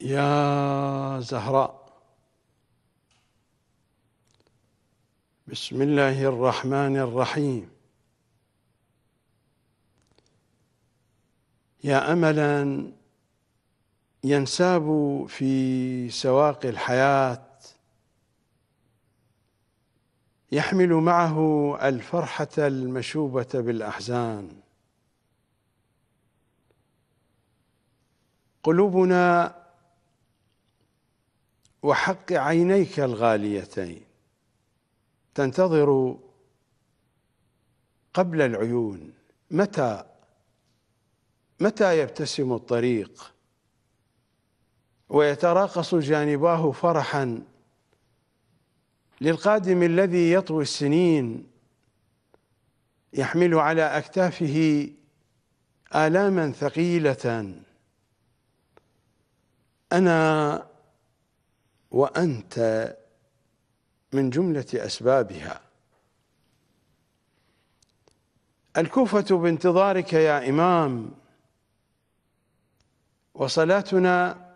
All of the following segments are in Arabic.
يا زهراء بسم الله الرحمن الرحيم يا املا ينساب في سواق الحياه يحمل معه الفرحه المشوبه بالاحزان قلوبنا وحق عينيك الغاليتين تنتظر قبل العيون متى متى يبتسم الطريق ويتراقص جانباه فرحا للقادم الذي يطوي السنين يحمل على أكتافه آلاما ثقيلة أنا وأنت من جملة أسبابها الكوفة بانتظارك يا إمام وصلاتنا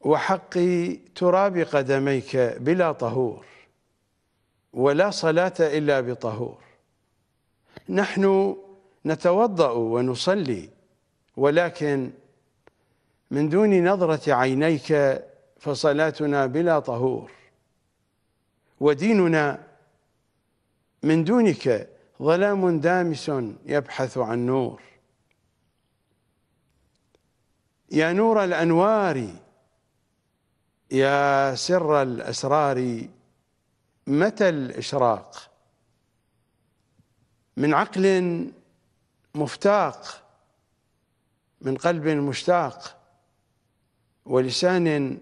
وحقي تراب قدميك بلا طهور ولا صلاة إلا بطهور نحن نتوضأ ونصلي ولكن من دون نظرة عينيك فصلاتنا بلا طهور وديننا من دونك ظلام دامس يبحث عن نور يا نور الأنوار يا سر الأسرار متى الإشراق من عقل مفتاق من قلب مشتاق ولسان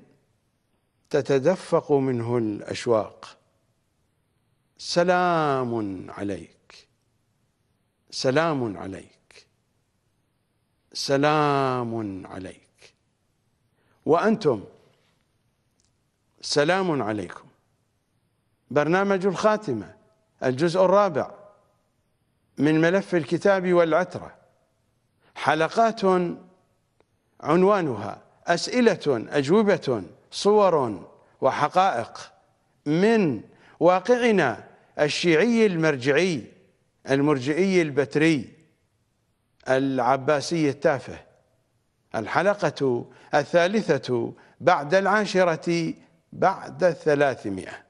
تتدفق منه الاشواق سلام عليك سلام عليك سلام عليك وانتم سلام عليكم برنامج الخاتمه الجزء الرابع من ملف الكتاب والعتره حلقات عنوانها أسئلة أجوبة صور وحقائق من واقعنا الشيعي المرجعي المرجئي البتري العباسي التافه الحلقة الثالثة بعد العاشرة بعد الثلاثمائة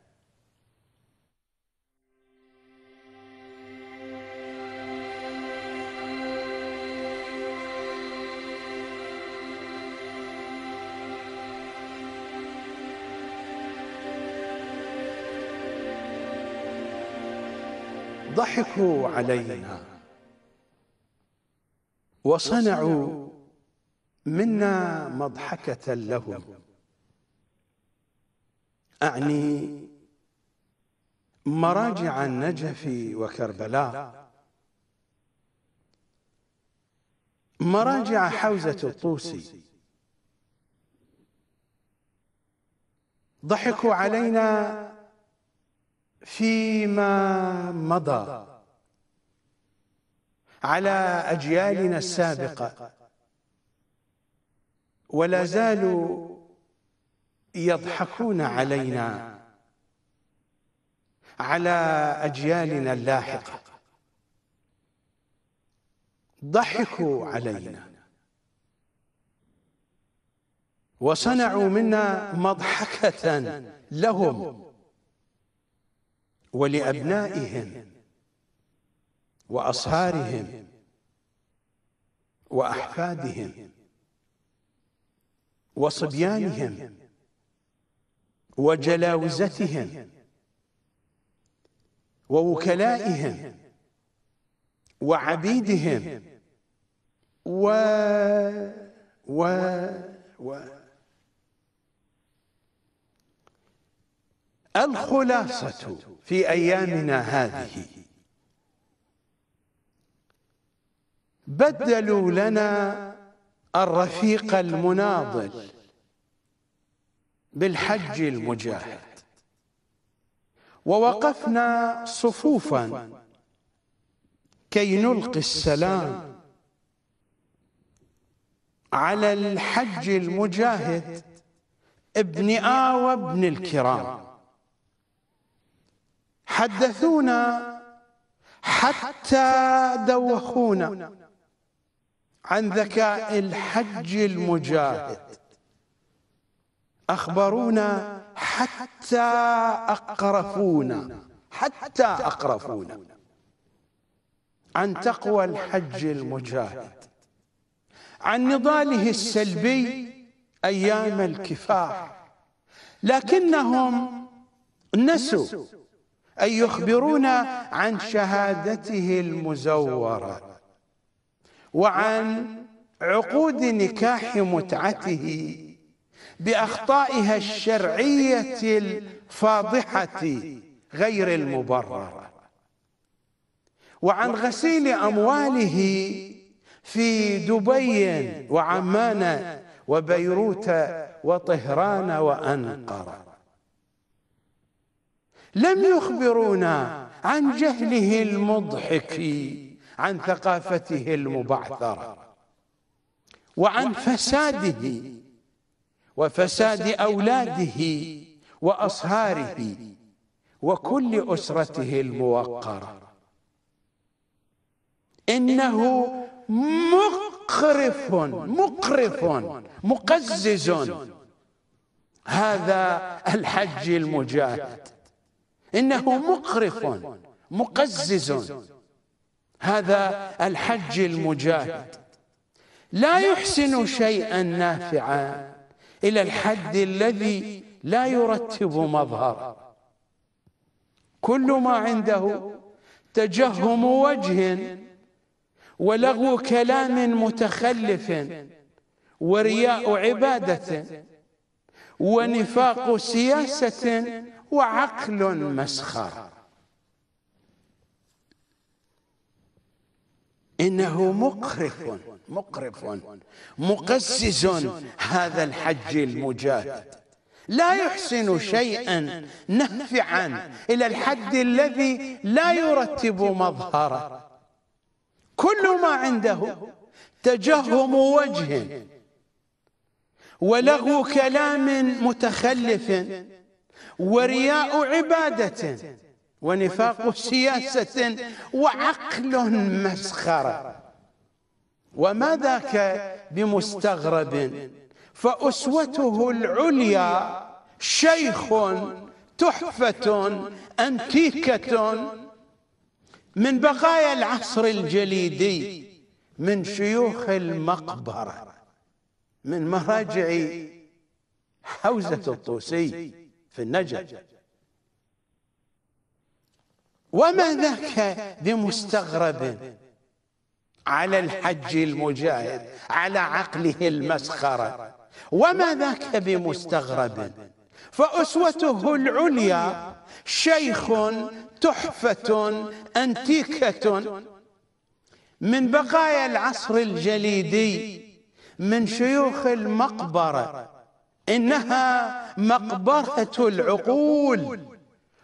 ضحكوا علينا وصنعوا منا مضحكة لهم أعني مراجع النجف وكربلاء مراجع حوزة الطوسي ضحكوا علينا فيما مضى على أجيالنا السابقة ولا زالوا يضحكون علينا على أجيالنا اللاحقة ضحكوا علينا وصنعوا منا مضحكة لهم ولأبنائهم وأصهارهم وأحفادهم وصبيانهم وجلاوزتهم ووكلائهم وعبيدهم و و و الخلاصة في أيامنا هذه بدلوا لنا الرفيق المناضل بالحج المجاهد ووقفنا صفوفا كي نلقي السلام على الحج المجاهد ابن آوى ابن الكرام حدثونا حتى دوخونا عن ذكاء الحج المجاهد أخبرونا حتى أقرفونا حتى أقرفونا عن تقوى الحج المجاهد عن نضاله السلبي أيام الكفاح لكنهم نسوا أي يخبرونا عن شهادته المزورة وعن عقود نكاح متعته بأخطائها الشرعية الفاضحة غير المبررة وعن غسيل أمواله في دبي وعمان وبيروت وطهران وأنقرة لم يخبرونا عن جهله المضحك عن ثقافته المبعثرة وعن فساده وفساد أولاده وأصهاره وكل أسرته الموقرة إنه مقرف مقرف مقزز هذا الحج المجاهد إنه مقرف مقزز هذا الحج المجاهد لا يحسن شيئا نافعا إلى الحد الذي لا يرتب مظهرا كل ما عنده تجهم وجه ولغو كلام متخلف ورياء عبادة ونفاق سياسة وعقل مسخر إنه مقرف مقرف مقزز هذا الحج المجاهد لا يحسن شيئا نافعا إلى الحد الذي لا يرتب مظهره كل ما عنده تجهم وجه ولغو كلام متخلف ورياء عبادة ونفاق سياسة وعقل مسخرة وما ذاك بمستغرب فأسوته العليا شيخ تحفة أنتيكة من بقايا العصر الجليدي من شيوخ المقبرة من مراجع حوزة الطوسي في النجف وما ذاك بمستغرب على الحج المجاهد على عقله المسخرة وما ذاك بمستغرب فأسوته العليا شيخ تحفة أنتيكة من بقايا العصر الجليدي من شيوخ المقبره إنها مقبرة العقول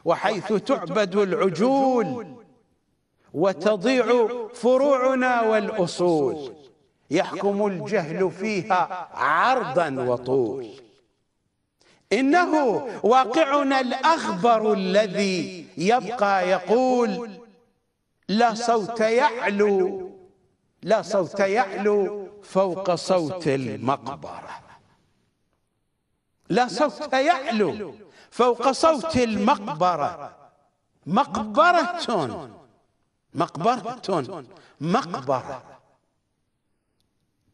وحيث تعبد العجول وتضيع فروعنا والأصول يحكم الجهل فيها عرضا وطول إنه واقعنا الأخبر الذي يبقى يقول لا صوت يعلو لا صوت يعلو فوق صوت المقبره لا صوت يعلو فوق صوت المقبرة مقبرة مقبرة مقبرة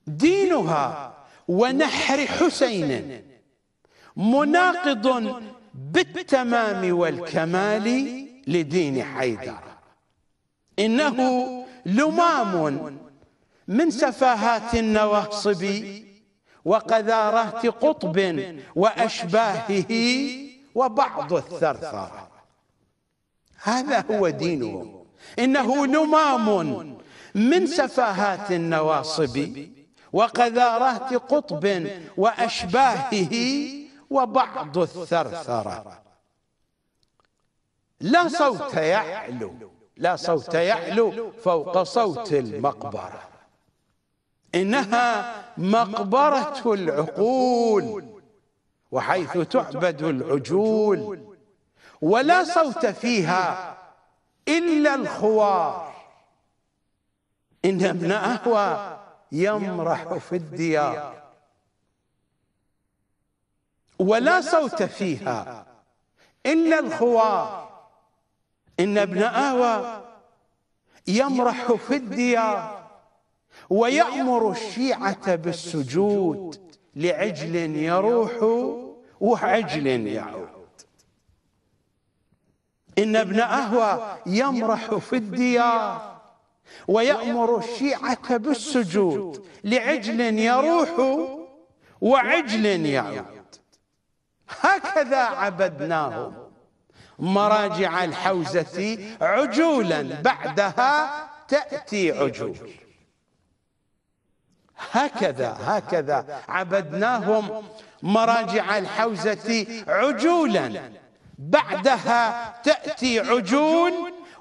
دينها ونحر حسين مناقض بالتمام والكمال لدين حيدر إنه لمام من سفاهات النواصب وقذارات قطب وأشباهه وبعض الثرثرة هذا هو دينهم إنه نمام من سفاهات النواصب وقذارات قطب وأشباهه وبعض الثرثرة لا صوت يعلو لا صوت يعلو فوق صوت المقبره إنها مقبرة العقول وحيث تعبد العجول ولا صوت فيها إلا الخوار إن ابن أهوى يمرح في الديار ولا صوت فيها إلا الخوار إن ابن أهوى يمرح في الديار ويأمر الشيعة بالسجود لعجل يروح وعجل يعود إن ابن أهوى يمرح في الديار ويأمر الشيعة بالسجود لعجل يروح وعجل يعود هكذا عبدناهم مراجع الحوزة عجولا بعدها تأتي عجول هكذا هكذا عبدناهم مراجع الحوزة عجولا بعدها تأتي عجول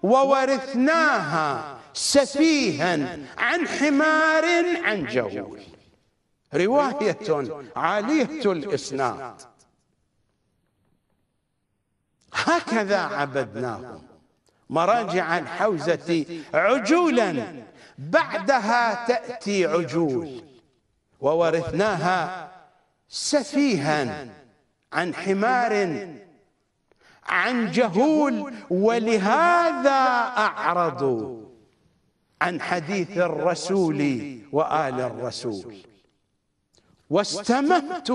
وورثناها سفيها عن حمار عن جول رواية عالية الإسناد هكذا عبدناهم مراجع الحوزة عجولا بعدها تأتي عجول وورثناها سفيها عن حمار عن جهول ولهذا أعرضوا عن حديث الرسول وآل الرسول واستمت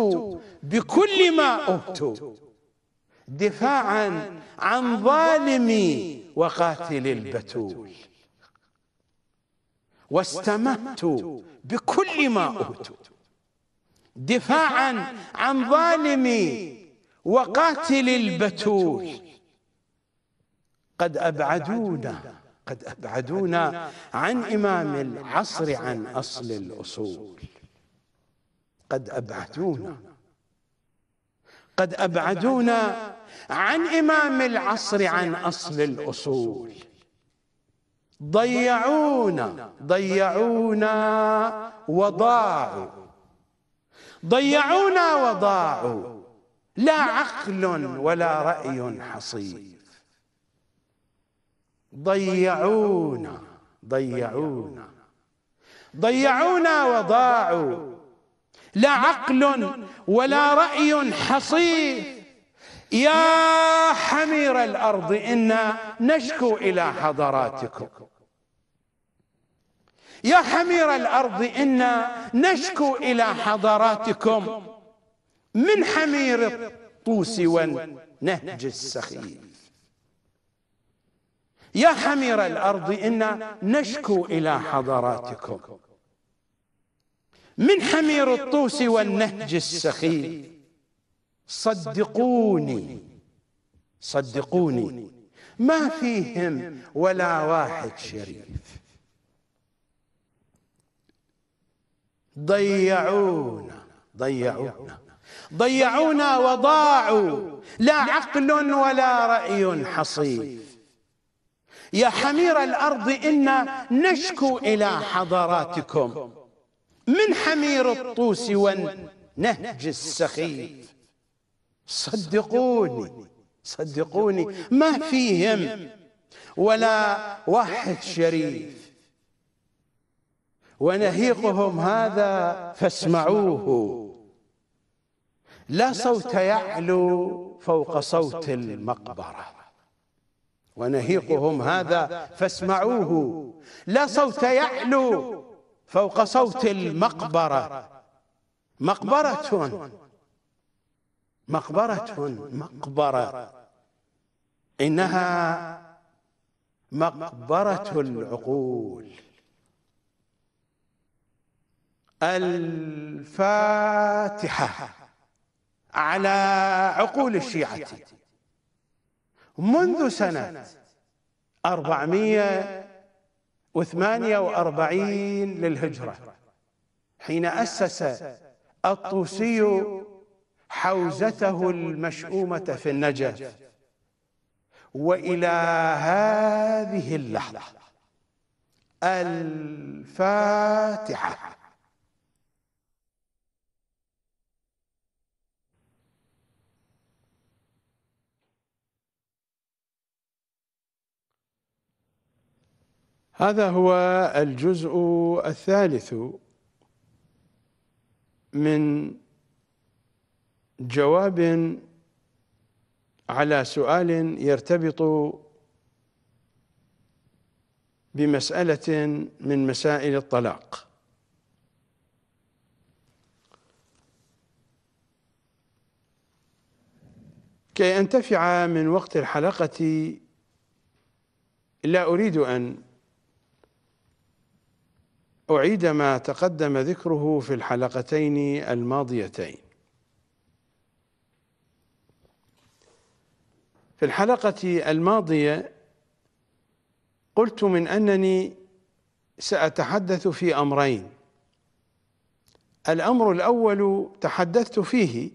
بكل ما أبت دفاعا عن ظالمي وقاتل البتول واستمت بكل ما أوتوا دفاعا عن ظالمي وقاتل البتول قد أبعدونا قد أبعدونا عن إمام العصر عن أصل الأصول قد أبعدونا قد أبعدونا عن إمام العصر عن أصل الأصول ضيعونا ضيعونا وضاعوا ضيعونا وضاعوا لا عقل ولا رأي حصيف ضيعونا ضيعونا ضيعونا وضاعوا لا عقل ولا رأي حصيف يا حمير الأرض إنا نشكو إلى حضراتكم يا حمير الأرض إنا نشكو إلى حضراتكم من حمير الطوس والنهج السخيف يا حمير الأرض إنا نشكو إلى حضراتكم من حمير الطوس والنهج السخيف صدقوني صدقوني ما فيهم ولا واحد شريف ضيعونا ضيعونا ضيعونا وضاعوا لا عقل ولا رأي حصيف يا حمير الأرض إنا نشكو إلى حضراتكم من حمير الطوس والنهج السخيف صدقوني صدقوني ما فيهم ولا واحد شريف ونهيقهم هذا فاسمعوه لا صوت يعلو فوق صوت المقبرة ونهيقهم هذا فاسمعوه لا صوت يعلو فوق صوت المقبرة مقبرة مقبرة مقبرة إنها مقبرة العقول الفاتحة على عقول الشيعة منذ سنة 448 للهجرة حين أسس الطوسي حوزته المشؤومة في النجف وإلى هذه اللحظة الفاتحة هذا هو الجزء الثالث من جواب على سؤال يرتبط بمسألة من مسائل الطلاق كي أنتفع من وقت الحلقة لا أريد أن أعيد ما تقدم ذكره في الحلقتين الماضيتين في الحلقة الماضية قلت من أنني سأتحدث في أمرين الأمر الأول تحدثت فيه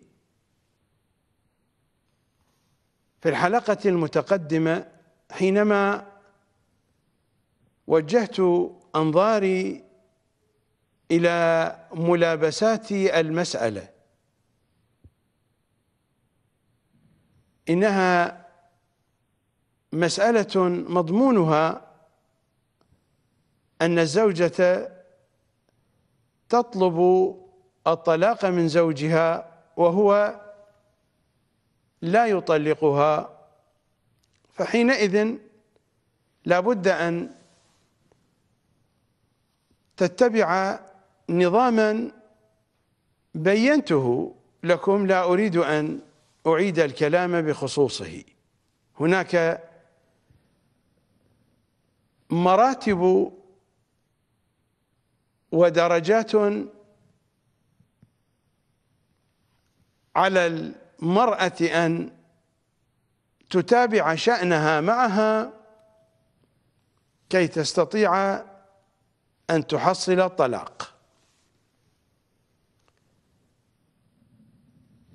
في الحلقة المتقدمة حينما وجهت أنظاري إلى ملابسات المسألة إنها مسألة مضمونها أن الزوجة تطلب الطلاق من زوجها وهو لا يطلقها فحينئذ لابد أن تتبع نظاما بينته لكم لا أريد أن أعيد الكلام بخصوصه هناك مراتب ودرجات على المرأة أن تتابع شأنها معها كي تستطيع أن تحصل الطلاق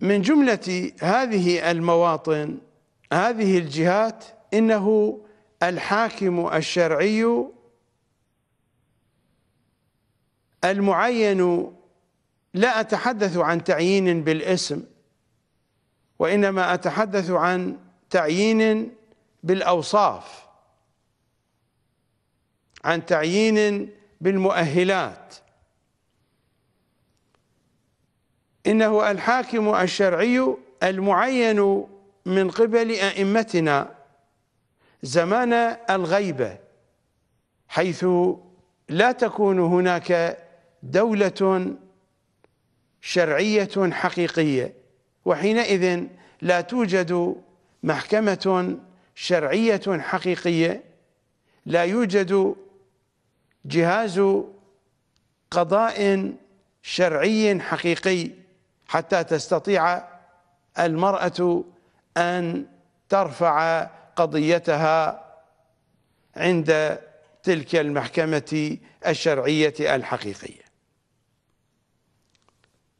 من جملة هذه المواطن هذه الجهات إنه الحاكم الشرعي المعين لا أتحدث عن تعيين بالاسم وإنما أتحدث عن تعيين بالأوصاف عن تعيين بالمؤهلات إنه الحاكم الشرعي المعين من قبل أئمتنا زمان الغيبة حيث لا تكون هناك دولة شرعية حقيقية وحينئذ لا توجد محكمة شرعية حقيقية لا يوجد جهاز قضاء شرعي حقيقي حتى تستطيع المرأة أن ترفع قضيتها عند تلك المحكمة الشرعية الحقيقية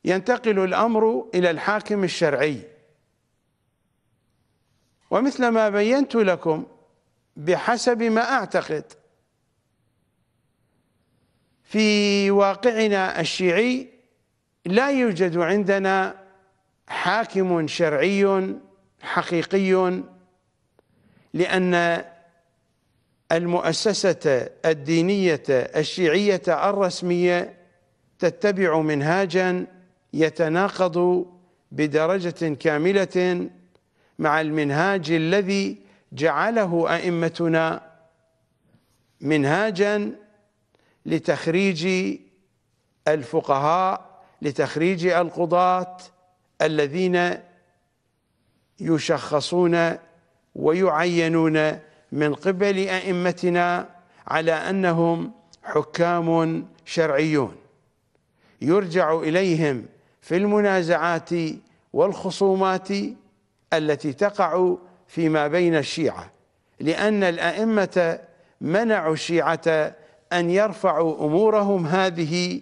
ينتقل الأمر إلى الحاكم الشرعي ومثل ما بينت لكم بحسب ما أعتقد في واقعنا الشيعي لا يوجد عندنا حاكم شرعي حقيقي لأن المؤسسة الدينية الشيعية الرسمية تتبع منهاجا يتناقض بدرجة كاملة مع المنهاج الذي جعله أئمتنا منهاجا لتخريج الفقهاء لتخريج القضاة الذين يشخصون ويعينون من قبل أئمتنا على أنهم حكام شرعيون يرجع إليهم في المنازعات والخصومات التي تقع فيما بين الشيعة لأن الأئمة منعوا الشيعة أن يرفعوا أمورهم هذه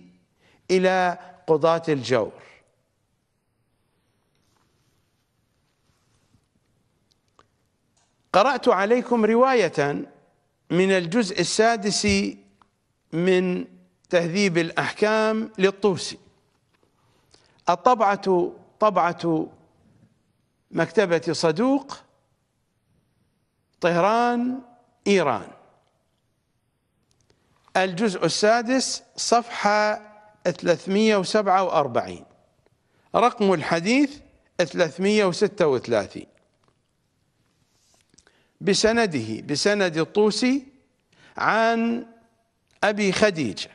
إلى قضاة الجور قرأت عليكم رواية من الجزء السادس من تهذيب الأحكام للطوسي الطبعة طبعة مكتبة صدوق طهران إيران الجزء السادس صفحة 347 رقم الحديث 336 بسنده بسند الطوسي عن أبي خديجة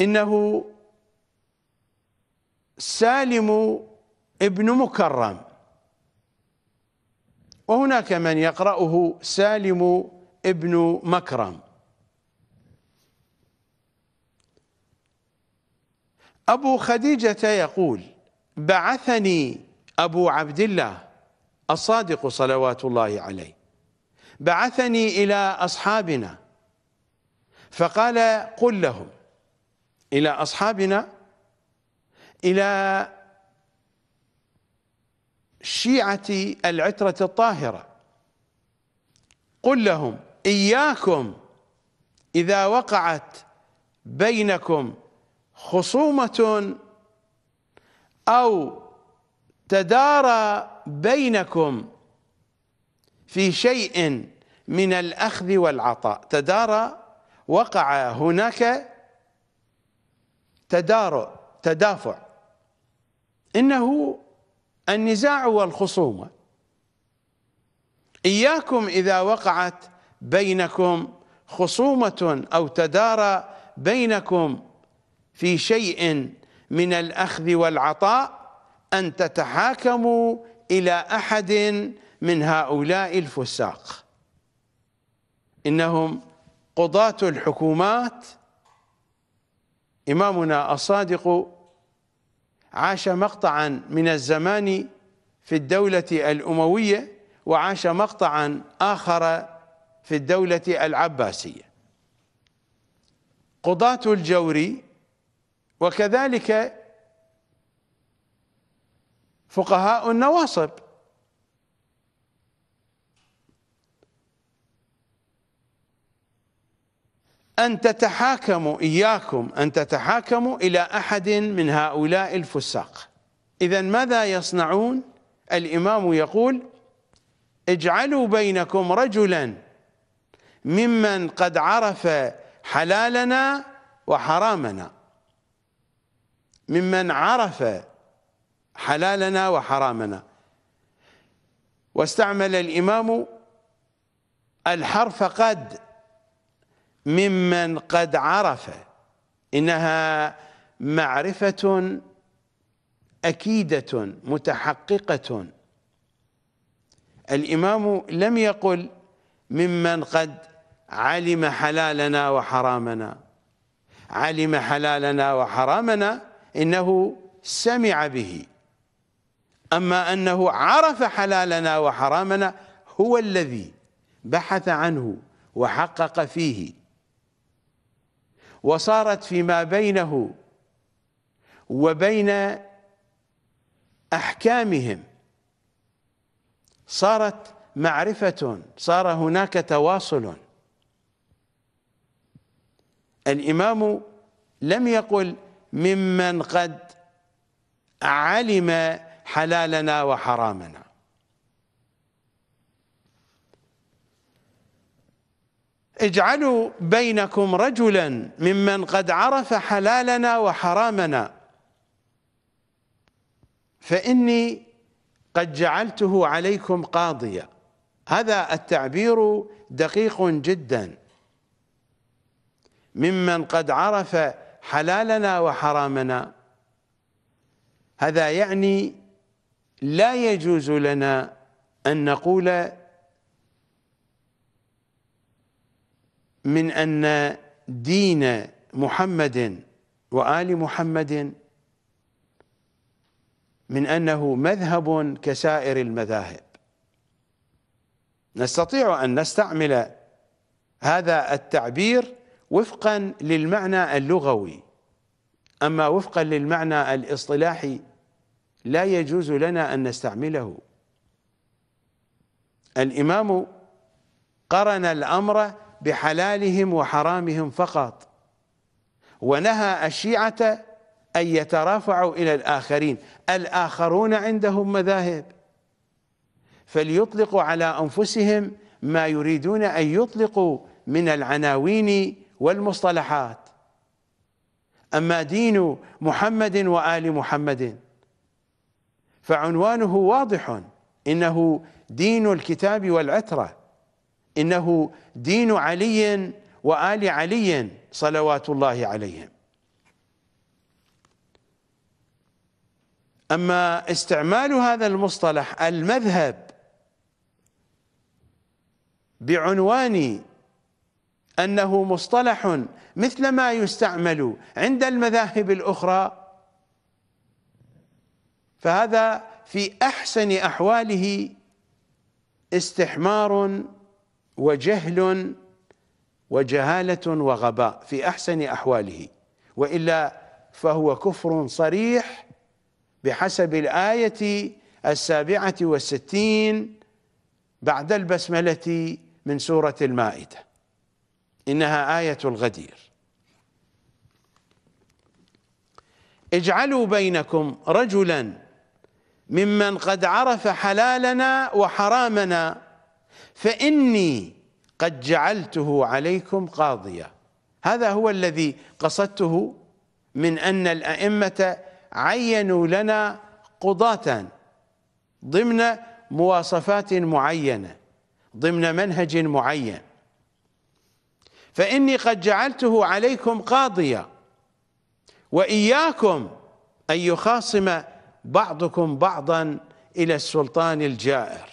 إنه سالم ابن مكرم وهناك من يقرأه سالم ابن مكرم أبو خديجة يقول بعثني أبو عبد الله الصادق صلوات الله عليه بعثني إلى أصحابنا فقال قل لهم إلى أصحابنا إلى شيعة العترة الطاهرة قل لهم إياكم إذا وقعت بينكم خصومة أو تدارى بينكم في شيء من الأخذ والعطاء تدارى وقع هناك تدارؤ تدافع إنه النزاع والخصومة إياكم إذا وقعت بينكم خصومة أو تدارى بينكم في شيء من الأخذ والعطاء أن تتحاكموا إلى أحد من هؤلاء الفساق إنهم قضاة الحكومات إمامنا الصادق عاش مقطعا من الزمان في الدولة الأموية وعاش مقطعا آخر في الدولة العباسية قضاة الجوري وكذلك فقهاء النواصب أن تتحاكموا إياكم أن تتحاكموا إلى أحد من هؤلاء الفساق إذا ماذا يصنعون الإمام يقول اجعلوا بينكم رجلا ممن قد عرف حلالنا وحرامنا ممن عرف حلالنا وحرامنا واستعمل الإمام الحرف قد ممن قد عرف إنها معرفة أكيدة متحققة الإمام لم يقل ممن قد علم حلالنا وحرامنا علم حلالنا وحرامنا إنه سمع به أما أنه عرف حلالنا وحرامنا هو الذي بحث عنه وحقق فيه وصارت فيما بينه وبين أحكامهم صارت معرفة صار هناك تواصل الإمام لم يقل ممن قد علم حلالنا وحرامنا اجعلوا بينكم رجلا ممن قد عرف حلالنا وحرامنا فإني قد جعلته عليكم قاضيا هذا التعبير دقيق جدا ممن قد عرف حلالنا وحرامنا هذا يعني لا يجوز لنا أن نقول من أن دين محمد وآل محمد من أنه مذهب كسائر المذاهب نستطيع أن نستعمل هذا التعبير وفقا للمعنى اللغوي أما وفقا للمعنى الاصطلاحي لا يجوز لنا أن نستعمله الإمام قرن الأمر بحلالهم وحرامهم فقط ونهى الشيعة أن يترافعوا إلى الآخرين الآخرون عندهم مذاهب فليطلقوا على أنفسهم ما يريدون أن يطلقوا من العناوين والمصطلحات أما دين محمد وآل محمد فعنوانه واضح إنه دين الكتاب والعترة إنه دين علي وآل علي صلوات الله عليهم أما استعمال هذا المصطلح المذهب بعنوان أنه مصطلح مثل ما يستعمل عند المذاهب الأخرى فهذا في أحسن أحواله استحمار وجهل وجهالة وغباء في أحسن أحواله وإلا فهو كفر صريح بحسب الآية السابعة والستين بعد البسملة من سورة المائدة إنها آية الغدير اجعلوا بينكم رجلا ممن قد عرف حلالنا وحرامنا فإني قد جعلته عليكم قاضيا هذا هو الذي قصدته من أن الأئمة عينوا لنا قضاة ضمن مواصفات معينة ضمن منهج معين فإني قد جعلته عليكم قاضيا وإياكم أن يخاصم بعضكم بعضا إلى السلطان الجائر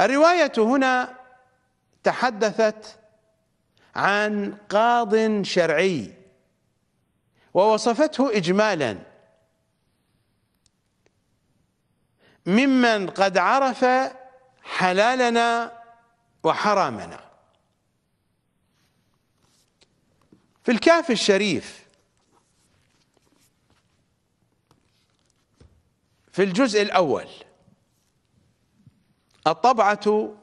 الرواية هنا تحدثت عن قاض شرعي ووصفته إجمالا ممن قد عرف حلالنا وحرامنا في الكهف الشريف في الجزء الأول الطبعة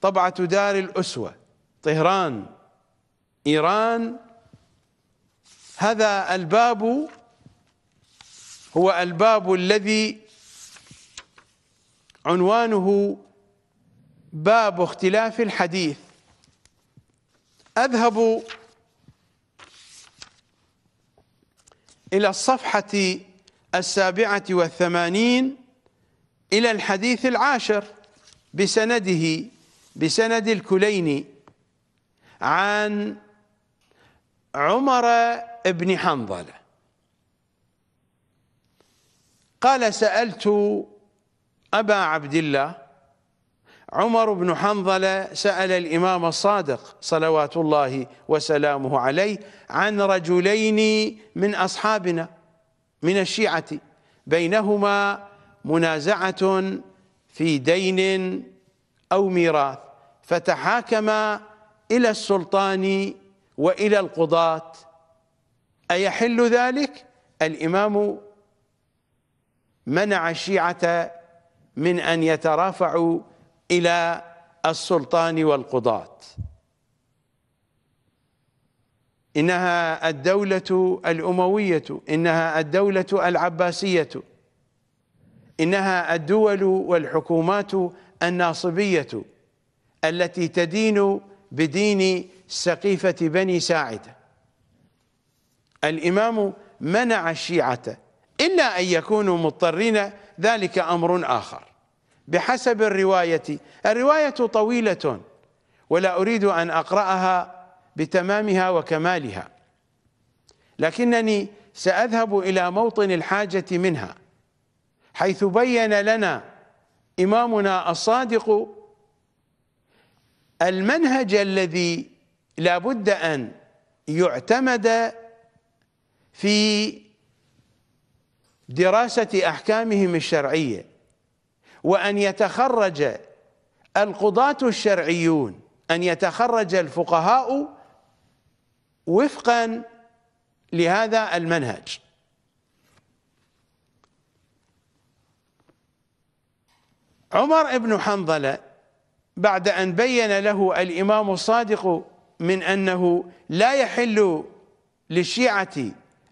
طبعة دار الأسوة طهران إيران هذا الباب هو الباب الذي عنوانه باب اختلاف الحديث أذهب إلى الصفحة السابعة والثمانين إلى الحديث العاشر بسنده بسند الكليني عن عمر بن حنظلة قال سألت أبا عبد الله عمر بن حنظلة سأل الإمام الصادق صلوات الله وسلامه عليه عن رجلين من أصحابنا من الشيعة بينهما منازعة في دين أو ميراث فتحاكما إلى السلطان وإلى القضاة أيحل ذلك؟ الإمام منع الشيعة من أن يترافعوا إلى السلطان والقضاة إنها الدولة الأموية إنها الدولة العباسية إنها الدول والحكومات الناصبية التي تدين بدين سقيفة بني ساعدة الإمام منع الشيعة إلا أن يكونوا مضطرين ذلك أمر آخر بحسب الرواية الرواية طويلة ولا أريد أن أقرأها بتمامها وكمالها لكنني سأذهب إلى موطن الحاجة منها حيث بين لنا إمامنا الصادق المنهج الذي لا بد أن يعتمد في دراسة أحكامهم الشرعية وأن يتخرج القضاة الشرعيون أن يتخرج الفقهاء وفقا لهذا المنهج عمر بن حنظلة بعد أن بين له الإمام الصادق من أنه لا يحل للشيعة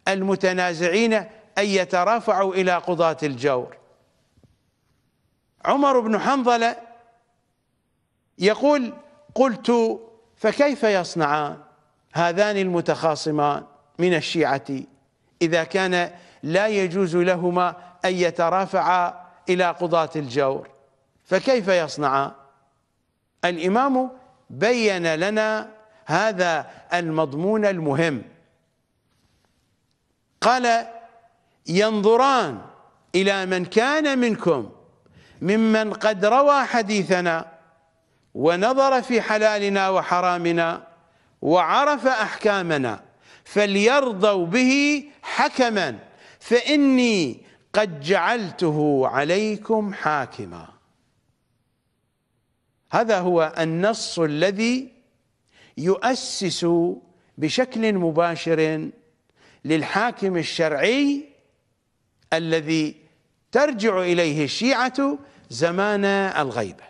المتنازعين أن يترافعوا إلى قضاة الجور عمر بن حنظلة يقول قلت فكيف يصنعان هذان المتخاصمان من الشيعة إذا كان لا يجوز لهما أن يترافعا إلى قضاة الجور فكيف يصنعان الإمام بين لنا هذا المضمون المهم قال ينظران إلى من كان منكم ممن قد روى حديثنا ونظر في حلالنا وحرامنا وعرف احكامنا فليرضوا به حكما فاني قد جعلته عليكم حاكما هذا هو النص الذي يؤسس بشكل مباشر للحاكم الشرعي الذي ترجع إليه الشيعة زمان الغيبة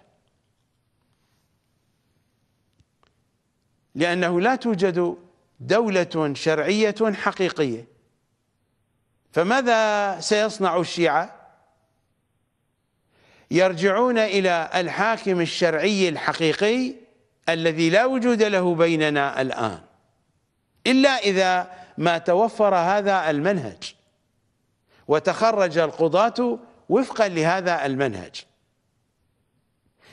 لأنه لا توجد دولة شرعية حقيقية فماذا سيصنع الشيعة يرجعون إلى الحاكم الشرعي الحقيقي الذي لا وجود له بيننا الآن إلا إذا ما توفر هذا المنهج وتخرج القضاة وفقا لهذا المنهج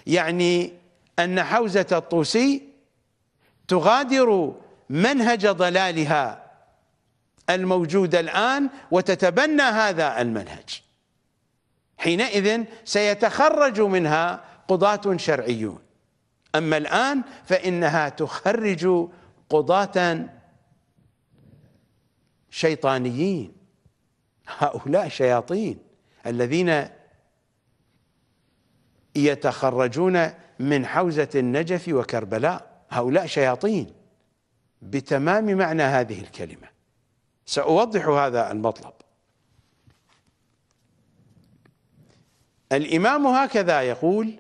يعني أن حوزة الطوسي تغادر منهج ضلالها الموجود الآن وتتبنى هذا المنهج حينئذ سيتخرج منها قضاة شرعيون أما الآن فإنها تخرج قضاة شيطانيين هؤلاء شياطين الذين يتخرجون من حوزة النجف وكربلاء هؤلاء شياطين بتمام معنى هذه الكلمة سأوضح هذا المطلب الإمام هكذا يقول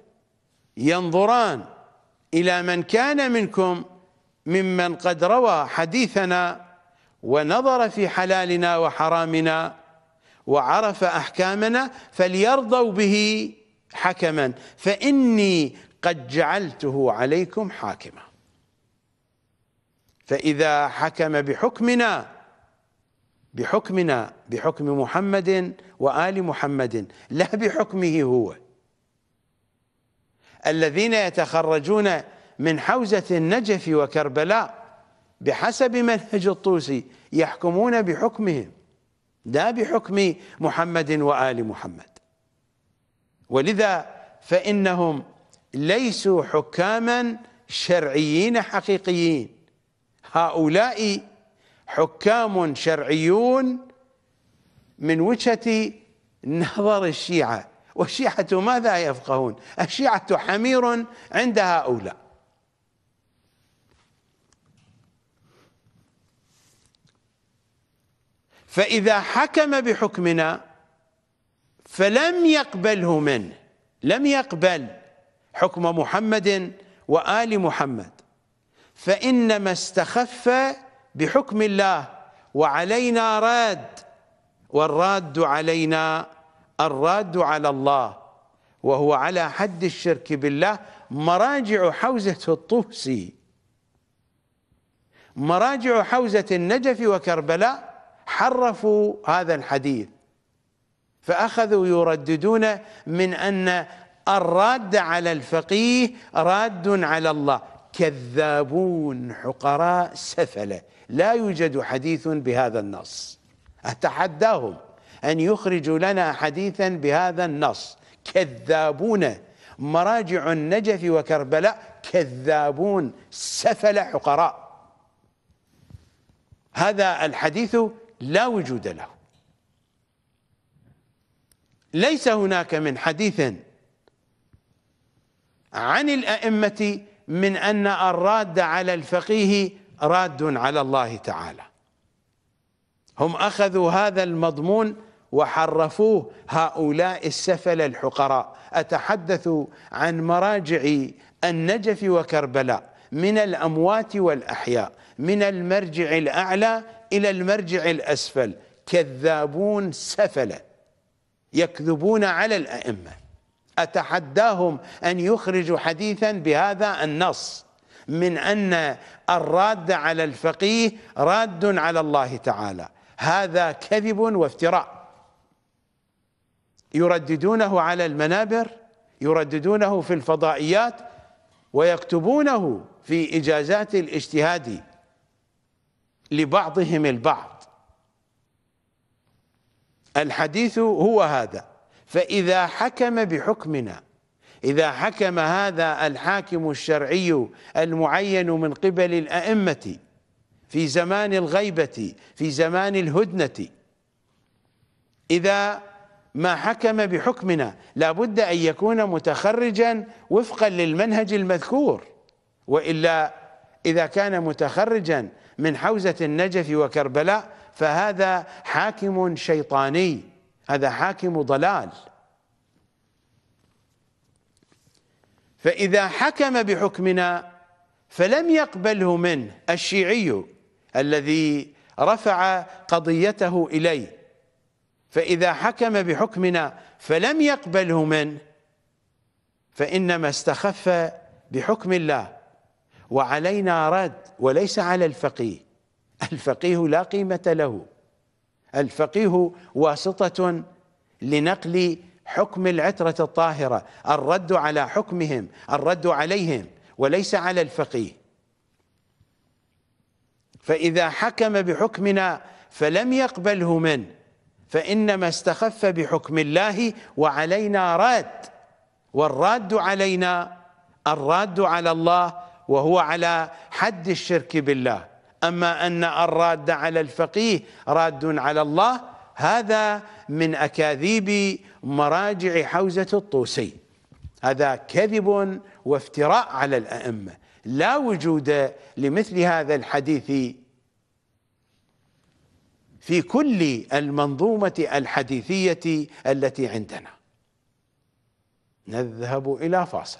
ينظران إلى من كان منكم ممن قد روى حديثنا ونظر في حلالنا وحرامنا وعرف أحكامنا فليرضوا به حكما فإني قد جعلته عليكم حاكما فإذا حكم بحكمنا بحكمنا بحكم محمد وآل محمد لا بحكمه هو الذين يتخرجون من حوزة النجف وكربلاء بحسب منهج الطوسي يحكمون بحكمهم لا بحكم محمد وآل محمد ولذا فإنهم ليسوا حكاما شرعيين حقيقيين هؤلاء حكام شرعيون من وجهة نظر الشيعة والشيعة ماذا يفقهون الشيعة حمير عند هؤلاء فإذا حكم بحكمنا فلم يقبله منه لم يقبل حكم محمد وآل محمد فإنما استخف بحكم الله وعلينا راد والراد علينا الراد على الله وهو على حد الشرك بالله مراجع حوزة الطوسي مراجع حوزة النجف وكربلاء حرفوا هذا الحديث فأخذوا يرددون من أن الراد على الفقيه راد على الله كذابون حقراء سفلة لا يوجد حديث بهذا النص أتحداهم أن يخرجوا لنا حديثا بهذا النص كذابون مراجع النجف وكربلاء كذابون سفل حقراء هذا الحديث لا وجود له ليس هناك من حديث عن الأئمة من أن الراد على الفقيه راد على الله تعالى هم أخذوا هذا المضمون وحرفوه هؤلاء السفل الحقراء أتحدث عن مراجع النجف وكربلاء من الأموات والأحياء من المرجع الأعلى إلى المرجع الأسفل كذابون سفلة يكذبون على الأئمة أتحداهم أن يخرجوا حديثا بهذا النص من أن الراد على الفقيه راد على الله تعالى هذا كذب وافتراء يرددونه على المنابر يرددونه في الفضائيات ويكتبونه في إجازات الاجتهاد لبعضهم البعض الحديث هو هذا فإذا حكم بحكمنا إذا حكم هذا الحاكم الشرعي المعين من قبل الأئمة في زمان الغيبة في زمان الهدنة إذا ما حكم بحكمنا لابد أن يكون متخرجا وفقا للمنهج المذكور وإلا إذا كان متخرجا من حوزة النجف وكربلاء فهذا حاكم شيطاني هذا حاكم ضلال فإذا حكم بحكمنا فلم يقبله منه الشيعي الذي رفع قضيته إليه فإذا حكم بحكمنا فلم يقبله منه فإنما استخف بحكم الله وعلينا رد وليس على الفقيه الفقيه لا قيمة له الفقيه واسطة لنقل حكم العترة الطاهرة الرد على حكمهم الرد عليهم وليس على الفقيه فإذا حكم بحكمنا فلم يقبله من فإنما استخف بحكم الله وعلينا راد والراد علينا الراد على الله وهو على حد الشرك بالله أما أن الراد على الفقيه راد على الله هذا من أكاذيب مراجع حوزة الطوسي هذا كذب وافتراء على الأئمة لا وجود لمثل هذا الحديث في كل المنظومة الحديثية التي عندنا نذهب إلى فاصل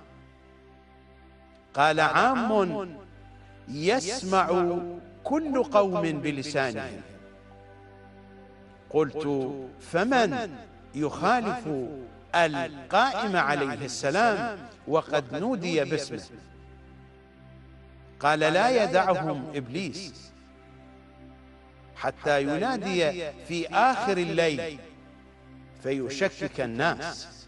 قال عام يسمع كل قوم بلسانهم قلت فمن يخالف القائم عليه السلام وقد نودي باسمه قال لا يدعهم إبليس حتى ينادي في آخر الليل فيشكك الناس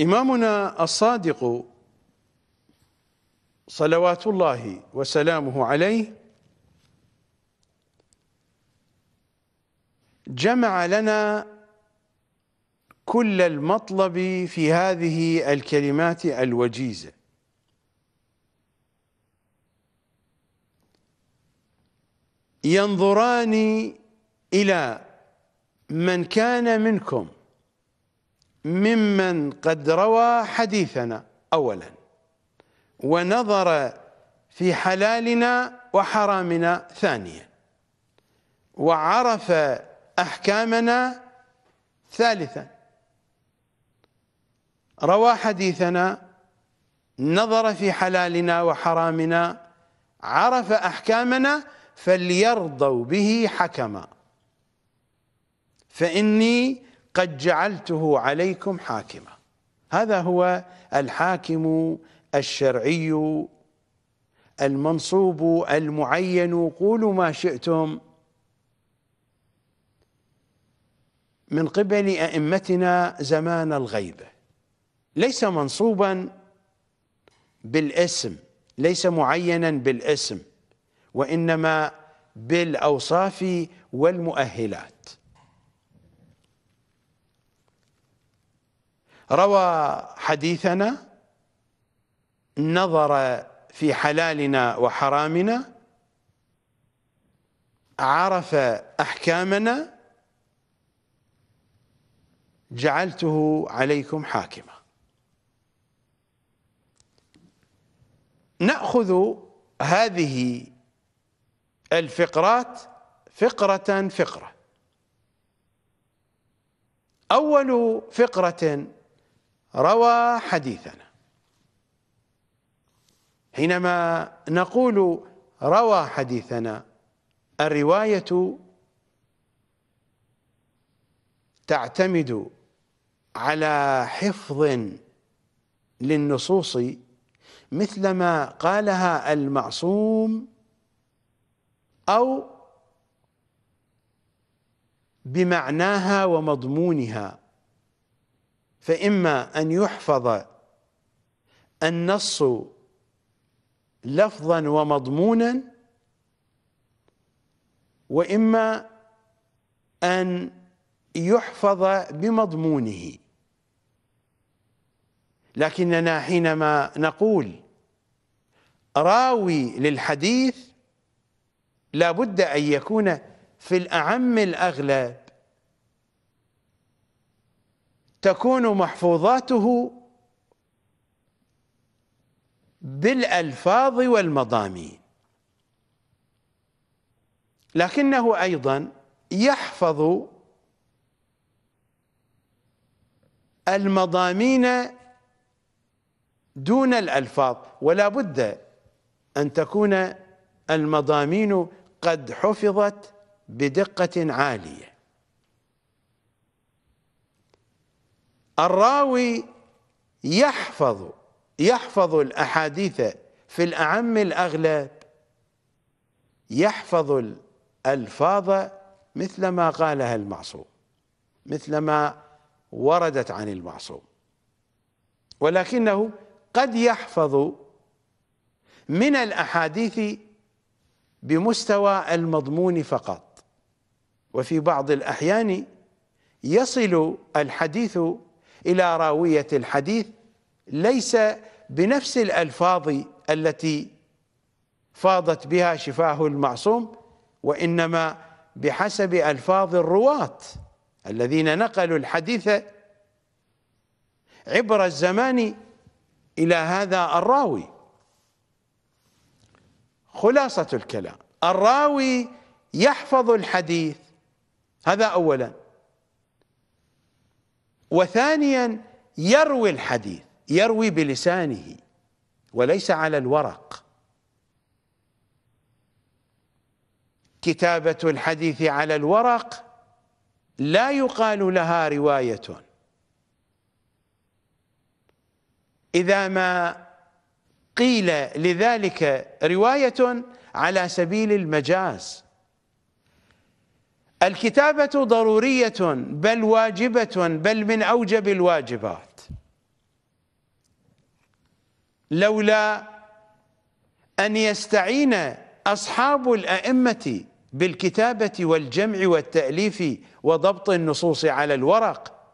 إمامنا الصادق صلوات الله وسلامه عليه جمع لنا كل المطلب في هذه الكلمات الوجيزة ينظران إلى من كان منكم ممن قد روى حديثنا اولا ونظر في حلالنا وحرامنا ثانيا وعرف احكامنا ثالثا روى حديثنا نظر في حلالنا وحرامنا عرف احكامنا فليرضوا به حكما فاني قد جعلته عليكم حاكما هذا هو الحاكم الشرعي المنصوب المعين قولوا ما شئتم من قبل أئمتنا زمان الغيبة ليس منصوبا بالاسم ليس معينا بالاسم وإنما بالأوصاف والمؤهلات روى حديثنا نظر في حلالنا وحرامنا عرف احكامنا جعلته عليكم حاكما ناخذ هذه الفقرات فقره فقره اول فقره روى حديثنا حينما نقول روى حديثنا الرواية تعتمد على حفظ للنصوص مثلما قالها المعصوم أو بمعناها ومضمونها فإما أن يحفظ النص لفظا ومضمونا وإما أن يحفظ بمضمونه لكننا حينما نقول راوي للحديث لا بد أن يكون في الأعم الأغلب تكون محفوظاته بالالفاظ والمضامين لكنه ايضا يحفظ المضامين دون الالفاظ ولا بد ان تكون المضامين قد حفظت بدقه عاليه الراوي يحفظ يحفظ الأحاديث في الأعم الأغلب يحفظ الألفاظ مثل ما قالها المعصوم مثل ما وردت عن المعصوم ولكنه قد يحفظ من الأحاديث بمستوى المضمون فقط وفي بعض الأحيان يصل الحديث إلى راوية الحديث ليس بنفس الألفاظ التي فاضت بها شفاه المعصوم وإنما بحسب ألفاظ الرواة الذين نقلوا الحديث عبر الزمان إلى هذا الراوي خلاصة الكلام الراوي يحفظ الحديث هذا أولاً وثانيا يروي الحديث يروي بلسانه وليس على الورق كتابة الحديث على الورق لا يقال لها رواية إذا ما قيل لذلك رواية على سبيل المجاز الكتابة ضرورية بل واجبة بل من أوجب الواجبات لولا أن يستعين أصحاب الأئمة بالكتابة والجمع والتأليف وضبط النصوص على الورق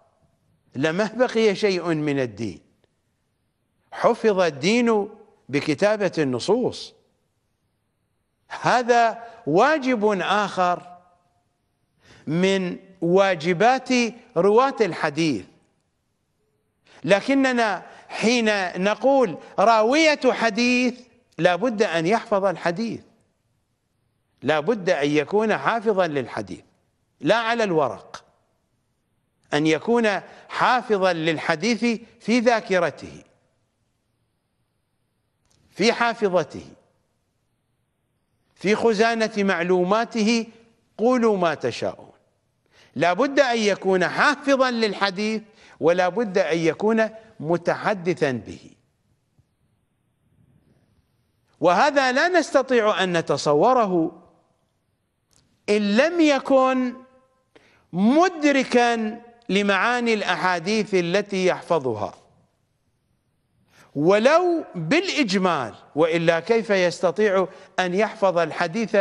لما بقي شيء من الدين حفظ الدين بكتابة النصوص هذا واجب آخر من واجبات رواة الحديث لكننا حين نقول راوية حديث لابد أن يحفظ الحديث لابد أن يكون حافظا للحديث لا على الورق أن يكون حافظا للحديث في ذاكرته في حافظته في خزانة معلوماته قولوا ما تشاءوا لا بد أن يكون حافظا للحديث ولا بد أن يكون متحدثا به وهذا لا نستطيع أن نتصوره إن لم يكن مدركا لمعاني الأحاديث التي يحفظها ولو بالإجمال وإلا كيف يستطيع أن يحفظ الحديث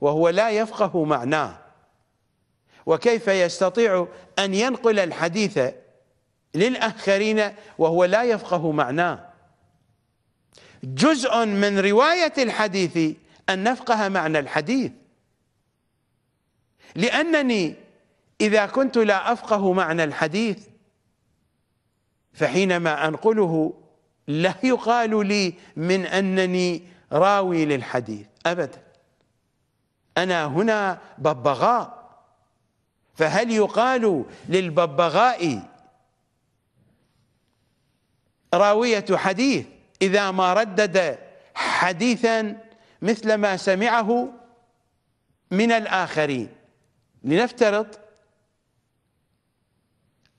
وهو لا يفقه معناه وكيف يستطيع أن ينقل الحديث للآخرين وهو لا يفقه معناه جزء من رواية الحديث أن نفقه معنى الحديث لأنني إذا كنت لا أفقه معنى الحديث فحينما أنقله لا يقال لي من أنني راوي للحديث أبدا أنا هنا ببغاء فهل يقال للببغاء راوية حديث إذا ما ردد حديثا مثل ما سمعه من الآخرين لنفترض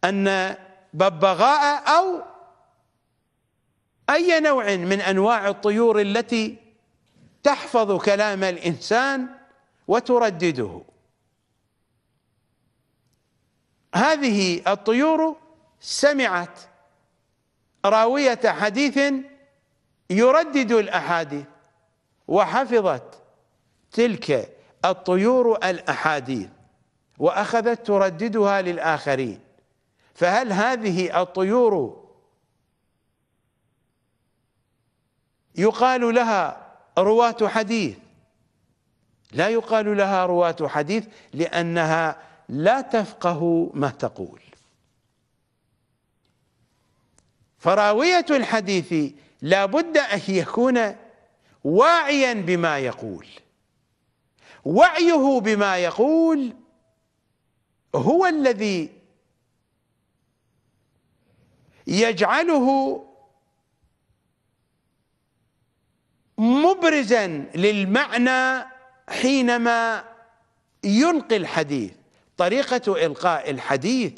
أن ببغاء أو أي نوع من أنواع الطيور التي تحفظ كلام الإنسان وتردده هذه الطيور سمعت راوية حديث يردد الأحاديث وحفظت تلك الطيور الأحاديث وأخذت ترددها للآخرين فهل هذه الطيور يقال لها رواة حديث لا يقال لها رواة حديث لأنها لا تفقه ما تقول فراوية الحديث لا بد أن يكون واعيا بما يقول وعيه بما يقول هو الذي يجعله مبرزا للمعنى حينما يلقي الحديث طريقة إلقاء الحديث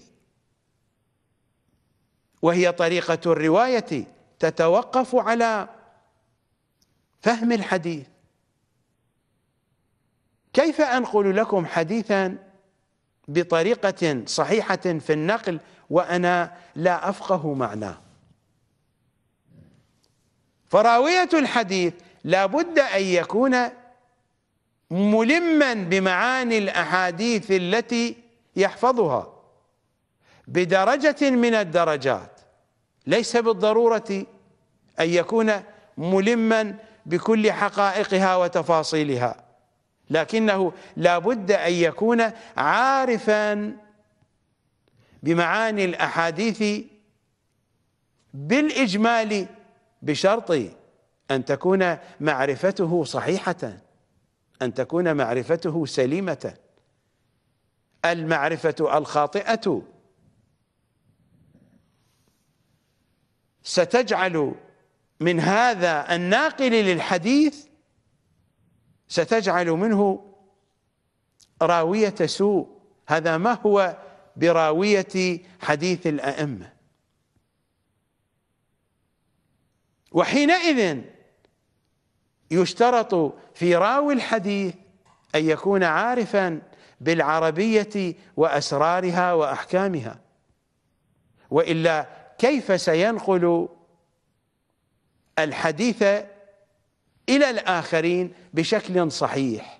وهي طريقة الرواية تتوقف على فهم الحديث كيف أنقل لكم حديثا بطريقة صحيحة في النقل وأنا لا أفقه معناه فراوية الحديث لا بد أن يكون ملما بمعاني الاحاديث التي يحفظها بدرجه من الدرجات ليس بالضروره ان يكون ملما بكل حقائقها وتفاصيلها لكنه لا بد ان يكون عارفا بمعاني الاحاديث بالاجمال بشرط ان تكون معرفته صحيحه أن تكون معرفته سليمة المعرفة الخاطئة ستجعل من هذا الناقل للحديث ستجعل منه راوية سوء هذا ما هو براوية حديث الأئمة وحينئذ يشترط في راوي الحديث أن يكون عارفا بالعربية وأسرارها وأحكامها وإلا كيف سينقل الحديث إلى الآخرين بشكل صحيح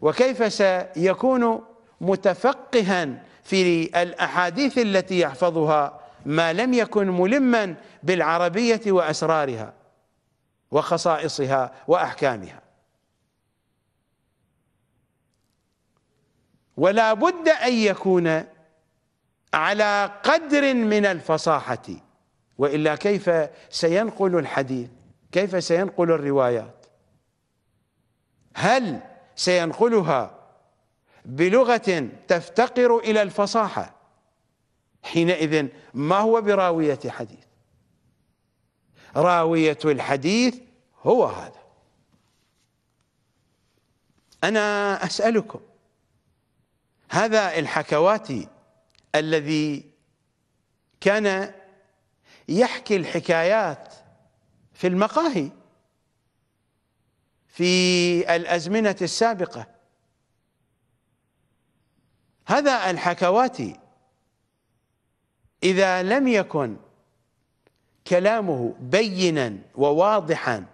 وكيف سيكون متفقها في الأحاديث التي يحفظها ما لم يكن ملما بالعربية وأسرارها وخصائصها وأحكامها ولا بد أن يكون على قدر من الفصاحة وإلا كيف سينقل الحديث كيف سينقل الروايات هل سينقلها بلغة تفتقر إلى الفصاحة حينئذ ما هو براوية حديث راوية الحديث هو هذا أنا أسألكم هذا الحكواتي الذي كان يحكي الحكايات في المقاهي في الأزمنة السابقة هذا الحكواتي إذا لم يكن كلامه بينا وواضحا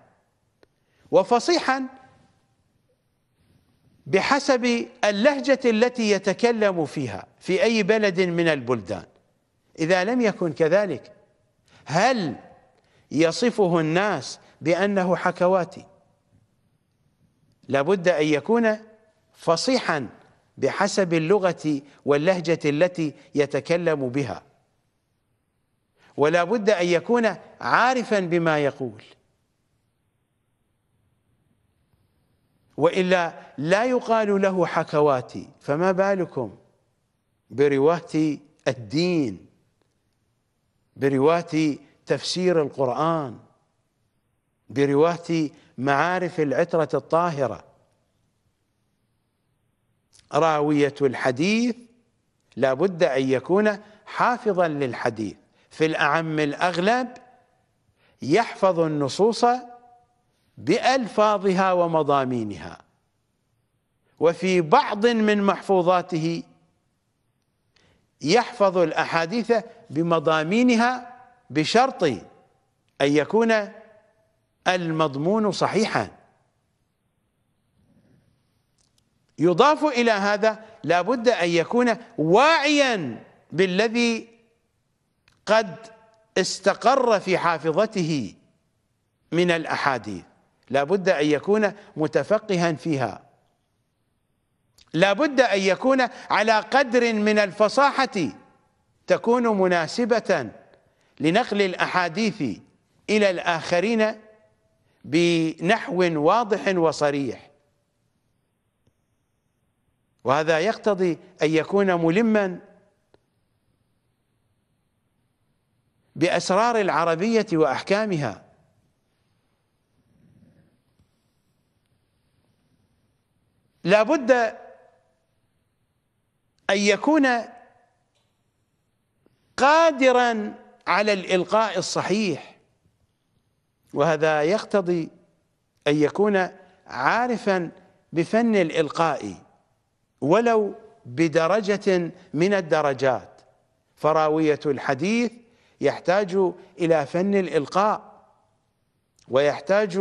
وفصيحا بحسب اللهجة التي يتكلم فيها في أي بلد من البلدان إذا لم يكن كذلك هل يصفه الناس بأنه حكواتي لابد أن يكون فصيحا بحسب اللغة واللهجة التي يتكلم بها ولا بد أن يكون عارفا بما يقول وإلا لا يقال له حكواتي فما بالكم برواة الدين برواة تفسير القرآن برواة معارف العترة الطاهرة راوية الحديث لا بد أن يكون حافظا للحديث في الأعم الأغلب يحفظ النصوص بألفاظها ومضامينها وفي بعض من محفوظاته يحفظ الأحاديث بمضامينها بشرط أن يكون المضمون صحيحا يضاف إلى هذا لابد أن يكون واعيا بالذي قد استقر في حافظته من الأحاديث لابد أن يكون متفقها فيها لابد أن يكون على قدر من الفصاحة تكون مناسبة لنقل الأحاديث إلى الآخرين بنحو واضح وصريح وهذا يقتضي أن يكون ملما بأسرار العربية وأحكامها لا بد أن يكون قادرا على الإلقاء الصحيح وهذا يقتضي أن يكون عارفا بفن الإلقاء ولو بدرجة من الدرجات فراوية الحديث يحتاج إلى فن الإلقاء ويحتاج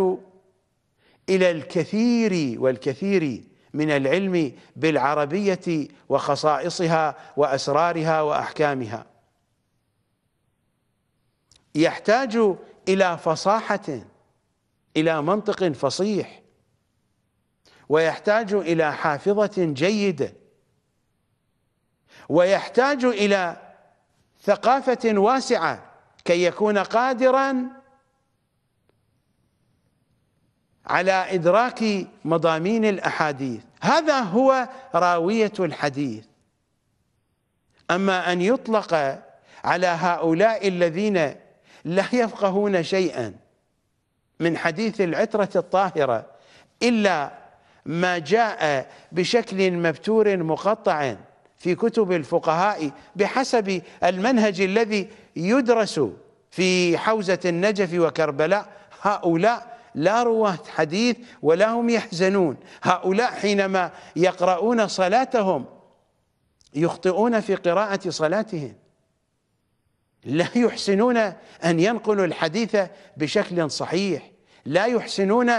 إلى الكثير والكثير من العلم بالعربية وخصائصها وأسرارها وأحكامها يحتاج إلى فصاحة إلى منطق فصيح ويحتاج إلى حافظة جيدة ويحتاج إلى ثقافة واسعة كي يكون قادرا على إدراك مضامين الأحاديث هذا هو راوية الحديث أما أن يطلق على هؤلاء الذين لا يفقهون شيئا من حديث العترة الطاهرة إلا ما جاء بشكل مبتور مقطع في كتب الفقهاء بحسب المنهج الذي يدرس في حوزة النجف وكربلاء هؤلاء لا رواة حديث ولا هم يحزنون هؤلاء حينما يقرؤون صلاتهم يخطئون في قراءة صلاتهم لا يحسنون أن ينقلوا الحديث بشكل صحيح لا يحسنون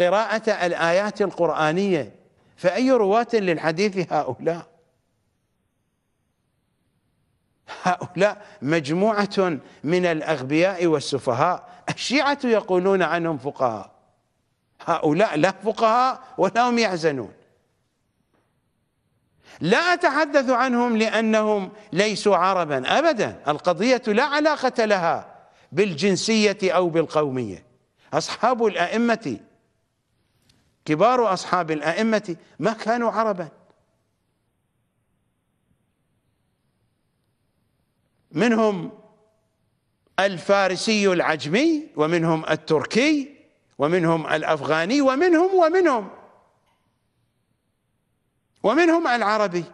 قراءة الآيات القرآنية فأي رواة للحديث هؤلاء هؤلاء مجموعة من الأغبياء والسفهاء الشيعة يقولون عنهم فقهاء هؤلاء لا فقهاء ولا هم يحزنون لا أتحدث عنهم لأنهم ليسوا عربا أبدا القضية لا علاقة لها بالجنسية أو بالقومية أصحاب الأئمة كبار أصحاب الأئمة ما كانوا عربا منهم الفارسي العجمي ومنهم التركي ومنهم الافغاني ومنهم ومنهم ومنهم العربي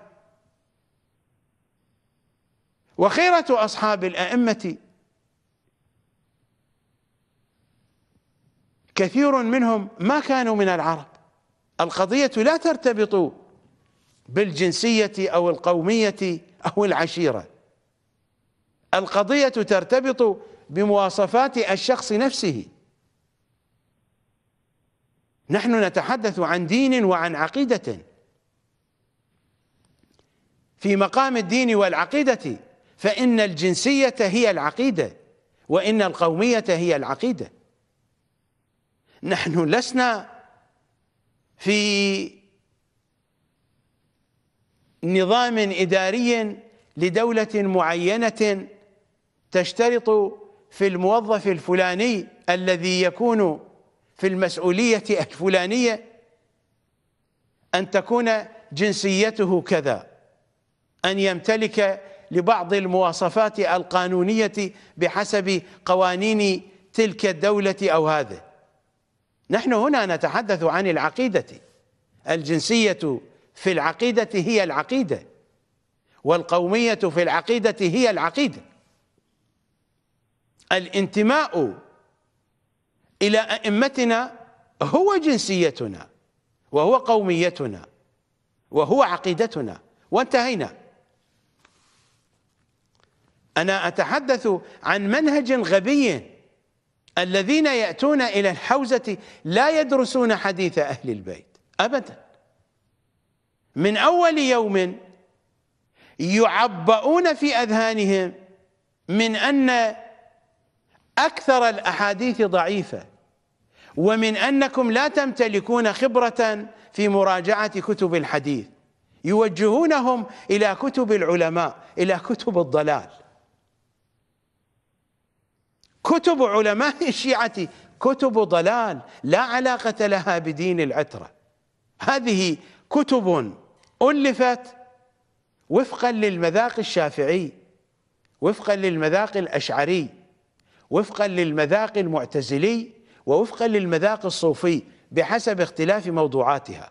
وخيره اصحاب الائمه كثير منهم ما كانوا من العرب القضيه لا ترتبط بالجنسيه او القوميه او العشيره القضية ترتبط بمواصفات الشخص نفسه نحن نتحدث عن دين وعن عقيدة في مقام الدين والعقيدة فإن الجنسية هي العقيدة وإن القومية هي العقيدة نحن لسنا في نظام إداري لدولة معينة تشترط في الموظف الفلاني الذي يكون في المسؤولية الفلانية أن تكون جنسيته كذا أن يمتلك لبعض المواصفات القانونية بحسب قوانين تلك الدولة أو هذا نحن هنا نتحدث عن العقيدة الجنسية في العقيدة هي العقيدة والقومية في العقيدة هي العقيدة الانتماء إلى أئمتنا هو جنسيتنا وهو قوميتنا وهو عقيدتنا وانتهينا أنا أتحدث عن منهج غبي الذين يأتون إلى الحوزة لا يدرسون حديث أهل البيت أبدا من أول يوم يعبؤون في أذهانهم من أن أكثر الأحاديث ضعيفة ومن أنكم لا تمتلكون خبرة في مراجعة كتب الحديث يوجهونهم إلى كتب العلماء إلى كتب الضلال كتب علماء الشيعة كتب ضلال لا علاقة لها بدين العترة هذه كتب ألفت وفقا للمذاق الشافعي وفقا للمذاق الأشعري وفقا للمذاق المعتزلي ووفقا للمذاق الصوفي بحسب اختلاف موضوعاتها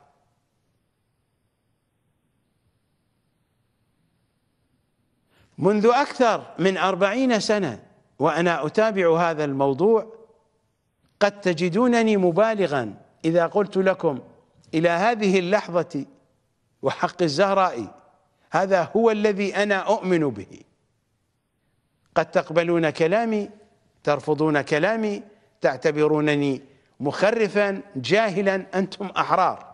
منذ أكثر من أربعين سنة وأنا أتابع هذا الموضوع قد تجدونني مبالغا إذا قلت لكم إلى هذه اللحظة وحق الزهراء هذا هو الذي أنا أؤمن به قد تقبلون كلامي ترفضون كلامي تعتبرونني مخرفا جاهلا أنتم أحرار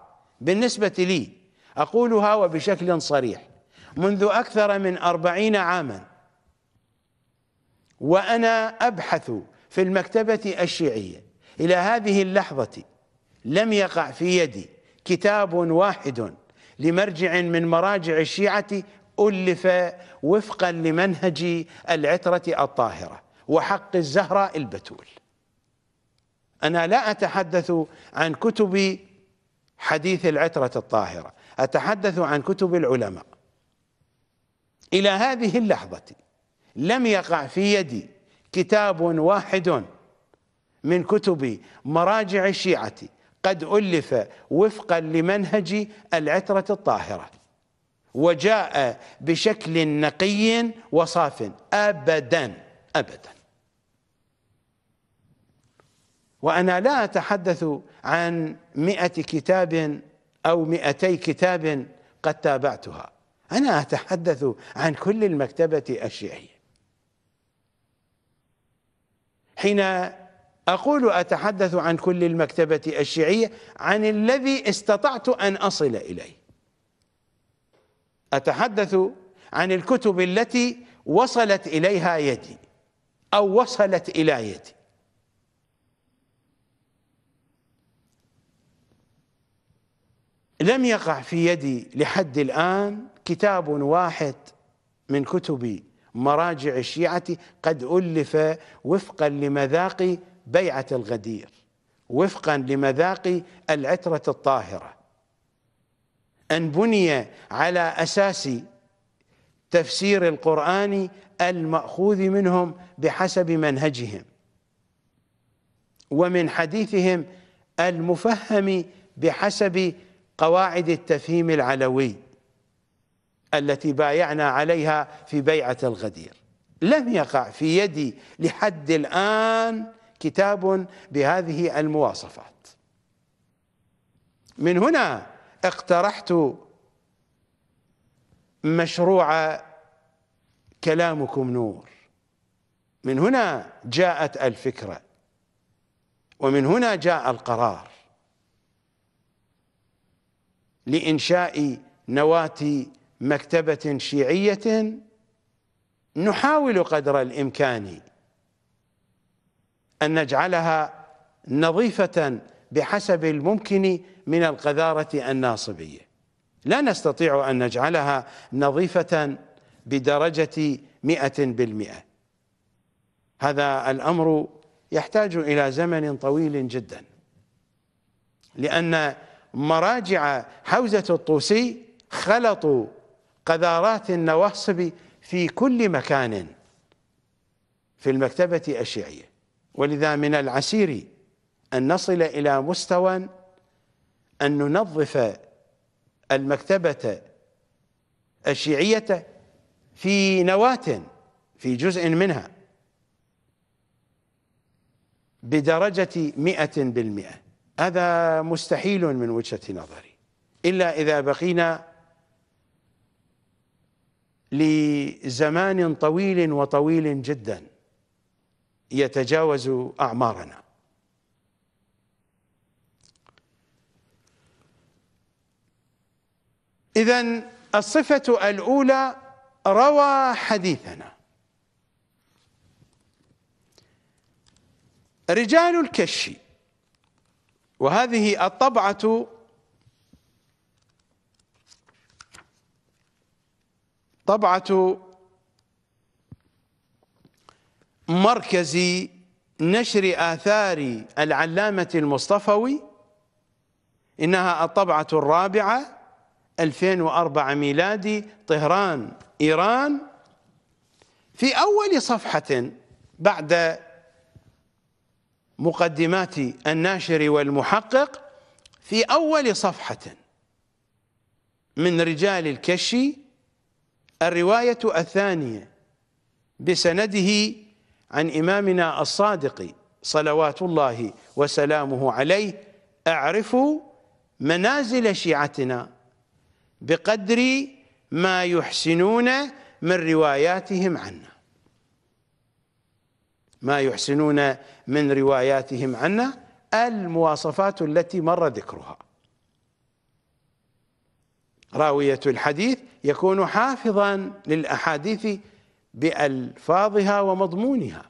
بالنسبة لي أقولها وبشكل صريح منذ أكثر من أربعين عاما وأنا أبحث في المكتبة الشيعية إلى هذه اللحظة لم يقع في يدي كتاب واحد لمرجع من مراجع الشيعة ألف وفقا لمنهج العترة الطاهرة وحق الزهراء البتول أنا لا أتحدث عن كتب حديث العترة الطاهرة أتحدث عن كتب العلماء إلى هذه اللحظة لم يقع في يدي كتاب واحد من كتب مراجع الشيعة قد ألف وفقا لمنهج العترة الطاهرة وجاء بشكل نقي وصاف أبدا أبدا وأنا لا أتحدث عن مئة كتاب أو مئتي كتاب قد تابعتها أنا أتحدث عن كل المكتبة الشيعية حين أقول أتحدث عن كل المكتبة الشيعية عن الذي استطعت أن أصل إليه أتحدث عن الكتب التي وصلت إليها يدي أو وصلت إلى يدي لم يقع في يدي لحد الآن كتاب واحد من كتب مراجع الشيعة قد ألف وفقا لمذاق بيعة الغدير وفقا لمذاق العترة الطاهرة أن بني على أساس تفسير القرآن المأخوذ منهم بحسب منهجهم ومن حديثهم المفهم بحسب قواعد التفهيم العلوي التي بايعنا عليها في بيعة الغدير لم يقع في يدي لحد الآن كتاب بهذه المواصفات من هنا اقترحت مشروع كلامكم نور من هنا جاءت الفكرة ومن هنا جاء القرار لإنشاء نواة مكتبة شيعية نحاول قدر الإمكان أن نجعلها نظيفة بحسب الممكن من القذارة الناصبية لا نستطيع أن نجعلها نظيفة بدرجة مئة بالمئة هذا الأمر يحتاج إلى زمن طويل جدا لأن مراجع حوزة الطوسي خلطوا قذارات النواصب في كل مكان في المكتبة الشيعية ولذا من العسير أن نصل إلى مستوى أن ننظف المكتبة الشيعية في نواة في جزء منها بدرجة مئة بالمئة هذا مستحيل من وجهة نظري إلا إذا بقينا لزمان طويل وطويل جدا يتجاوز أعمارنا إذا الصفة الأولى روى حديثنا رجال الكشي وهذه الطبعة طبعة مركز نشر آثار العلامة المصطفوي إنها الطبعة الرابعة 2004 ميلادي طهران إيران في أول صفحة بعد مقدمات الناشر والمحقق في أول صفحة من رجال الكشي الرواية الثانية بسنده عن إمامنا الصادق صلوات الله وسلامه عليه أعرفوا منازل شيعتنا بقدر ما يحسنون من رواياتهم عنا ما يحسنون من رواياتهم عنا المواصفات التي مر ذكرها راوية الحديث يكون حافظا للأحاديث بألفاظها ومضمونها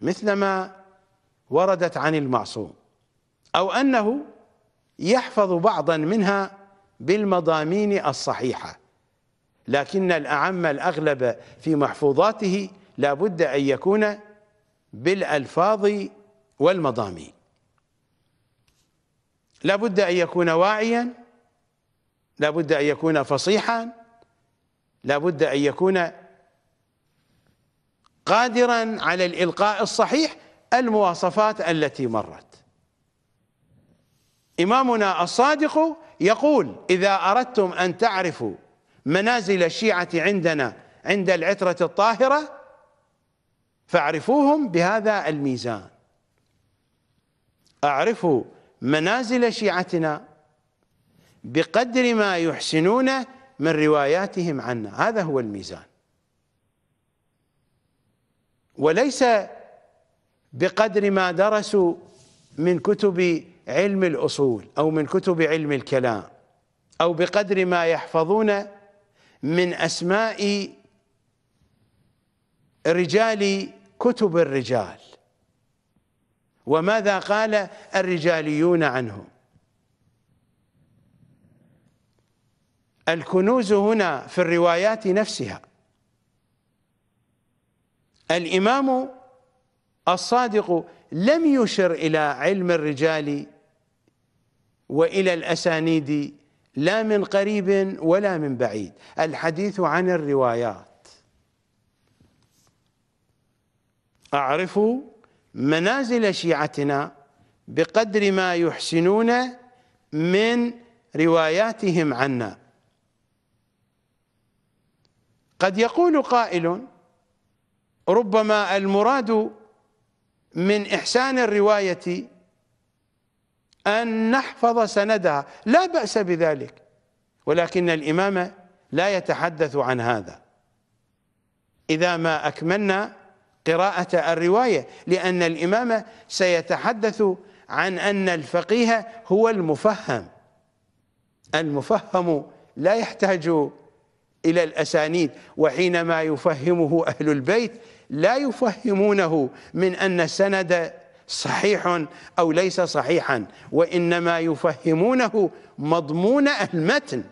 مثلما وردت عن المعصوم أو أنه يحفظ بعضا منها بالمضامين الصحيحة لكن الأعم الأغلب في محفوظاته لا بد أن يكون بالألفاظ والمضامين لا بد أن يكون واعيا لا بد أن يكون فصيحا لا بد أن يكون قادرا على الإلقاء الصحيح المواصفات التي مرت إمامنا الصادق يقول إذا أردتم أن تعرفوا منازل الشيعة عندنا عند العترة الطاهرة فاعرفوهم بهذا الميزان اعرفوا منازل شيعتنا بقدر ما يحسنون من رواياتهم عنا هذا هو الميزان وليس بقدر ما درسوا من كتب علم الأصول أو من كتب علم الكلام أو بقدر ما يحفظون من أسماء رجال كتب الرجال وماذا قال الرجاليون عنه الكنوز هنا في الروايات نفسها الإمام الصادق لم يشر إلى علم الرجال وإلى الأسانيد لا من قريب ولا من بعيد الحديث عن الروايات اعرفوا منازل شيعتنا بقدر ما يحسنون من رواياتهم عنا قد يقول قائل ربما المراد من إحسان الرواية أن نحفظ سندها لا بأس بذلك ولكن الإمام لا يتحدث عن هذا إذا ما أكملنا قراءة الرواية لأن الإمام سيتحدث عن أن الفقيه هو المفهم المفهم لا يحتاج إلى الأسانيد وحينما يفهمه أهل البيت لا يفهمونه من أن السند صحيح أو ليس صحيحا وإنما يفهمونه مضمون المتن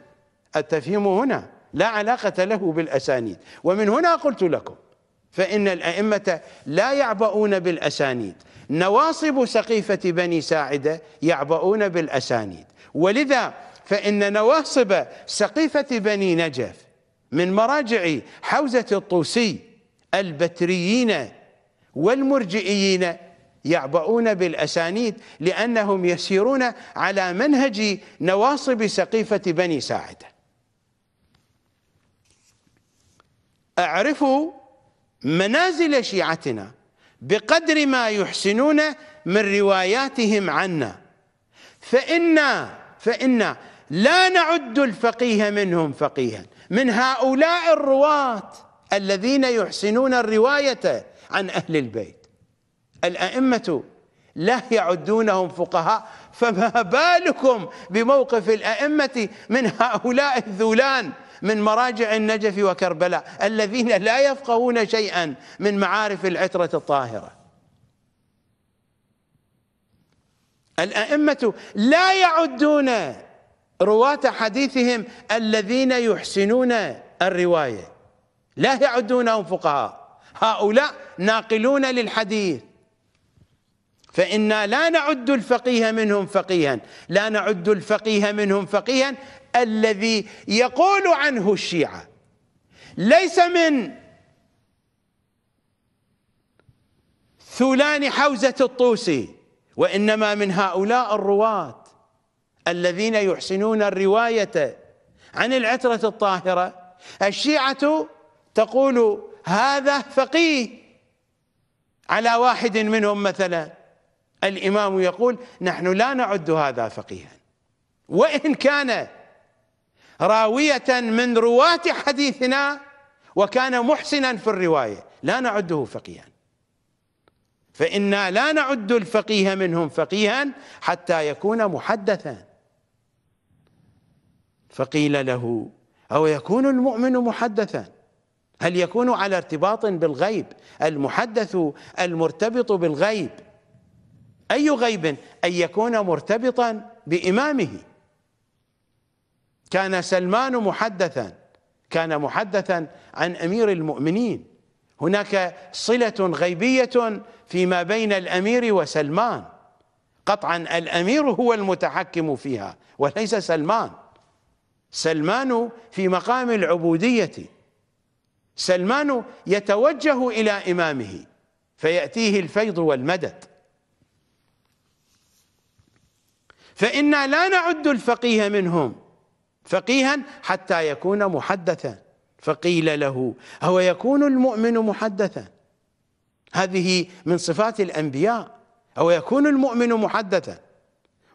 التفهيم هنا لا علاقة له بالأسانيد ومن هنا قلت لكم فإن الأئمة لا يعبؤون بالأسانيد نواصب سقيفة بني ساعدة يعبؤون بالأسانيد ولذا فإن نواصب سقيفة بني نجف من مراجع حوزة الطوسي البتريين والمرجئيين يعبؤون بالأسانيد لأنهم يسيرون على منهج نواصب سقيفة بني ساعدة أعرفوا منازل شيعتنا بقدر ما يحسنون من رواياتهم عنا فإنا فإنا لا نعد الفقيه منهم فقيها من هؤلاء الرواة الذين يحسنون الرواية عن أهل البيت الأئمة لا يعدونهم فقهاء فما بالكم بموقف الأئمة من هؤلاء الذولان من مراجع النجف وكربلاء الذين لا يفقهون شيئا من معارف العترة الطاهرة الأئمة لا يعدون رواة حديثهم الذين يحسنون الرواية لا يعدونهم فقهاء هؤلاء ناقلون للحديث فإنا لا نعد الفقيه منهم فقيها لا نعد الفقيه منهم فقيها الذي يقول عنه الشيعة ليس من ثولان حوزة الطوسي وإنما من هؤلاء الرواة الذين يحسنون الرواية عن العترة الطاهرة الشيعة تقول هذا فقيه على واحد منهم مثلا الإمام يقول نحن لا نعد هذا فقيها وإن كان راوية من رواة حديثنا وكان محسنا في الرواية لا نعده فقيها فإنا لا نعد الفقيه منهم فقيها حتى يكون محدثا فقيل له أو يكون المؤمن محدثا هل يكون على ارتباط بالغيب المحدث المرتبط بالغيب أي غيب أن يكون مرتبطا بإمامه كان سلمان محدثا كان محدثا عن أمير المؤمنين هناك صلة غيبية فيما بين الأمير وسلمان قطعا الأمير هو المتحكم فيها وليس سلمان سلمان في مقام العبودية سلمان يتوجه إلى إمامه فيأتيه الفيض والمدد فإنا لا نعد الفقيه منهم فقيها حتى يكون محدثا فقيل له هو يكون المؤمن محدثا هذه من صفات الأنبياء أو يكون المؤمن محدثا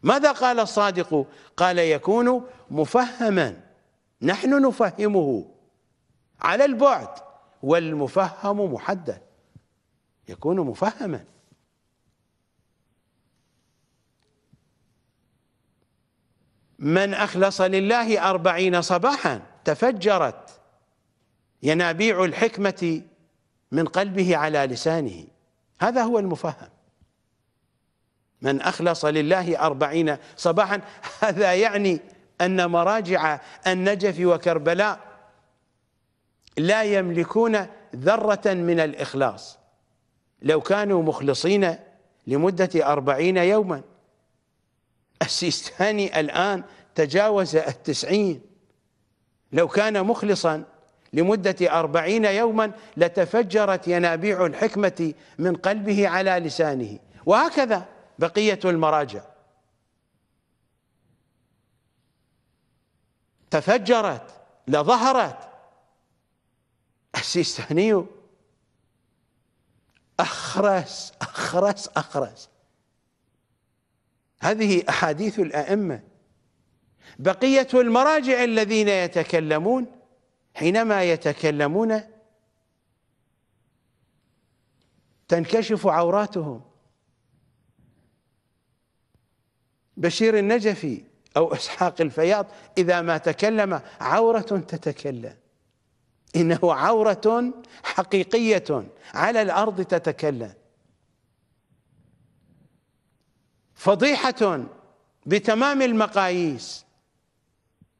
ماذا قال الصادق قال يكون مفهما نحن نفهمه على البعد والمفهم محدث يكون مفهما من أخلص لله أربعين صباحا تفجرت ينابيع الحكمة من قلبه على لسانه هذا هو المفهم من أخلص لله أربعين صباحا هذا يعني أن مراجع النجف وكربلاء لا يملكون ذرة من الإخلاص لو كانوا مخلصين لمدة أربعين يوما السيستاني الآن تجاوز التسعين لو كان مخلصا لمدة أربعين يوما لتفجرت ينابيع الحكمة من قلبه على لسانه وهكذا بقية المراجع تفجرت لظهرت السيستاني أخرس أخرس أخرس هذه أحاديث الأئمة بقية المراجع الذين يتكلمون حينما يتكلمون تنكشف عوراتهم بشير النجفي أو إسحاق الفياض إذا ما تكلم عورة تتكلم إنه عورة حقيقية على الأرض تتكلم فضيحه بتمام المقاييس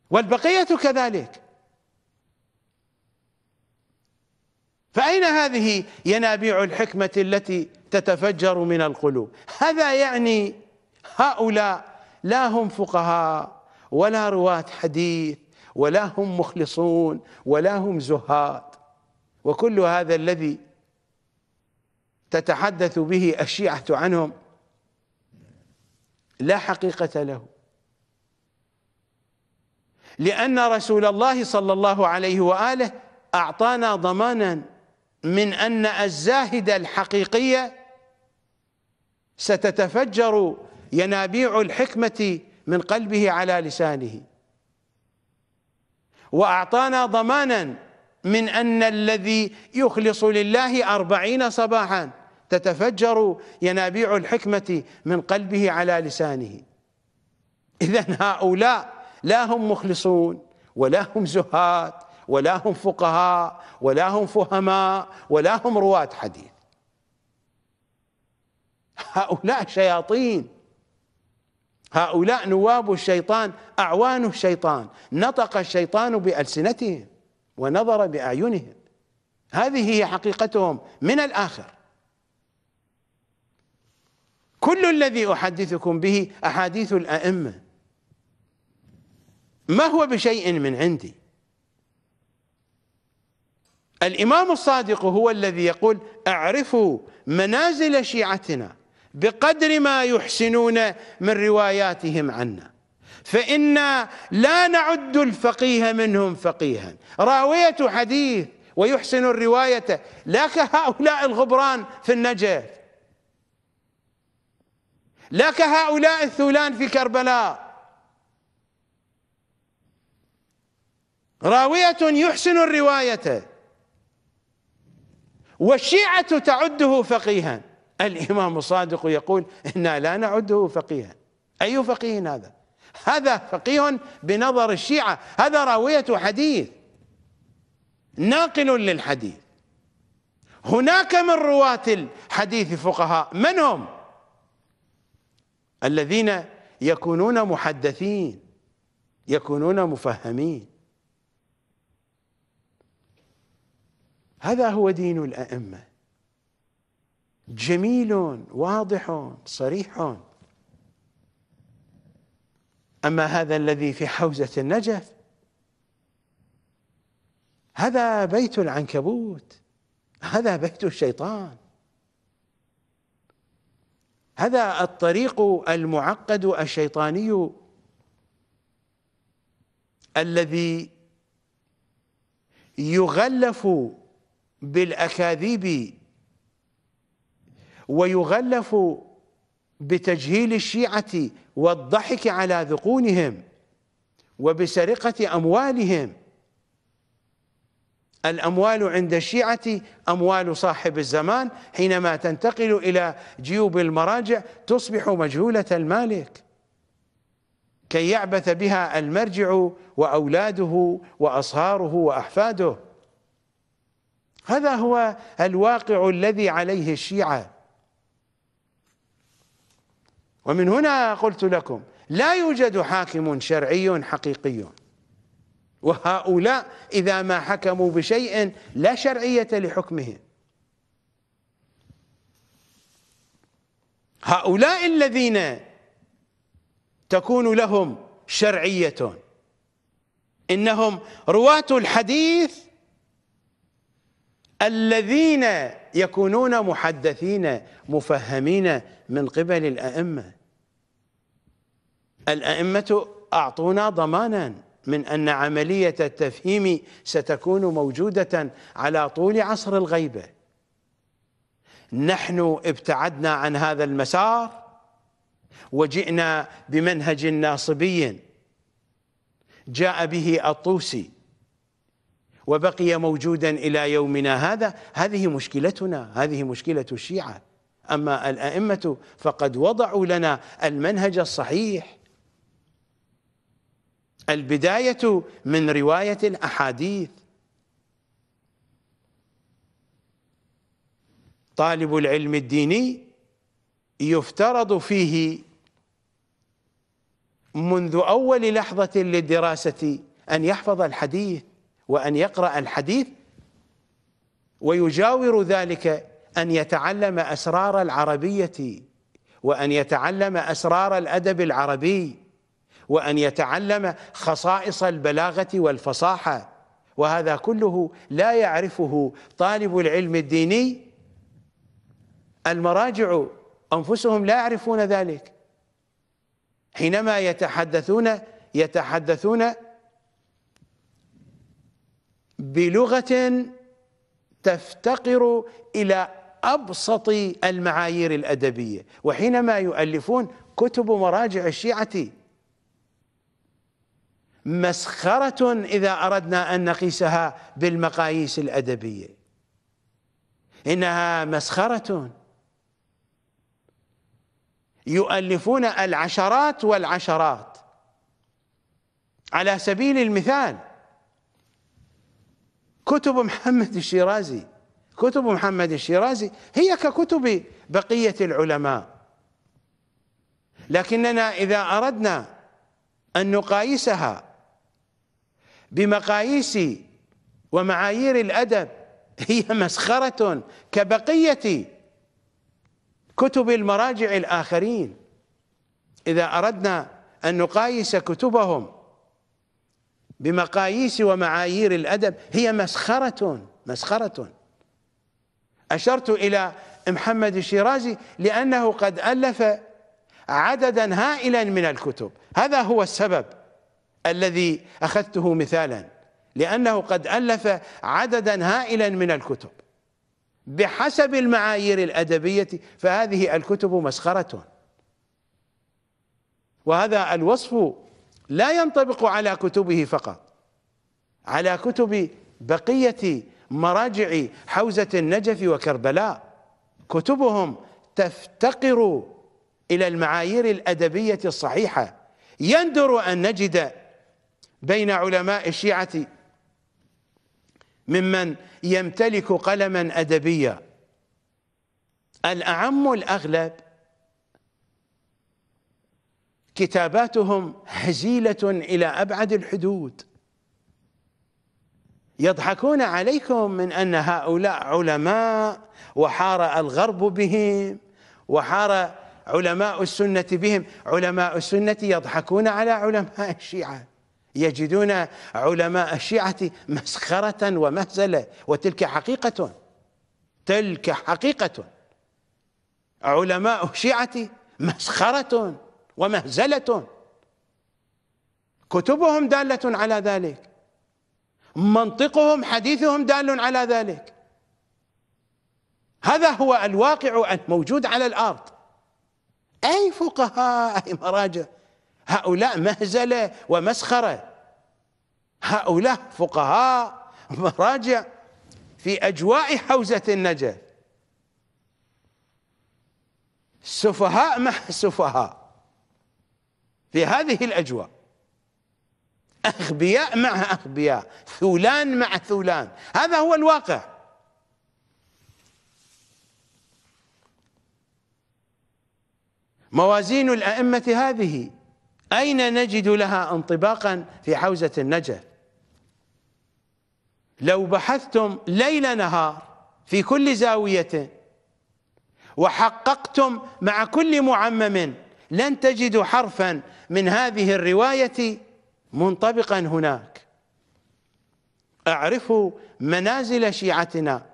والبقيه كذلك فاين هذه ينابيع الحكمه التي تتفجر من القلوب هذا يعني هؤلاء لا هم فقهاء ولا رواه حديث ولا هم مخلصون ولا هم زهاد وكل هذا الذي تتحدث به الشيعه عنهم لا حقيقة له لأن رسول الله صلى الله عليه وآله أعطانا ضمانا من أن الزاهد الحقيقية ستتفجر ينابيع الحكمة من قلبه على لسانه وأعطانا ضمانا من أن الذي يخلص لله أربعين صباحاً تتفجر ينابيع الحكمة من قلبه على لسانه إذا هؤلاء لا هم مخلصون ولا هم زهاد ولا هم فقهاء ولا هم فهماء ولا هم رواة حديث هؤلاء شياطين هؤلاء نواب الشيطان أعوان الشيطان نطق الشيطان بألسنتهم ونظر بأعينهم هذه هي حقيقتهم من الآخر كل الذي أحدثكم به أحاديث الأئمة ما هو بشيء من عندي الإمام الصادق هو الذي يقول اعرفوا منازل شيعتنا بقدر ما يحسنون من رواياتهم عنا فإنا لا نعد الفقيه منهم فقيها راوية حديث ويحسن الرواية لا كهؤلاء الغبران في النجف لا كهؤلاء الثولان في كربلاء راوية يحسن الرواية والشيعة تعده فقيها الإمام الصادق يقول إنا لا نعده فقيها أي فقيه هذا هذا فقيه بنظر الشيعة هذا راوية حديث ناقل للحديث هناك من رواة الحديث فقهاء من هم؟ الذين يكونون محدثين يكونون مفهمين هذا هو دين الأئمة جميل واضح صريح أما هذا الذي في حوزة النجف هذا بيت العنكبوت هذا بيت الشيطان هذا الطريق المعقد الشيطاني الذي يغلف بالاكاذيب ويغلف بتجهيل الشيعه والضحك على ذقونهم وبسرقه اموالهم الأموال عند الشيعة أموال صاحب الزمان حينما تنتقل إلى جيوب المراجع تصبح مجهولة المالك كي يعبث بها المرجع وأولاده وأصهاره وأحفاده هذا هو الواقع الذي عليه الشيعة ومن هنا قلت لكم لا يوجد حاكم شرعي حقيقي وهؤلاء إذا ما حكموا بشيء لا شرعية لحكمهم هؤلاء الذين تكون لهم شرعية إنهم رواة الحديث الذين يكونون محدثين مفهمين من قبل الأئمة الأئمة أعطونا ضماناً من أن عملية التفهيم ستكون موجودة على طول عصر الغيبة نحن ابتعدنا عن هذا المسار وجئنا بمنهج ناصبي جاء به الطوسي وبقي موجودا إلى يومنا هذا هذه مشكلتنا هذه مشكلة الشيعة أما الأئمة فقد وضعوا لنا المنهج الصحيح البداية من رواية الأحاديث طالب العلم الديني يفترض فيه منذ أول لحظة للدراسة أن يحفظ الحديث وأن يقرأ الحديث ويجاور ذلك أن يتعلم أسرار العربية وأن يتعلم أسرار الأدب العربي وأن يتعلم خصائص البلاغة والفصاحة وهذا كله لا يعرفه طالب العلم الديني المراجع أنفسهم لا يعرفون ذلك حينما يتحدثون يتحدثون بلغة تفتقر إلى أبسط المعايير الأدبية وحينما يؤلفون كتب مراجع الشيعة مسخرة إذا أردنا أن نقيسها بالمقاييس الأدبية إنها مسخرة يؤلفون العشرات والعشرات على سبيل المثال كتب محمد الشيرازي كتب محمد الشيرازي هي ككتب بقية العلماء لكننا إذا أردنا أن نقايسها بمقاييس ومعايير الأدب هي مسخرة كبقية كتب المراجع الآخرين إذا أردنا أن نقايس كتبهم بمقاييس ومعايير الأدب هي مسخرة مسخرة أشرت إلى محمد الشيرازي لأنه قد ألف عددا هائلا من الكتب هذا هو السبب الذي أخذته مثالا لأنه قد ألف عددا هائلا من الكتب بحسب المعايير الأدبية فهذه الكتب مسخرة وهذا الوصف لا ينطبق على كتبه فقط على كتب بقية مراجع حوزة النجف وكربلاء كتبهم تفتقر إلى المعايير الأدبية الصحيحة يندر أن نجد بين علماء الشيعة ممن يمتلك قلما أدبيا الأعم الأغلب كتاباتهم هزيلة إلى أبعد الحدود يضحكون عليكم من أن هؤلاء علماء وحار الغرب بهم وحار علماء السنة بهم علماء السنة يضحكون على علماء الشيعة يجدون علماء الشيعة مسخرة ومهزلة وتلك حقيقة تلك حقيقة علماء الشيعة مسخرة ومهزلة كتبهم دالة على ذلك منطقهم حديثهم دال على ذلك هذا هو الواقع الموجود على الأرض أي فقهاء أي مراجع هؤلاء مهزلة ومسخرة هؤلاء فقهاء مراجع في أجواء حوزة النجف سفهاء مع سفهاء في هذه الأجواء أغبياء مع أغبياء ثولان مع ثولان هذا هو الواقع موازين الأئمة هذه أين نجد لها انطباقا في حوزة النجف لو بحثتم ليل نهار في كل زاوية وحققتم مع كل معمم لن تجدوا حرفا من هذه الرواية منطبقا هناك اعرفوا منازل شيعتنا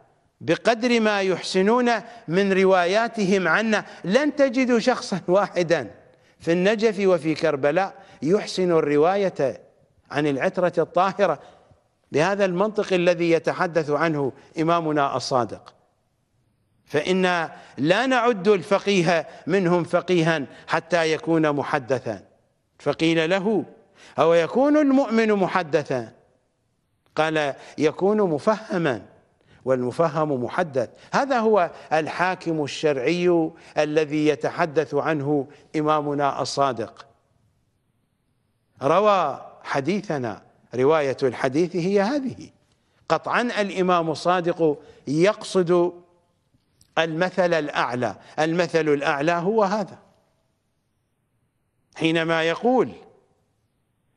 بقدر ما يحسنون من رواياتهم عنا لن تجدوا شخصا واحدا في النجف وفي كربلاء يحسن الرواية عن العترة الطاهرة بهذا المنطق الذي يتحدث عنه إمامنا الصادق فإنا لا نعد الفقيه منهم فقيها حتى يكون محدثا فقيل له أو يكون المؤمن محدثا قال يكون مفهما والمفهم محدد هذا هو الحاكم الشرعي الذي يتحدث عنه إمامنا الصادق روى حديثنا رواية الحديث هي هذه قطعا الإمام الصادق يقصد المثل الأعلى المثل الأعلى هو هذا حينما يقول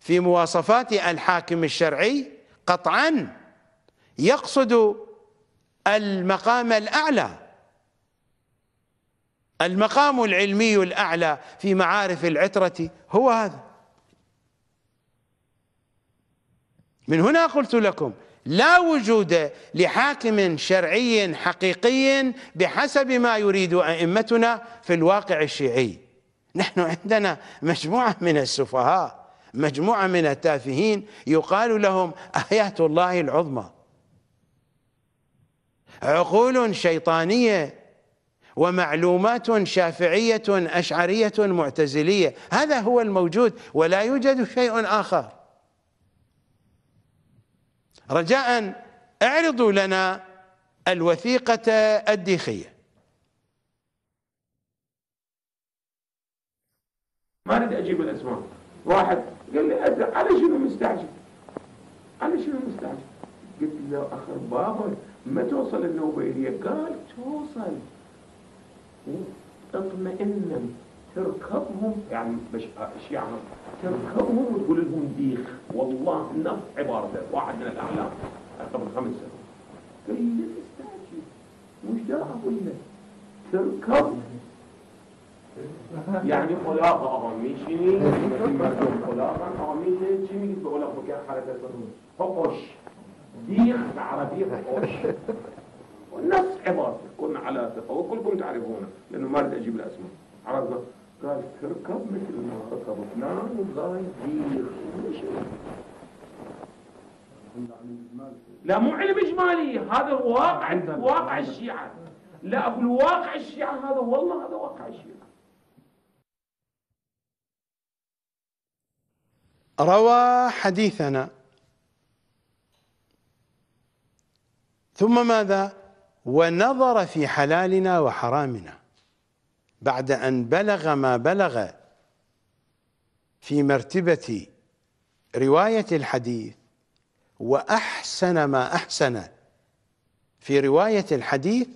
في مواصفات الحاكم الشرعي قطعا يقصد المقام الأعلى المقام العلمي الأعلى في معارف العترة هو هذا من هنا قلت لكم لا وجود لحاكم شرعي حقيقي بحسب ما يريد أئمتنا في الواقع الشيعي نحن عندنا مجموعة من السفهاء مجموعة من التافهين يقال لهم آيات الله العظمى عقول شيطانيه ومعلومات شافعيه اشعريه معتزليه هذا هو الموجود ولا يوجد شيء اخر رجاء اعرضوا لنا الوثيقه الديخيه ما اريد اجيب الاسماء واحد قال لي على شنو مستعجل على شنو مستعجل قلت له اخر بابك ما توصل النوبة إلي قال توصل اطمئنا تركبهم يعني مش اشياء يعني تركبهم وتقول لهم ديخ والله النفط عبارة واحد من الاعلام قبل خمس سنوات قال لي لا تستعجل مش ده اقول لك تركب يعني خلاقة آه، أغميشني خلاقة آه، أغميشني جميل بقول لك حركة فقش بيخ عربيخ قرش والناس عبارة كنا على ثقة وكلكم تعرفونه لأنه ما أريد أجيب الأسماء عرفنا قال تركب مثل ما ركب فلان ديخ بيخ لا مو علم إجمالي هذا واقع واقع الشيعة لا أقول واقع الشيعة هذا والله هذا واقع الشيعة روى حديثنا ثم ماذا ونظر في حلالنا وحرامنا بعد أن بلغ ما بلغ في مرتبة رواية الحديث وأحسن ما أحسن في رواية الحديث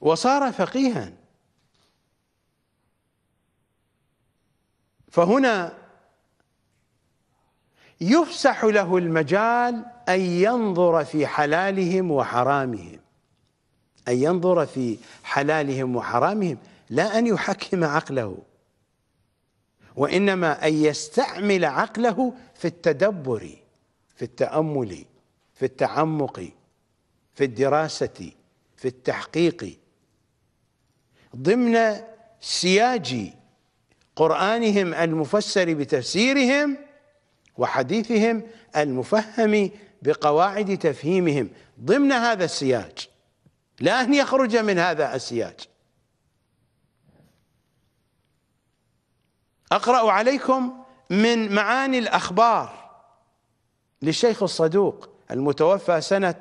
وصار فقيها فهنا يفسح له المجال أن ينظر في حلالهم وحرامهم أن ينظر في حلالهم وحرامهم لا أن يحكم عقله وإنما أن يستعمل عقله في التدبر في التأمل في التعمق في الدراسة في التحقيق ضمن سياج قرآنهم المفسر بتفسيرهم وحديثهم المفهم بقواعد تفهيمهم ضمن هذا السياج لا أن يخرج من هذا السياج أقرأ عليكم من معاني الأخبار للشيخ الصدوق المتوفى سنة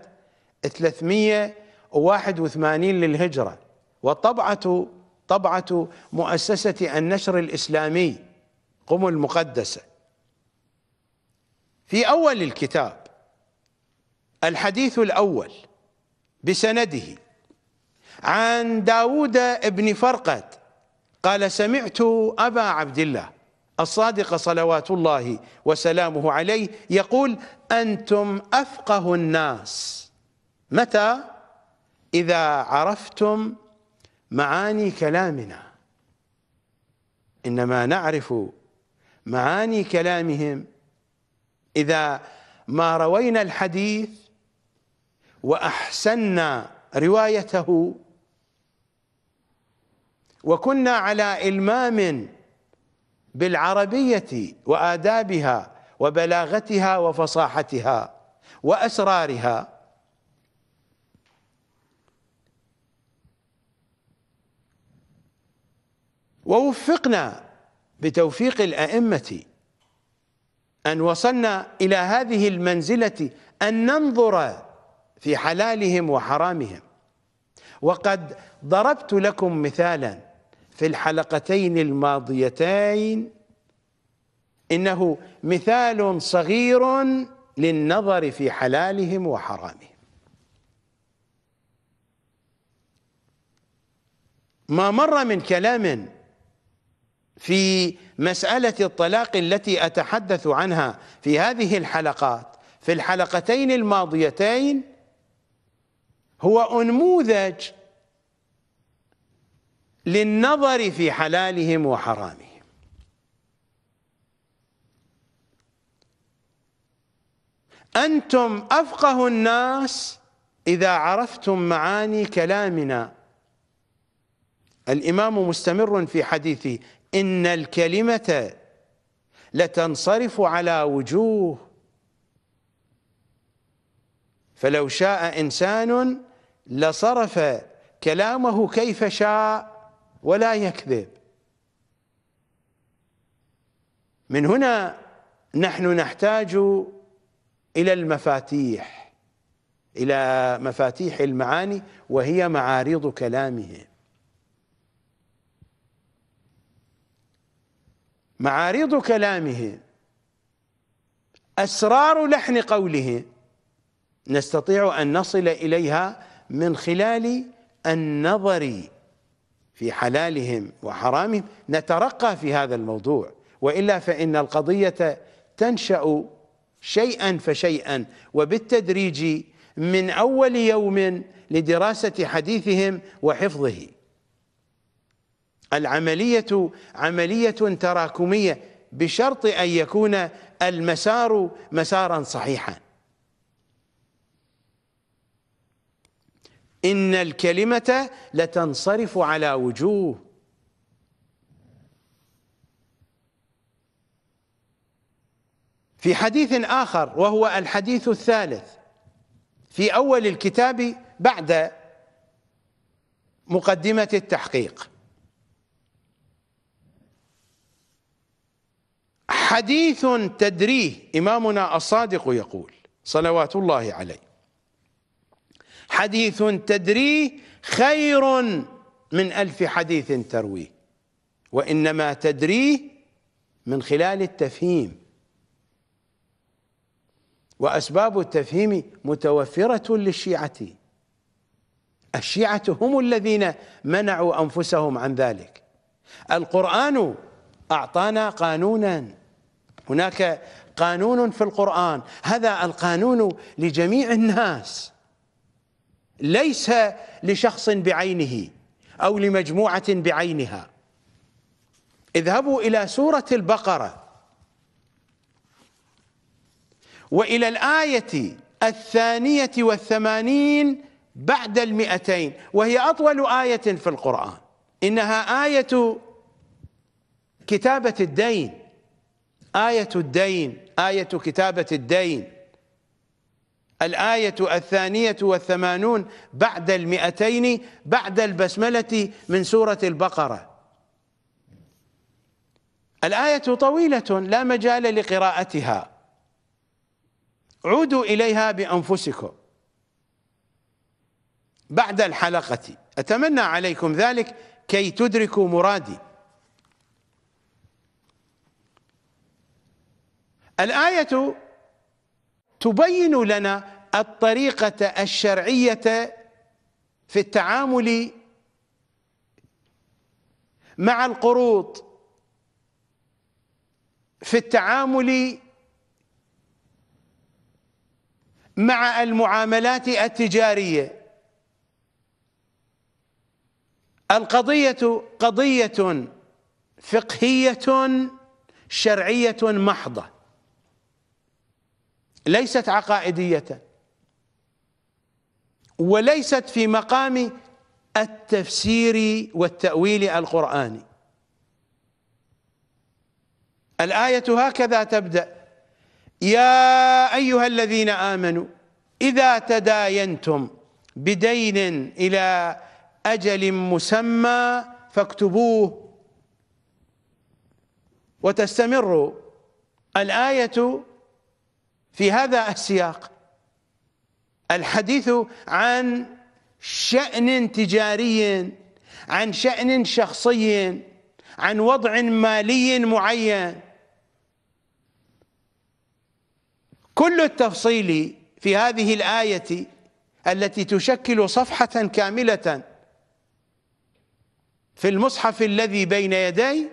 381 للهجرة وطبعة طبعة مؤسسة النشر الإسلامي قم المقدسة في أول الكتاب الحديث الأول بسنده عن داود بن فرقد قال سمعت أبا عبد الله الصادق صلوات الله وسلامه عليه يقول أنتم أفقه الناس متى إذا عرفتم معاني كلامنا إنما نعرف معاني كلامهم إذا ما روينا الحديث وأحسنا روايته وكنا على إلمام بالعربية وآدابها وبلاغتها وفصاحتها وأسرارها ووفقنا بتوفيق الأئمة أن وصلنا إلى هذه المنزلة أن ننظر في حلالهم وحرامهم وقد ضربت لكم مثالا في الحلقتين الماضيتين إنه مثال صغير للنظر في حلالهم وحرامهم ما مر من كلام في مسألة الطلاق التي أتحدث عنها في هذه الحلقات في الحلقتين الماضيتين هو أنموذج للنظر في حلالهم وحرامهم أنتم أفقه الناس إذا عرفتم معاني كلامنا الإمام مستمر في حديثه إن الكلمة لتنصرف على وجوه فلو شاء إنسان لصرف كلامه كيف شاء ولا يكذب من هنا نحن نحتاج إلى المفاتيح إلى مفاتيح المعاني وهي معارض كلامهم معارض كلامه أسرار لحن قوله نستطيع أن نصل إليها من خلال النظر في حلالهم وحرامهم نترقى في هذا الموضوع وإلا فإن القضية تنشأ شيئا فشيئا وبالتدريج من أول يوم لدراسة حديثهم وحفظه العملية عملية تراكمية بشرط أن يكون المسار مسارا صحيحا إن الكلمة لتنصرف على وجوه في حديث آخر وهو الحديث الثالث في أول الكتاب بعد مقدمة التحقيق حديث تدريه إمامنا الصادق يقول صلوات الله عليه حديث تدريه خير من ألف حديث ترويه وإنما تدريه من خلال التفهيم وأسباب التفهيم متوفرة للشيعة الشيعة هم الذين منعوا أنفسهم عن ذلك القرآن أعطانا قانونا هناك قانون في القرآن هذا القانون لجميع الناس ليس لشخص بعينه أو لمجموعة بعينها اذهبوا إلى سورة البقرة وإلى الآية الثانية والثمانين بعد المئتين وهي أطول آية في القرآن إنها آية كتابة الدين آية الدين آية كتابة الدين الآية الثانية والثمانون بعد المئتين بعد البسملة من سورة البقرة الآية طويلة لا مجال لقراءتها عودوا إليها بأنفسكم بعد الحلقة أتمنى عليكم ذلك كي تدركوا مرادي الآية تبين لنا الطريقة الشرعية في التعامل مع القروض في التعامل مع المعاملات التجارية القضية قضية فقهية شرعية محضة ليست عقائدية وليست في مقام التفسير والتأويل القرآني الآية هكذا تبدأ يا أيها الذين آمنوا إذا تداينتم بدين إلى أجل مسمى فاكتبوه وتستمر الآية في هذا السياق الحديث عن شأن تجاري عن شأن شخصي عن وضع مالي معين كل التفصيل في هذه الآية التي تشكل صفحة كاملة في المصحف الذي بين يدي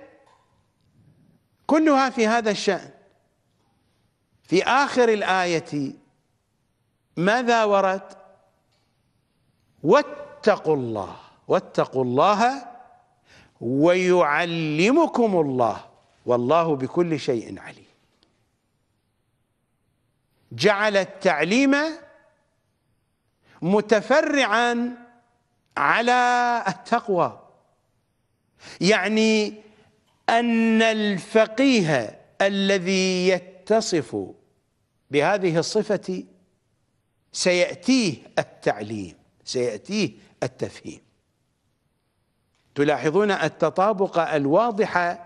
كلها في هذا الشأن في آخر الآية ماذا ورد واتقوا الله واتقوا الله ويعلمكم الله والله بكل شيء عليم جعل التعليم متفرعا على التقوى يعني ان الفقيه الذي يتصف بهذه الصفة سيأتيه التعليم سيأتيه التفهيم تلاحظون التطابق الواضح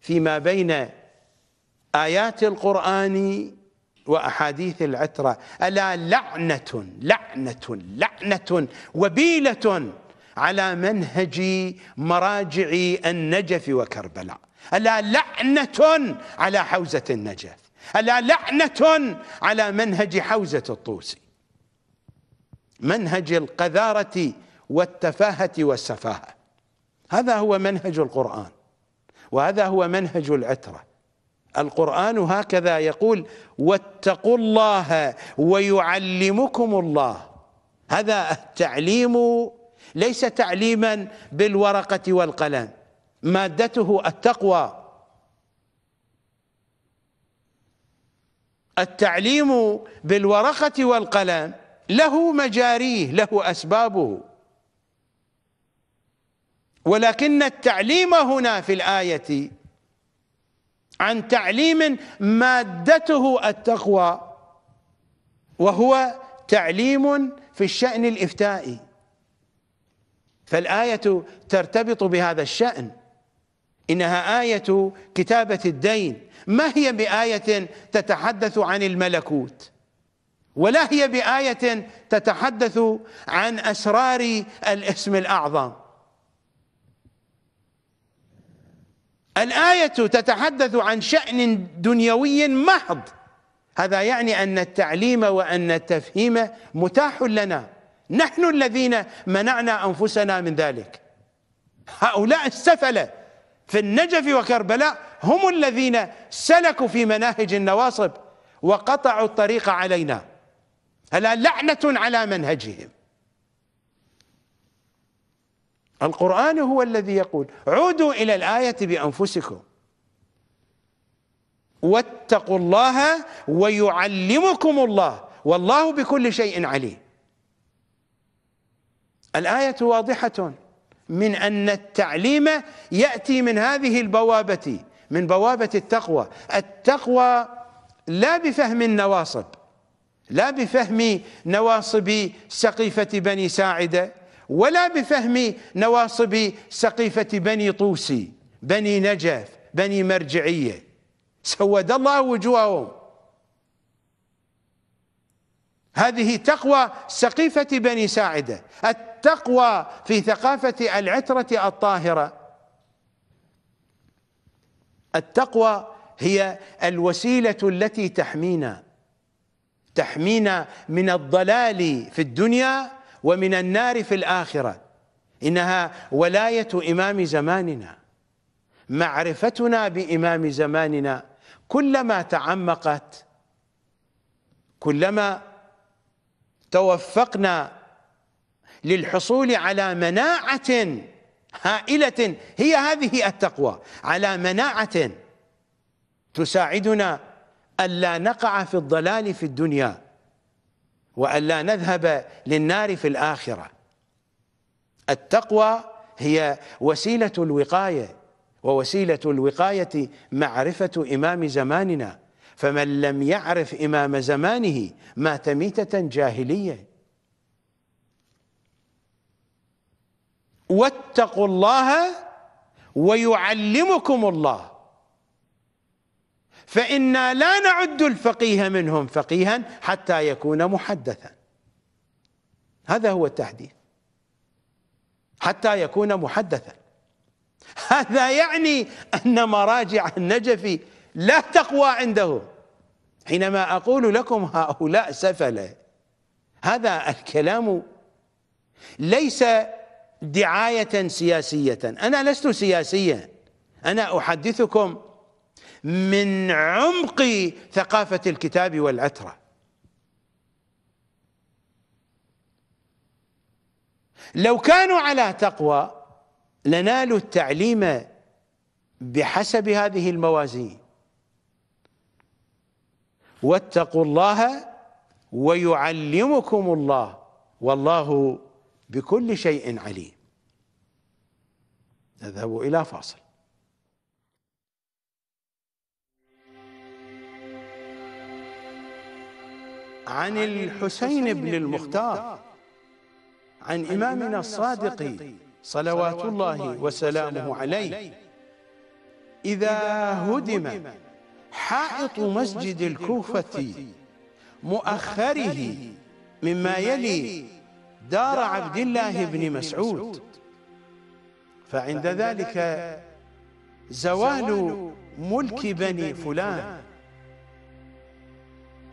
فيما بين آيات القرآن وأحاديث العترة ألا لعنة لعنة لعنة وبيلة على منهج مراجع النجف وكربلاء ألا لعنة على حوزة النجف ألا لعنة على منهج حوزة الطوسي منهج القذارة والتفاهة والسفاهة هذا هو منهج القرآن وهذا هو منهج العترة القرآن هكذا يقول واتقوا الله ويعلمكم الله هذا التعليم ليس تعليما بالورقة والقلم مادته التقوى التعليم بالورقة والقلم له مجاريه له أسبابه ولكن التعليم هنا في الآية عن تعليم مادته التقوى وهو تعليم في الشأن الإفتائي فالآية ترتبط بهذا الشأن إنها آية كتابة الدين ما هي بآية تتحدث عن الملكوت ولا هي بآية تتحدث عن أسرار الاسم الأعظم الآية تتحدث عن شأن دنيوي محض هذا يعني أن التعليم وأن التفهيم متاح لنا نحن الذين منعنا أنفسنا من ذلك هؤلاء السفلة في النجف وكربلاء هم الذين سلكوا في مناهج النواصب وقطعوا الطريق علينا هلا لعنة على منهجهم القرآن هو الذي يقول عودوا إلى الآية بأنفسكم واتقوا الله ويعلمكم الله والله بكل شيء عليم الآية واضحة من أن التعليم يأتي من هذه البوابة من بوابة التقوى التقوى لا بفهم النواصب لا بفهم نواصب سقيفة بني ساعدة ولا بفهم نواصب سقيفة بني طوسي بني نجف بني مرجعية سود الله وجوههم هذه تقوى سقيفة بني ساعدة التقوى في ثقافة العترة الطاهرة التقوى هي الوسيلة التي تحمينا تحمينا من الضلال في الدنيا ومن النار في الآخرة إنها ولاية إمام زماننا معرفتنا بإمام زماننا كلما تعمقت كلما توفقنا للحصول على مناعة هائلة هي هذه التقوى على مناعة تساعدنا ألا نقع في الضلال في الدنيا وألا نذهب للنار في الآخرة التقوى هي وسيلة الوقاية ووسيلة الوقاية معرفة إمام زماننا فمن لم يعرف إمام زمانه مات ميتة جاهلية واتقوا الله ويعلمكم الله فإنا لا نعد الفقيه منهم فقيها حتى يكون محدثا هذا هو التحديث حتى يكون محدثا هذا يعني أن مراجع النجفي لا تقوى عنده حينما أقول لكم هؤلاء سفلة هذا الكلام ليس دعاية سياسية أنا لست سياسيا أنا أحدثكم من عمق ثقافة الكتاب والعترة لو كانوا على تقوى لنالوا التعليم بحسب هذه الموازين واتقوا الله ويعلمكم الله والله بكل شيء عليم نذهب إلى فاصل عن الحسين بن المختار عن إمامنا الصادق صلوات الله وسلامه عليه إذا هدم حائط مسجد الكوفة مؤخره مما يلي دار عبد الله بن مسعود فعند ذلك زوال ملك بني فلان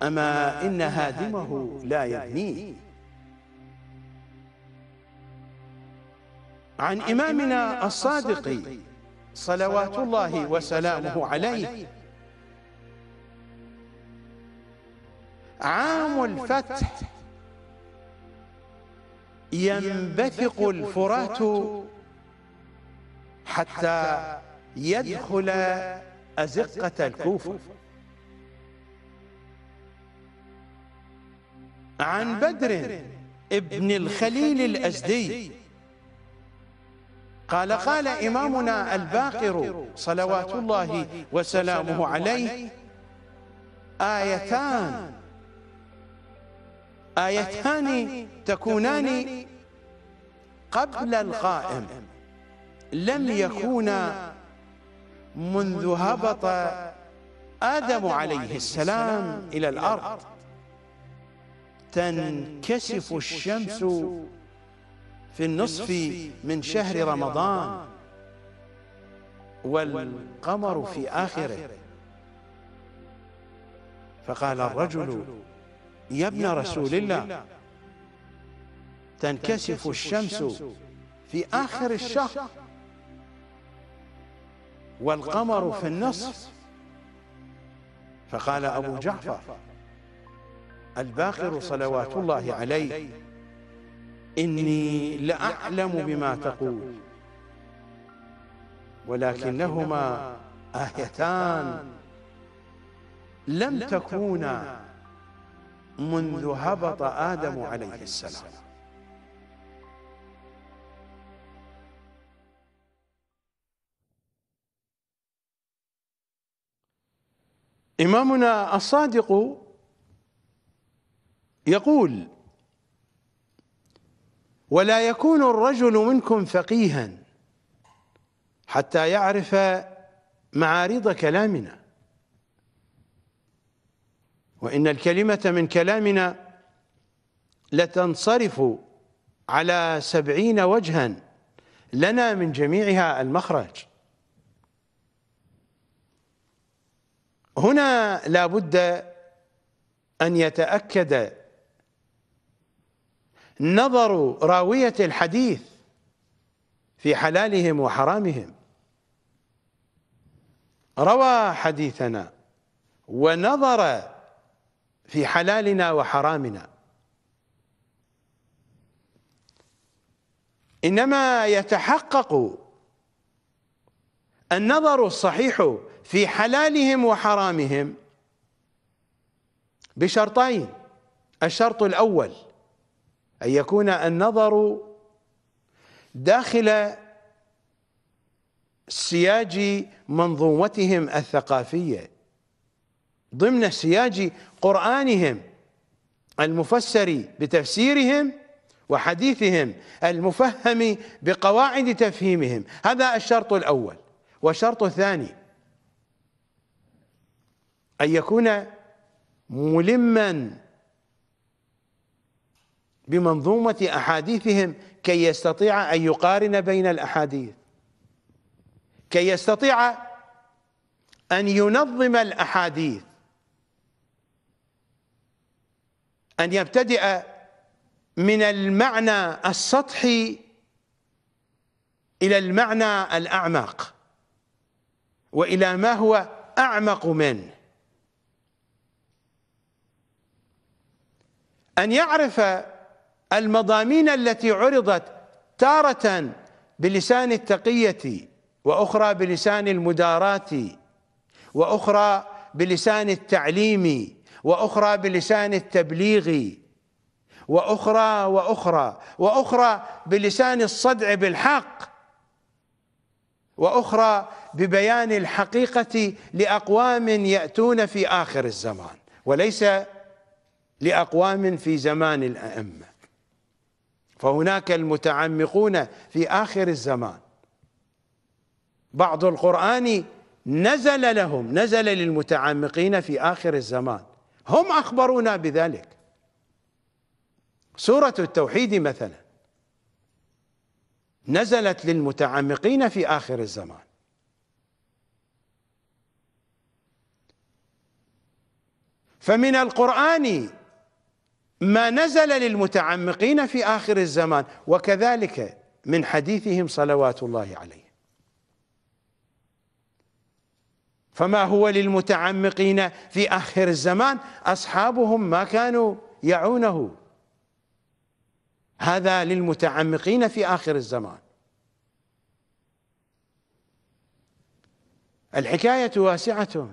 أما إن هادمه لا يبنيه عن إمامنا الصادق صلوات الله وسلامه عليه عام الفتح ينبثق الفرات حتى يدخل أزقة الكوفة عن بدر ابن الخليل الأزدي قال قال إمامنا الباقر صلوات الله وسلامه عليه آيتان آيتان تكونان قبل القائم لم يكونا منذ هبط آدم عليه السلام إلى الأرض تنكسف الشمس في النصف من شهر رمضان والقمر في آخره فقال الرجل يا ابن رسول الله تنكسف الشمس في آخر الشهر والقمر في النصف فقال أبو جعفر الباقر صلوات الله عليه إني لأعلم بما تقول ولكنهما آيتان لم تكونا منذ هبط آدم عليه السلام إمامنا الصادق يقول ولا يكون الرجل منكم فقيها حتى يعرف معارض كلامنا وإن الكلمة من كلامنا لتنصرف على سبعين وجها لنا من جميعها المخرج هنا لا بد أن يتأكد نظر راوية الحديث في حلالهم وحرامهم روى حديثنا ونظر في حلالنا وحرامنا انما يتحقق النظر الصحيح في حلالهم وحرامهم بشرطين الشرط الاول ان يكون النظر داخل سياج منظومتهم الثقافيه ضمن سياج قرآنهم المفسر بتفسيرهم وحديثهم المفهم بقواعد تفهيمهم هذا الشرط الأول والشرط الثاني أن يكون ملما بمنظومة أحاديثهم كي يستطيع أن يقارن بين الأحاديث كي يستطيع أن ينظم الأحاديث أن يبتدئ من المعنى السطحي إلى المعنى الأعمق وإلى ما هو أعمق منه أن يعرف المضامين التي عرضت تارة بلسان التقية وأخرى بلسان المداراة وأخرى بلسان التعليم واخرى بلسان التبليغ واخرى واخرى واخرى بلسان الصدع بالحق واخرى ببيان الحقيقه لاقوام ياتون في اخر الزمان وليس لاقوام في زمان الائمه فهناك المتعمقون في اخر الزمان بعض القران نزل لهم نزل للمتعمقين في اخر الزمان هم اخبرونا بذلك سوره التوحيد مثلا نزلت للمتعمقين في اخر الزمان فمن القران ما نزل للمتعمقين في اخر الزمان وكذلك من حديثهم صلوات الله عليه فما هو للمتعمقين في آخر الزمان أصحابهم ما كانوا يعونه هذا للمتعمقين في آخر الزمان الحكاية واسعة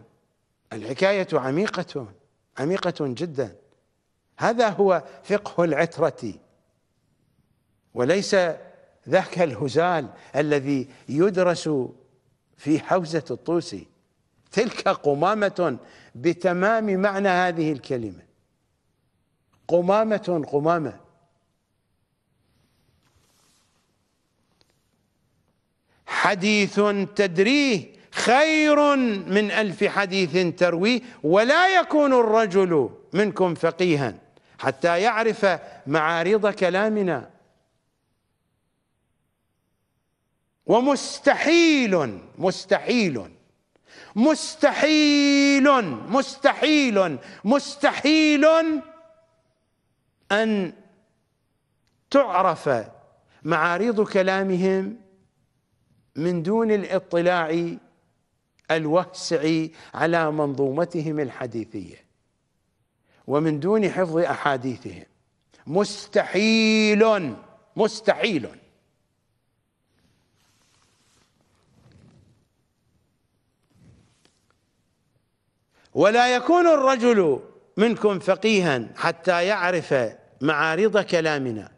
الحكاية عميقة عميقة جدا هذا هو فقه العترة وليس ذاك الهزال الذي يدرس في حوزة الطوسي تلك قمامة بتمام معنى هذه الكلمة قمامة قمامة حديث تدريه خير من ألف حديث ترويه ولا يكون الرجل منكم فقيها حتى يعرف معارض كلامنا ومستحيل مستحيل مستحيل مستحيل مستحيل أن تعرف معارض كلامهم من دون الاطلاع الواسع على منظومتهم الحديثية ومن دون حفظ أحاديثهم مستحيل مستحيل ولا يكون الرجل منكم فقيها حتى يعرف معارض كلامنا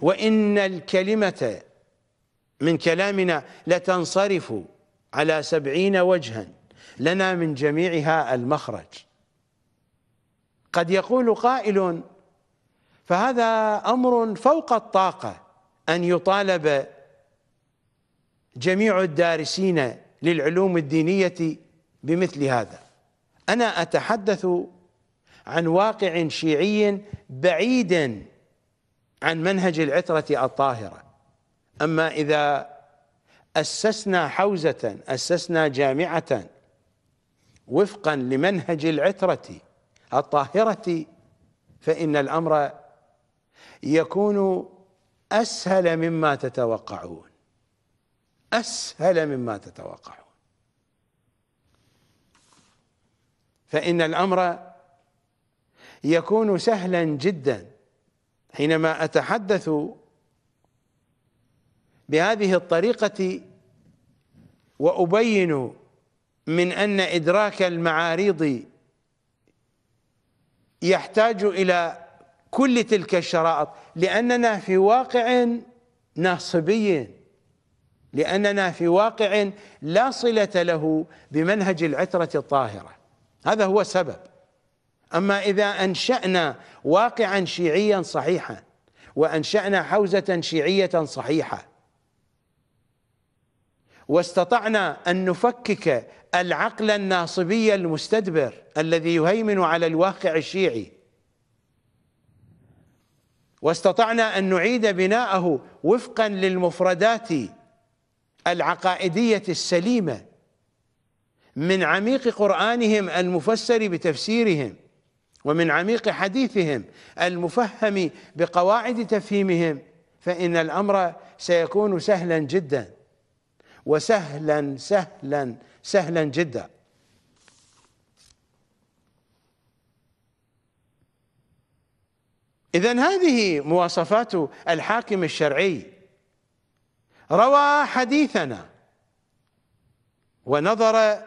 وإن الكلمة من كلامنا لتنصرف على سبعين وجها لنا من جميعها المخرج قد يقول قائل فهذا أمر فوق الطاقة أن يطالب جميع الدارسين للعلوم الدينية بمثل هذا انا اتحدث عن واقع شيعي بعيد عن منهج العتره الطاهره اما اذا اسسنا حوزه اسسنا جامعه وفقا لمنهج العتره الطاهره فان الامر يكون اسهل مما تتوقعون اسهل مما تتوقعون فإن الأمر يكون سهلا جدا حينما أتحدث بهذه الطريقة وأبين من أن إدراك المعاريض يحتاج إلى كل تلك الشرائط لأننا في واقع ناصبي لأننا في واقع لا صلة له بمنهج العترة الطاهرة هذا هو سبب أما إذا أنشأنا واقعا شيعيا صحيحا وأنشأنا حوزة شيعية صحيحة واستطعنا أن نفكك العقل الناصبي المستدبر الذي يهيمن على الواقع الشيعي واستطعنا أن نعيد بناءه وفقا للمفردات العقائدية السليمة من عميق قرآنهم المفسر بتفسيرهم ومن عميق حديثهم المفهم بقواعد تفهيمهم فإن الأمر سيكون سهلا جدا وسهلا سهلا سهلا جدا إذا هذه مواصفات الحاكم الشرعي روى حديثنا ونظر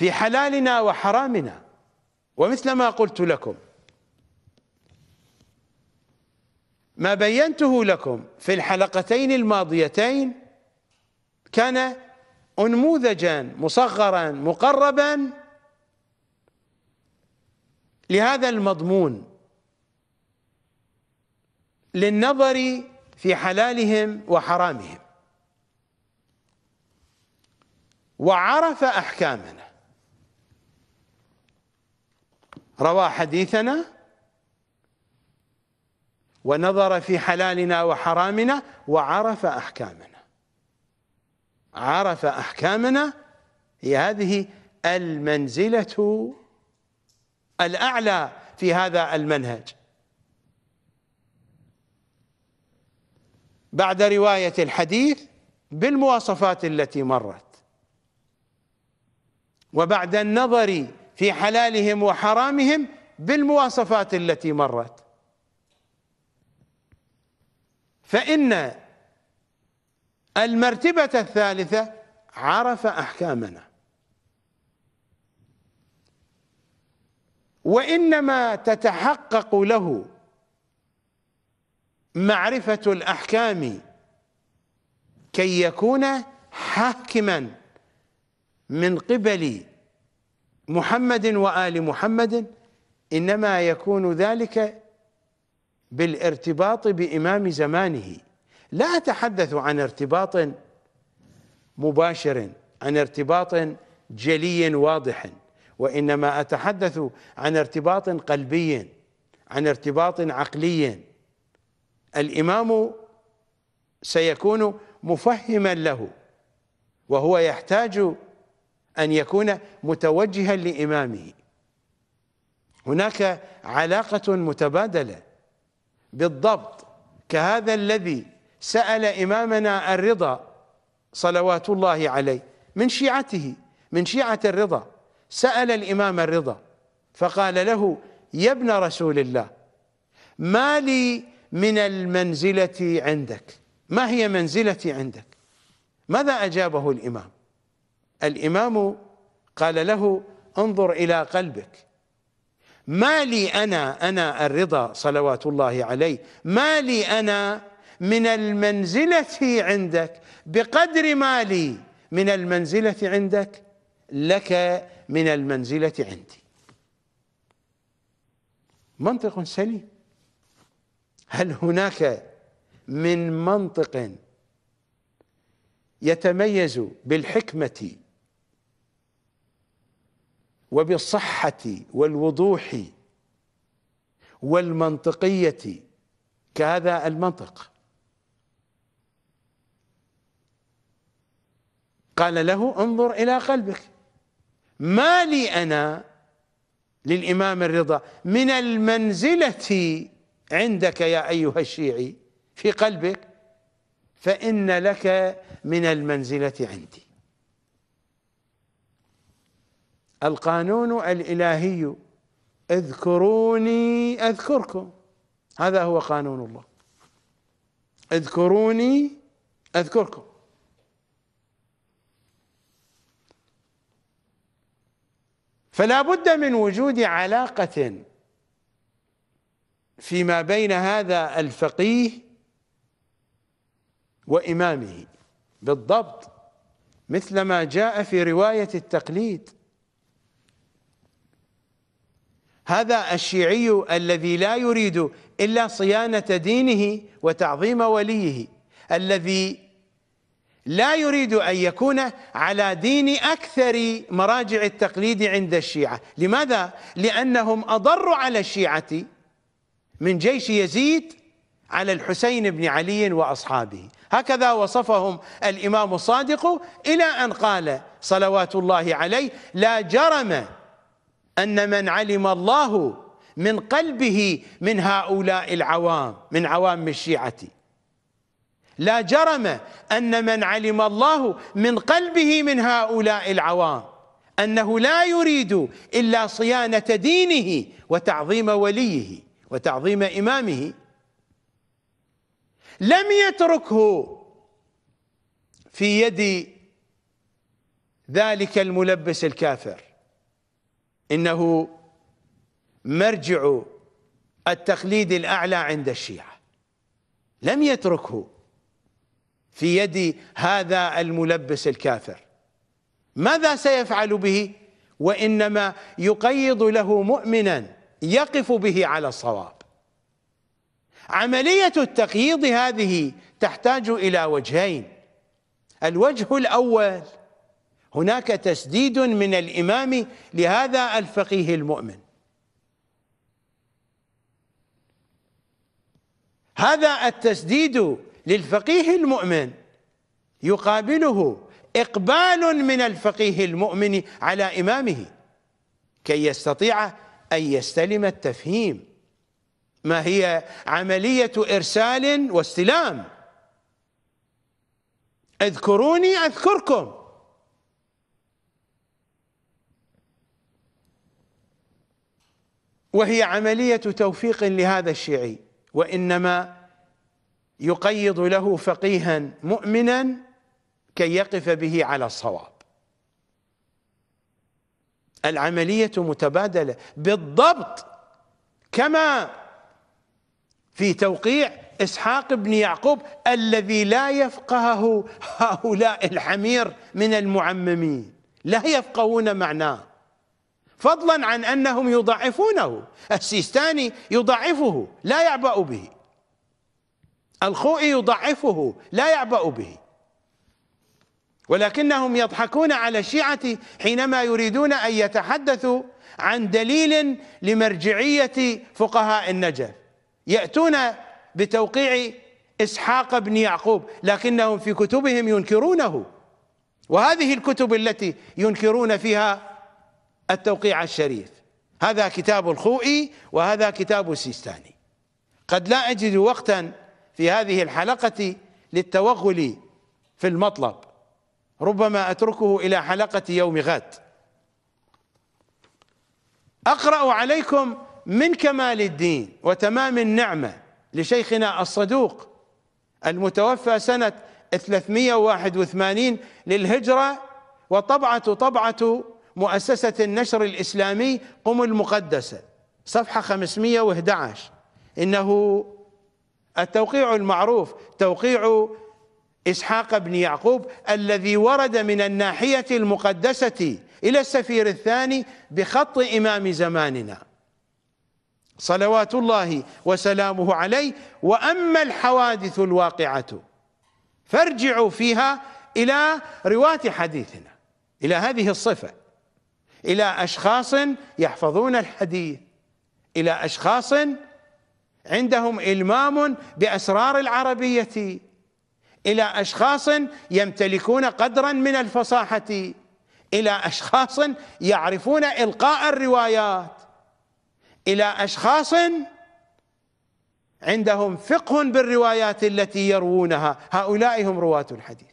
في حلالنا وحرامنا ومثل ما قلت لكم ما بينته لكم في الحلقتين الماضيتين كان انموذجا مصغرا مقربا لهذا المضمون للنظر في حلالهم وحرامهم وعرف احكامنا روى حديثنا ونظر في حلالنا وحرامنا وعرف أحكامنا عرف أحكامنا هي هذه المنزلة الأعلى في هذا المنهج بعد رواية الحديث بالمواصفات التي مرت وبعد النظر في حلالهم وحرامهم بالمواصفات التي مرت فإن المرتبة الثالثة عرف أحكامنا وإنما تتحقق له معرفة الأحكام كي يكون حاكما من قبل محمد وآل محمد إنما يكون ذلك بالارتباط بإمام زمانه لا أتحدث عن ارتباط مباشر عن ارتباط جلي واضح وإنما أتحدث عن ارتباط قلبي عن ارتباط عقلي الإمام سيكون مفهما له وهو يحتاج أن يكون متوجها لإمامه هناك علاقة متبادلة بالضبط كهذا الذي سأل إمامنا الرضا صلوات الله عليه من شيعته من شيعة الرضا سأل الإمام الرضا فقال له يا ابن رسول الله ما لي من المنزلة عندك ما هي منزلتي عندك ماذا أجابه الإمام الإمام قال له انظر إلى قلبك ما لي أنا أنا الرضا صلوات الله عليه ما لي أنا من المنزلة عندك بقدر ما لي من المنزلة عندك لك من المنزلة عندي منطق سليم هل هناك من منطق يتميز بالحكمة وبالصحة والوضوح والمنطقية كهذا المنطق قال له انظر إلى قلبك ما لي أنا للإمام الرضا من المنزلة عندك يا أيها الشيعي في قلبك فإن لك من المنزلة عندي القانون الالهي اذكروني اذكركم هذا هو قانون الله اذكروني اذكركم فلا بد من وجود علاقه فيما بين هذا الفقيه وامامه بالضبط مثل ما جاء في روايه التقليد هذا الشيعي الذي لا يريد إلا صيانة دينه وتعظيم وليه الذي لا يريد أن يكون على دين أكثر مراجع التقليد عند الشيعة لماذا؟ لأنهم أضروا على الشيعة من جيش يزيد على الحسين بن علي وأصحابه هكذا وصفهم الإمام الصادق إلى أن قال صلوات الله عليه لا جرم أن من علم الله من قلبه من هؤلاء العوام من عوام الشيعة لا جرم أن من علم الله من قلبه من هؤلاء العوام أنه لا يريد إلا صيانة دينه وتعظيم وليه وتعظيم إمامه لم يتركه في يد ذلك الملبس الكافر إنه مرجع التقليد الأعلى عند الشيعة لم يتركه في يد هذا الملبس الكافر ماذا سيفعل به وإنما يقيض له مؤمنا يقف به على الصواب عملية التقييض هذه تحتاج إلى وجهين الوجه الأول هناك تسديد من الإمام لهذا الفقيه المؤمن هذا التسديد للفقيه المؤمن يقابله إقبال من الفقيه المؤمن على إمامه كي يستطيع أن يستلم التفهيم ما هي عملية إرسال واستلام اذكروني أذكركم وهي عملية توفيق لهذا الشيعي وإنما يقيض له فقيها مؤمنا كي يقف به على الصواب العملية متبادلة بالضبط كما في توقيع إسحاق بن يعقوب الذي لا يفقهه هؤلاء الحمير من المعممين لا يفقهون معناه فضلا عن أنهم يضعفونه السيستاني يضعفه لا يعبأ به الخوئي يضعفه لا يعبأ به ولكنهم يضحكون على الشيعة حينما يريدون أن يتحدثوا عن دليل لمرجعية فقهاء النجف يأتون بتوقيع إسحاق بن يعقوب لكنهم في كتبهم ينكرونه وهذه الكتب التي ينكرون فيها التوقيع الشريف هذا كتاب الخوئي وهذا كتاب السيستاني قد لا أجد وقتا في هذه الحلقة للتوغل في المطلب ربما أتركه إلى حلقة يوم غد أقرأ عليكم من كمال الدين وتمام النعمة لشيخنا الصدوق المتوفى سنة 381 للهجرة وطبعة طبعة مؤسسة النشر الإسلامي قم المقدسة صفحة 511 إنه التوقيع المعروف توقيع إسحاق بن يعقوب الذي ورد من الناحية المقدسة إلى السفير الثاني بخط إمام زماننا صلوات الله وسلامه عليه وأما الحوادث الواقعة فارجعوا فيها إلى رواة حديثنا إلى هذه الصفة إلى أشخاص يحفظون الحديث إلى أشخاص عندهم إلمام بأسرار العربية إلى أشخاص يمتلكون قدرا من الفصاحة إلى أشخاص يعرفون إلقاء الروايات إلى أشخاص عندهم فقه بالروايات التي يروونها هؤلاء هم رواة الحديث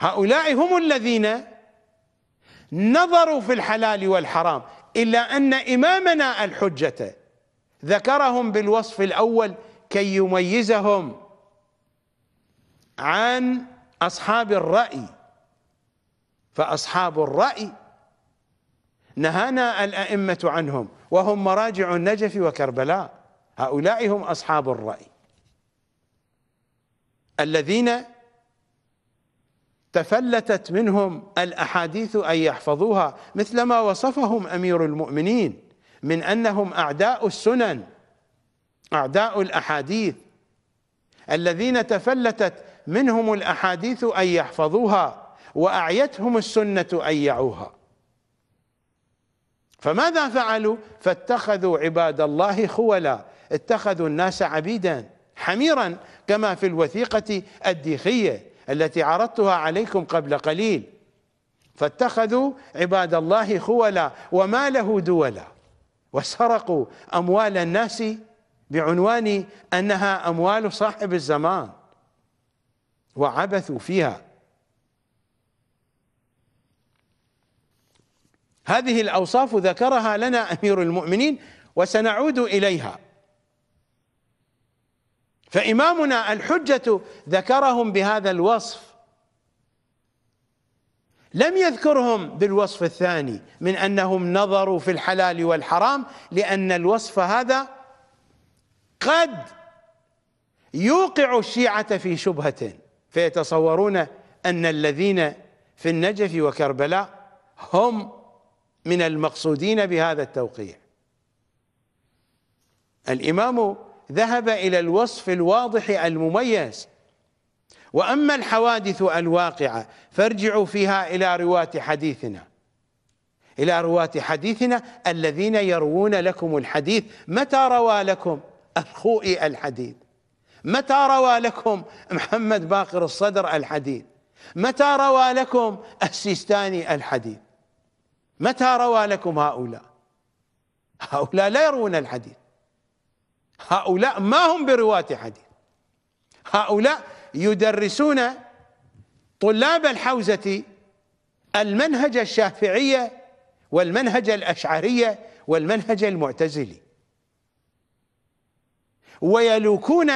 هؤلاء هم الذين نظروا في الحلال والحرام إلا أن إمامنا الحجة ذكرهم بالوصف الأول كي يميزهم عن أصحاب الرأي فأصحاب الرأي نهانا الأئمة عنهم وهم مراجع النجف وكربلاء هؤلاء هم أصحاب الرأي الذين تفلتت منهم الاحاديث ان يحفظوها مثلما وصفهم امير المؤمنين من انهم اعداء السنن اعداء الاحاديث الذين تفلتت منهم الاحاديث ان يحفظوها واعيتهم السنه ان يعوها فماذا فعلوا فاتخذوا عباد الله خولا اتخذوا الناس عبيدا حميرا كما في الوثيقه الديخيه التي عرضتها عليكم قبل قليل فاتخذوا عباد الله خولا وما له دولا وسرقوا أموال الناس بعنوان أنها أموال صاحب الزمان وعبثوا فيها هذه الأوصاف ذكرها لنا أمير المؤمنين وسنعود إليها فإمامنا الحجة ذكرهم بهذا الوصف لم يذكرهم بالوصف الثاني من أنهم نظروا في الحلال والحرام لأن الوصف هذا قد يوقع الشيعة في شبهة فيتصورون أن الذين في النجف وكربلاء هم من المقصودين بهذا التوقيع الإمام ذهب إلى الوصف الواضح المميز وأما الحوادث الواقعة فارجعوا فيها إلى رواة حديثنا إلى رواة حديثنا الذين يروون لكم الحديث متى روى لكم الخوئي الحديث متى روى لكم محمد باقر الصدر الحديث متى روى لكم السيستاني الحديث متى روى لكم هؤلاء هؤلاء لا يروون الحديث هؤلاء ما هم برواة حديث هؤلاء يدرسون طلاب الحوزة المنهج الشافعية والمنهج الأشعرية والمنهج المعتزلي ويلوكون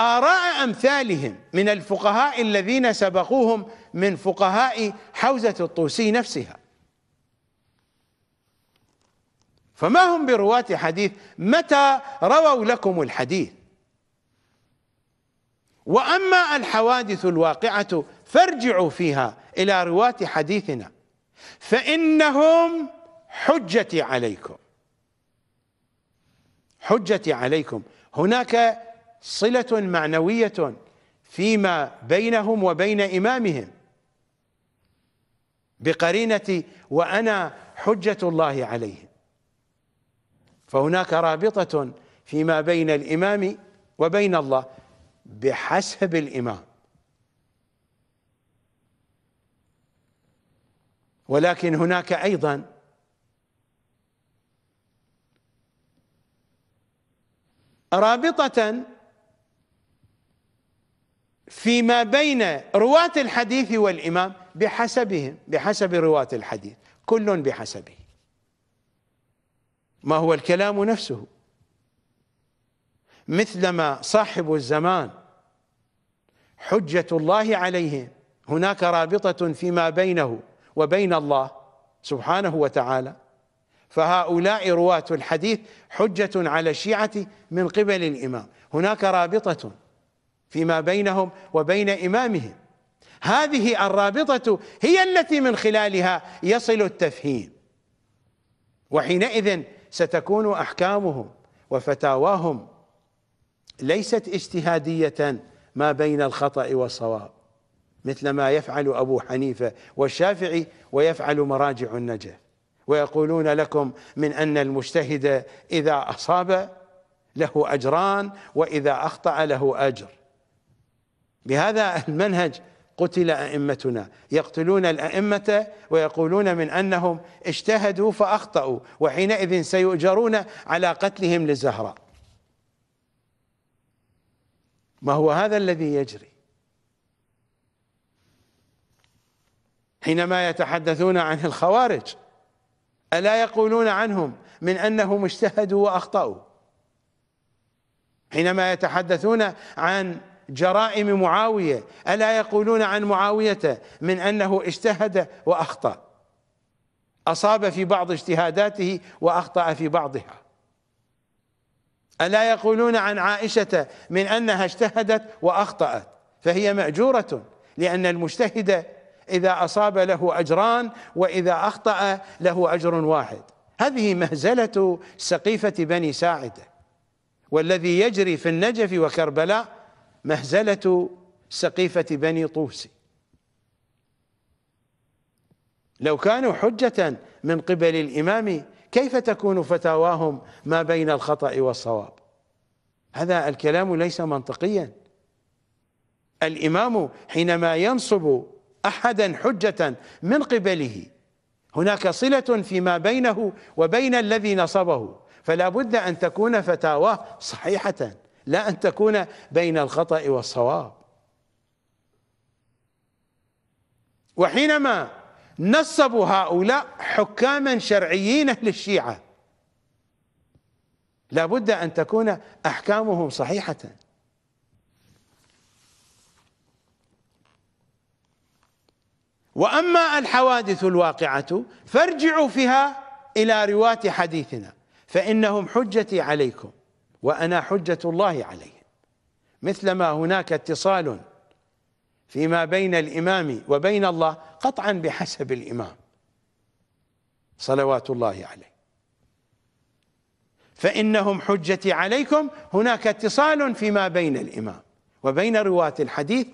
آراء أمثالهم من الفقهاء الذين سبقوهم من فقهاء حوزة الطوسي نفسها فما هم برواة حديث متى رووا لكم الحديث واما الحوادث الواقعه فارجعوا فيها الى رواه حديثنا فانهم حجتي عليكم حجتي عليكم هناك صله معنويه فيما بينهم وبين امامهم بقرينه وانا حجه الله عليهم فهناك رابطة فيما بين الإمام وبين الله بحسب الإمام ولكن هناك أيضا رابطة فيما بين رواة الحديث والإمام بحسبهم بحسب رواة الحديث كل بحسبه ما هو الكلام نفسه مثلما صاحب الزمان حجة الله عليهم هناك رابطة فيما بينه وبين الله سبحانه وتعالى فهؤلاء رواة الحديث حجة على الشيعة من قبل الإمام هناك رابطة فيما بينهم وبين إمامهم هذه الرابطة هي التي من خلالها يصل التفهيم وحينئذ ستكون احكامهم وفتاواهم ليست اجتهاديه ما بين الخطا والصواب مثل ما يفعل ابو حنيفه والشافعي ويفعل مراجع النجف ويقولون لكم من ان المجتهد اذا اصاب له اجران واذا اخطا له اجر بهذا المنهج قتل ائمتنا يقتلون الائمه ويقولون من انهم اجتهدوا فاخطاوا وحينئذ سيؤجرون على قتلهم للزهراء ما هو هذا الذي يجري حينما يتحدثون عن الخوارج الا يقولون عنهم من انهم اجتهدوا واخطاوا حينما يتحدثون عن جرائم معاوية ألا يقولون عن معاوية من أنه اجتهد وأخطأ أصاب في بعض اجتهاداته وأخطأ في بعضها ألا يقولون عن عائشة من أنها اجتهدت وأخطأت فهي مأجورة لأن المجتهد إذا أصاب له أجران وإذا أخطأ له أجر واحد هذه مهزلة سقيفة بني ساعدة والذي يجري في النجف وكربلاء مهزلة سقيفة بني طوس لو كانوا حجة من قبل الإمام كيف تكون فتاواهم ما بين الخطأ والصواب هذا الكلام ليس منطقيا الإمام حينما ينصب أحدا حجة من قبله هناك صلة فيما بينه وبين الذي نصبه فلا بد أن تكون فتاواه صحيحة لا أن تكون بين الخطأ والصواب وحينما نصبوا هؤلاء حكاما شرعيين للشيعة لابد أن تكون أحكامهم صحيحة وأما الحوادث الواقعة فارجعوا فيها إلى رواة حديثنا فإنهم حجتي عليكم وأنا حجة الله عليهم مثلما هناك اتصال فيما بين الإمام وبين الله قطعا بحسب الإمام صلوات الله عليه فإنهم حجتي عليكم هناك اتصال فيما بين الإمام وبين رواة الحديث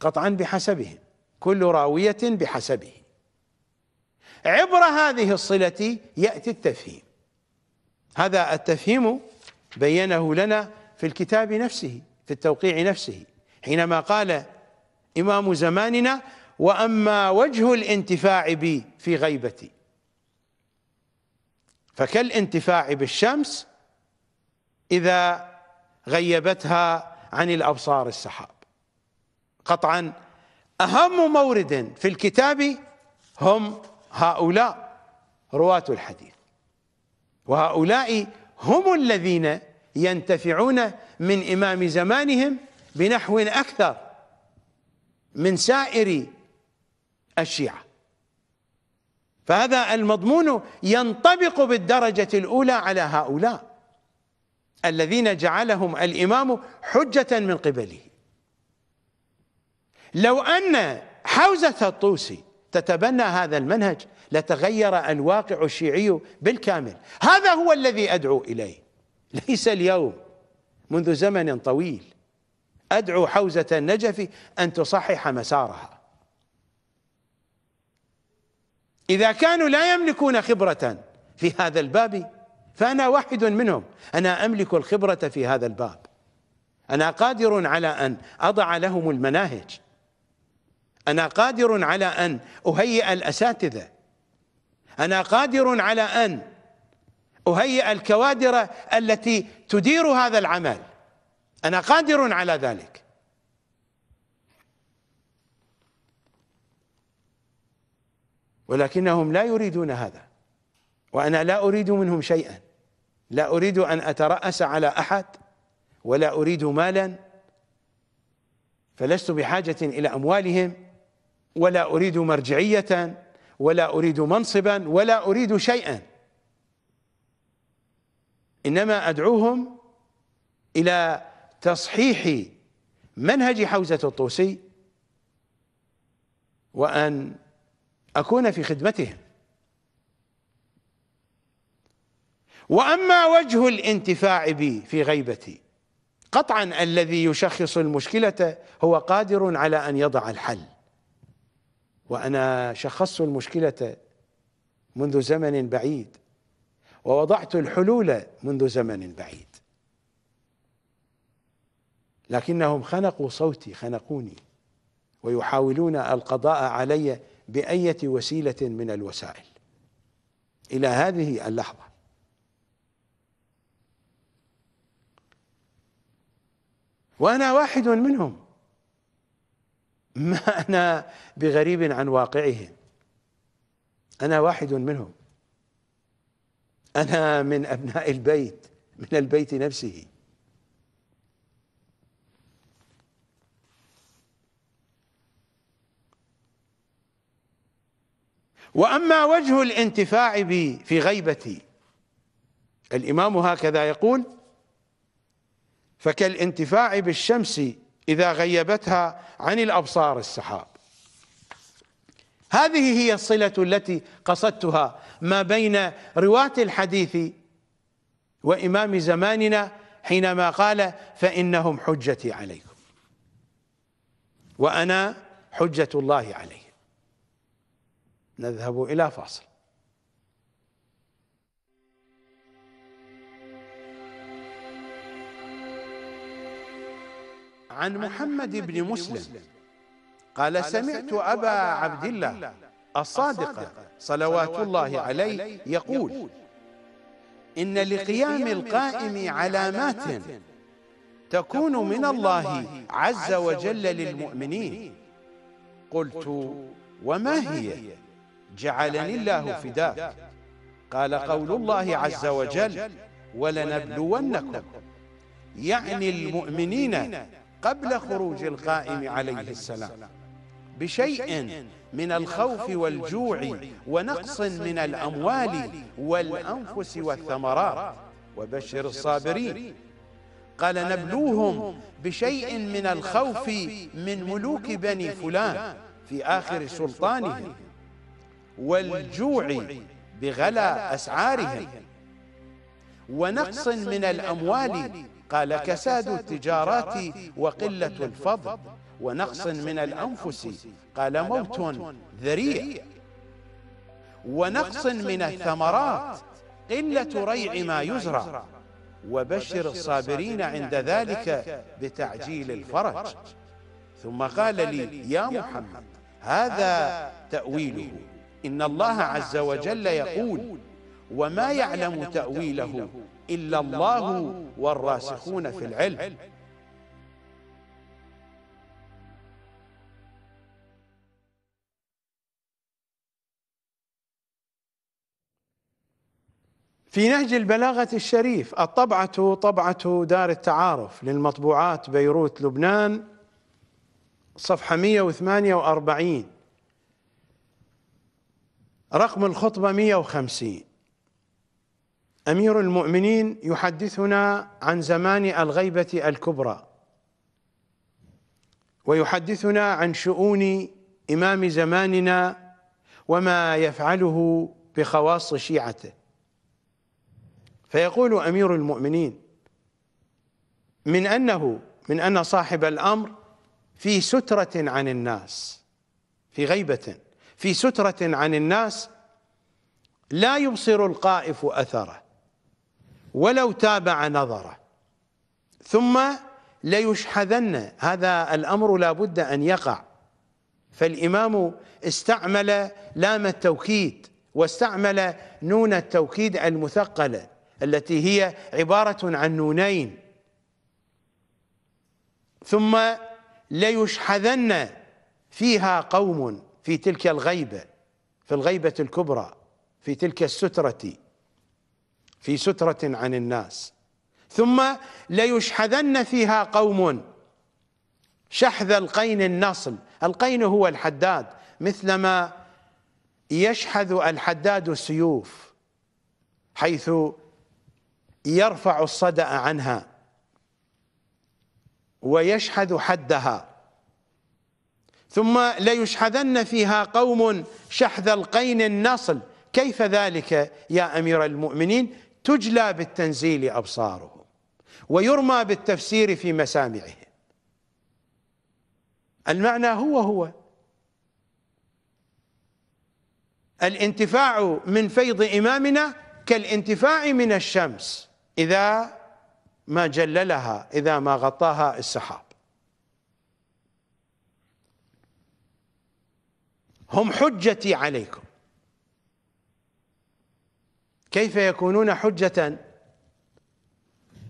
قطعا بحسبهم كل راوية بحسبه عبر هذه الصلة يأتي التفهيم هذا التفهيم بينه لنا في الكتاب نفسه في التوقيع نفسه حينما قال إمام زماننا وأما وجه الانتفاع بي في غيبتي فكالانتفاع بالشمس إذا غيبتها عن الأبصار السحاب قطعا أهم مورد في الكتاب هم هؤلاء رواة الحديث وهؤلاء هم الذين ينتفعون من إمام زمانهم بنحو أكثر من سائر الشيعة فهذا المضمون ينطبق بالدرجة الأولى على هؤلاء الذين جعلهم الإمام حجة من قبله لو أن حوزة الطوسي تتبنى هذا المنهج لتغير الواقع الشيعي بالكامل هذا هو الذي أدعو إليه ليس اليوم منذ زمن طويل أدعو حوزة النجف أن تصحح مسارها إذا كانوا لا يملكون خبرة في هذا الباب فأنا واحد منهم أنا أملك الخبرة في هذا الباب أنا قادر على أن أضع لهم المناهج أنا قادر على أن أهيئ الأساتذة أنا قادر على أن أهيئ الكوادر التي تدير هذا العمل أنا قادر على ذلك ولكنهم لا يريدون هذا وأنا لا أريد منهم شيئا لا أريد أن أترأس على أحد ولا أريد مالا فلست بحاجة إلى أموالهم ولا أريد مرجعية ولا أريد منصبا ولا أريد شيئا إنما أدعوهم إلى تصحيح منهج حوزة الطوسي وأن أكون في خدمتهم وأما وجه الانتفاع بي في غيبتي قطعا الذي يشخص المشكلة هو قادر على أن يضع الحل وأنا شخصت المشكلة منذ زمن بعيد ووضعت الحلول منذ زمن بعيد لكنهم خنقوا صوتي خنقوني ويحاولون القضاء علي بأية وسيلة من الوسائل إلى هذه اللحظة وأنا واحد منهم ما أنا بغريب عن واقعهم أنا واحد منهم أنا من أبناء البيت من البيت نفسه وأما وجه الانتفاع بي في غيبتي الإمام هكذا يقول فكالانتفاع بالشمس إذا غيبتها عن الأبصار السحاب هذه هي الصلة التي قصدتها ما بين رواة الحديث وإمام زماننا حينما قال فإنهم حجتي عليكم وأنا حجة الله عليهم نذهب إلى فاصل عن محمد بن مسلم قال سمعت أبا عبد الله الصادق صلوات الله عليه يقول إن لقيام القائم علامات تكون من الله عز وجل للمؤمنين قلت وما هي جعلني الله فداك قال قول الله عز وجل ولنبلونكم يعني, يعني المؤمنين قبل خروج القائم عليه السلام بشيء من الخوف والجوع ونقص من الأموال والأنفس والثمرات وبشر الصابرين قال نبلوهم بشيء من الخوف من ملوك بني فلان في آخر سلطانهم والجوع بغلا أسعارهم ونقص من الأموال قال كساد التجارات وقلة الفضل ونقص من الأنفس قال موت ذريع ونقص من الثمرات قلة ريع ما يزرع وبشر الصابرين عند ذلك بتعجيل الفرج ثم قال لي يا محمد هذا تأويله إن الله عز وجل يقول وما يعلم تأويله إلا الله والراسخون في العلم في نهج البلاغة الشريف الطبعة طبعة دار التعارف للمطبوعات بيروت لبنان صفحة 148 رقم الخطبة 150 امير المؤمنين يحدثنا عن زمان الغيبه الكبرى ويحدثنا عن شؤون امام زماننا وما يفعله بخواص شيعته فيقول امير المؤمنين من انه من ان صاحب الامر في ستره عن الناس في غيبه في ستره عن الناس لا يبصر القائف اثره ولو تابع نظره ثم ليشحذن هذا الأمر لا بد أن يقع فالإمام استعمل لام التوكيد واستعمل نون التوكيد المثقلة التي هي عبارة عن نونين ثم ليشحذن فيها قوم في تلك الغيبة في الغيبة الكبرى في تلك السترة في سترة عن الناس ثم ليشحذن فيها قوم شحذ القين النصل القين هو الحداد مثلما يشحذ الحداد السيوف حيث يرفع الصدأ عنها ويشحذ حدها ثم ليشحذن فيها قوم شحذ القين النصل كيف ذلك يا امير المؤمنين تجلى بالتنزيل أبصارهم ويرمى بالتفسير في مسامعهم المعنى هو هو الانتفاع من فيض إمامنا كالانتفاع من الشمس إذا ما جللها إذا ما غطاها السحاب هم حجتي عليكم كيف يكونون حجة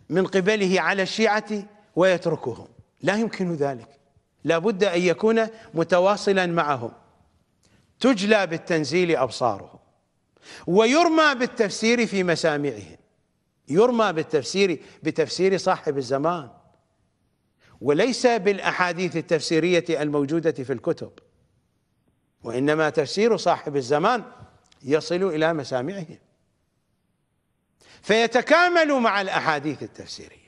من قبله على الشيعة ويتركهم لا يمكن ذلك لابد أن يكون متواصلا معهم تجلى بالتنزيل أبصارهم ويرمى بالتفسير في مسامعهم يرمى بالتفسير بتفسير صاحب الزمان وليس بالأحاديث التفسيرية الموجودة في الكتب وإنما تفسير صاحب الزمان يصل إلى مسامعهم فيتكامل مع الأحاديث التفسيرية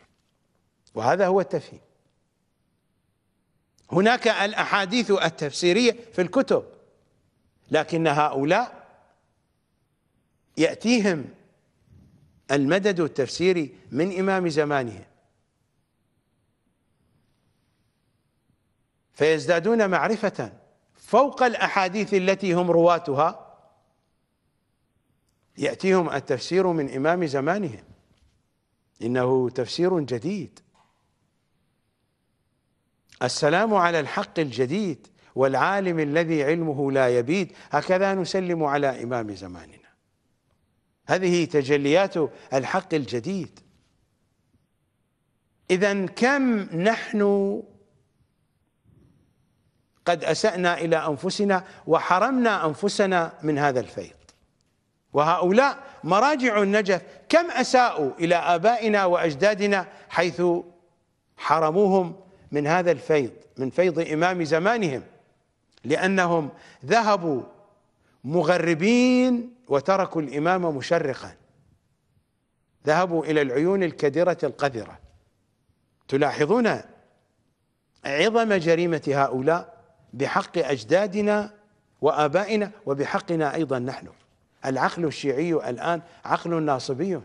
وهذا هو التفهيم هناك الأحاديث التفسيرية في الكتب لكن هؤلاء يأتيهم المدد التفسيري من إمام زمانهم فيزدادون معرفة فوق الأحاديث التي هم رواتها يأتيهم التفسير من إمام زمانهم إنه تفسير جديد السلام على الحق الجديد والعالم الذي علمه لا يبيد هكذا نسلم على إمام زماننا هذه تجليات الحق الجديد إذا كم نحن قد أسأنا إلى أنفسنا وحرمنا أنفسنا من هذا الفيض وهؤلاء مراجع النجف كم اساءوا الى ابائنا واجدادنا حيث حرموهم من هذا الفيض من فيض امام زمانهم لانهم ذهبوا مغربين وتركوا الامام مشرقا ذهبوا الى العيون الكدره القذره تلاحظون عظم جريمه هؤلاء بحق اجدادنا وابائنا وبحقنا ايضا نحن العقل الشيعي الآن عقل ناصبي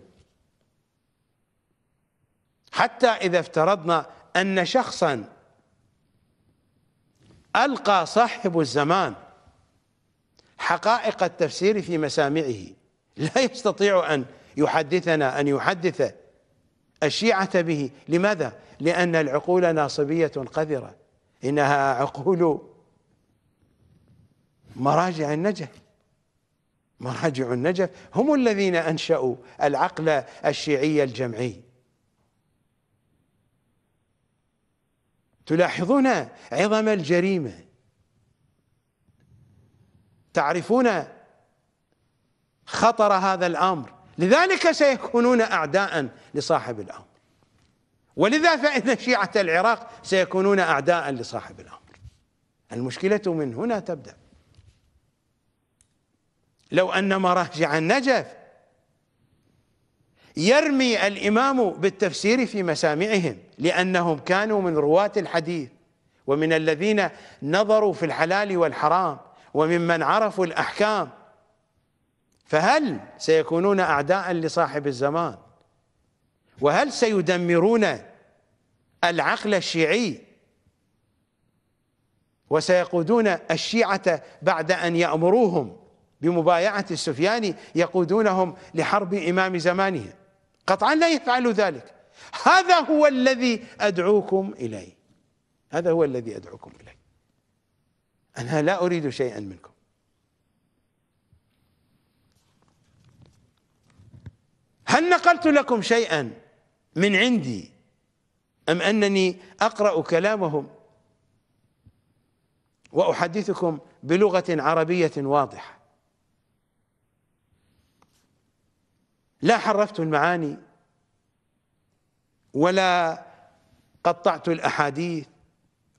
حتى إذا افترضنا أن شخصا ألقى صاحب الزمان حقائق التفسير في مسامعه لا يستطيع أن يحدثنا أن يحدث الشيعة به لماذا؟ لأن العقول ناصبية قذرة إنها عقول مراجع النجف مراجع النجف هم الذين أنشأوا العقل الشيعي الجمعي تلاحظون عظم الجريمة تعرفون خطر هذا الأمر لذلك سيكونون أعداء لصاحب الأمر ولذا فإن شيعة العراق سيكونون أعداء لصاحب الأمر المشكلة من هنا تبدأ لو أن مراجع النجف يرمي الإمام بالتفسير في مسامعهم لأنهم كانوا من رواة الحديث ومن الذين نظروا في الحلال والحرام وممن عرفوا الأحكام فهل سيكونون أعداء لصاحب الزمان وهل سيدمرون العقل الشيعي وسيقودون الشيعة بعد أن يأمروهم بمبايعة السفياني يقودونهم لحرب إمام زمانهم قطعا لا يفعل ذلك هذا هو الذي أدعوكم إليه هذا هو الذي أدعوكم إليه أنا لا أريد شيئا منكم هل نقلت لكم شيئا من عندي أم أنني أقرأ كلامهم وأحدثكم بلغة عربية واضحة لا حرفت المعاني ولا قطعت الأحاديث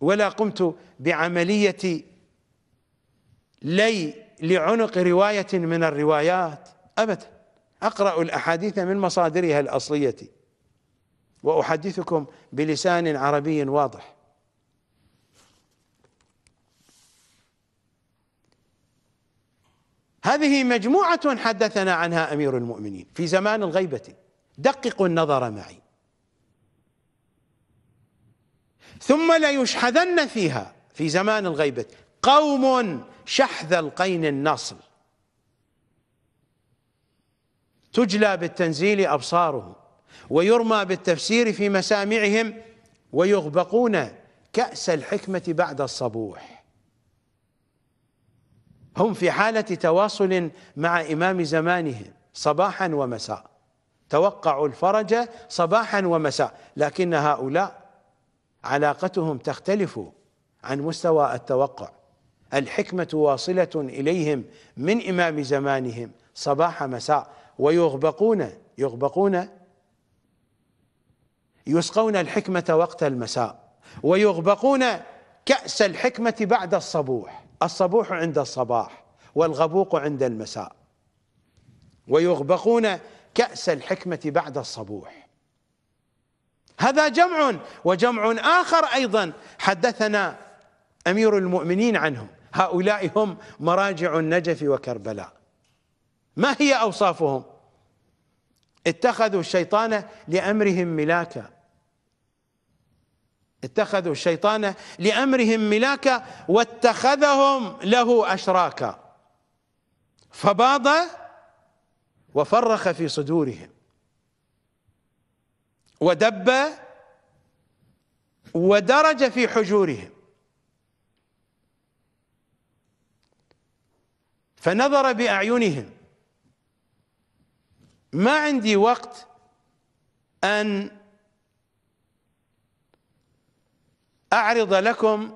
ولا قمت بعملية لي لعنق رواية من الروايات أبدا أقرأ الأحاديث من مصادرها الأصلية وأحدثكم بلسان عربي واضح هذه مجموعة حدثنا عنها أمير المؤمنين في زمان الغيبة دققوا النظر معي ثم ليشحذن فيها في زمان الغيبة قوم شحذ القين النصل تجلى بالتنزيل أبصارهم ويرمى بالتفسير في مسامعهم ويغبقون كأس الحكمة بعد الصبوح هم في حالة تواصل مع إمام زمانهم صباحا ومساء توقعوا الفرج صباحا ومساء لكن هؤلاء علاقتهم تختلف عن مستوى التوقع الحكمة واصلة إليهم من إمام زمانهم صباح مساء ويغبقون يغبقون يسقون الحكمة وقت المساء ويغبقون كأس الحكمة بعد الصبوح الصبوح عند الصباح والغبوق عند المساء ويغبقون كأس الحكمة بعد الصبوح هذا جمع وجمع آخر أيضا حدثنا أمير المؤمنين عنهم هؤلاء هم مراجع النجف وكربلاء ما هي أوصافهم اتخذوا الشيطان لأمرهم ملاكا اتخذوا الشيطان لأمرهم ملاكا واتخذهم له أشراكا فباض وفرخ في صدورهم ودب ودرج في حجورهم فنظر بأعينهم ما عندي وقت أن أعرض لكم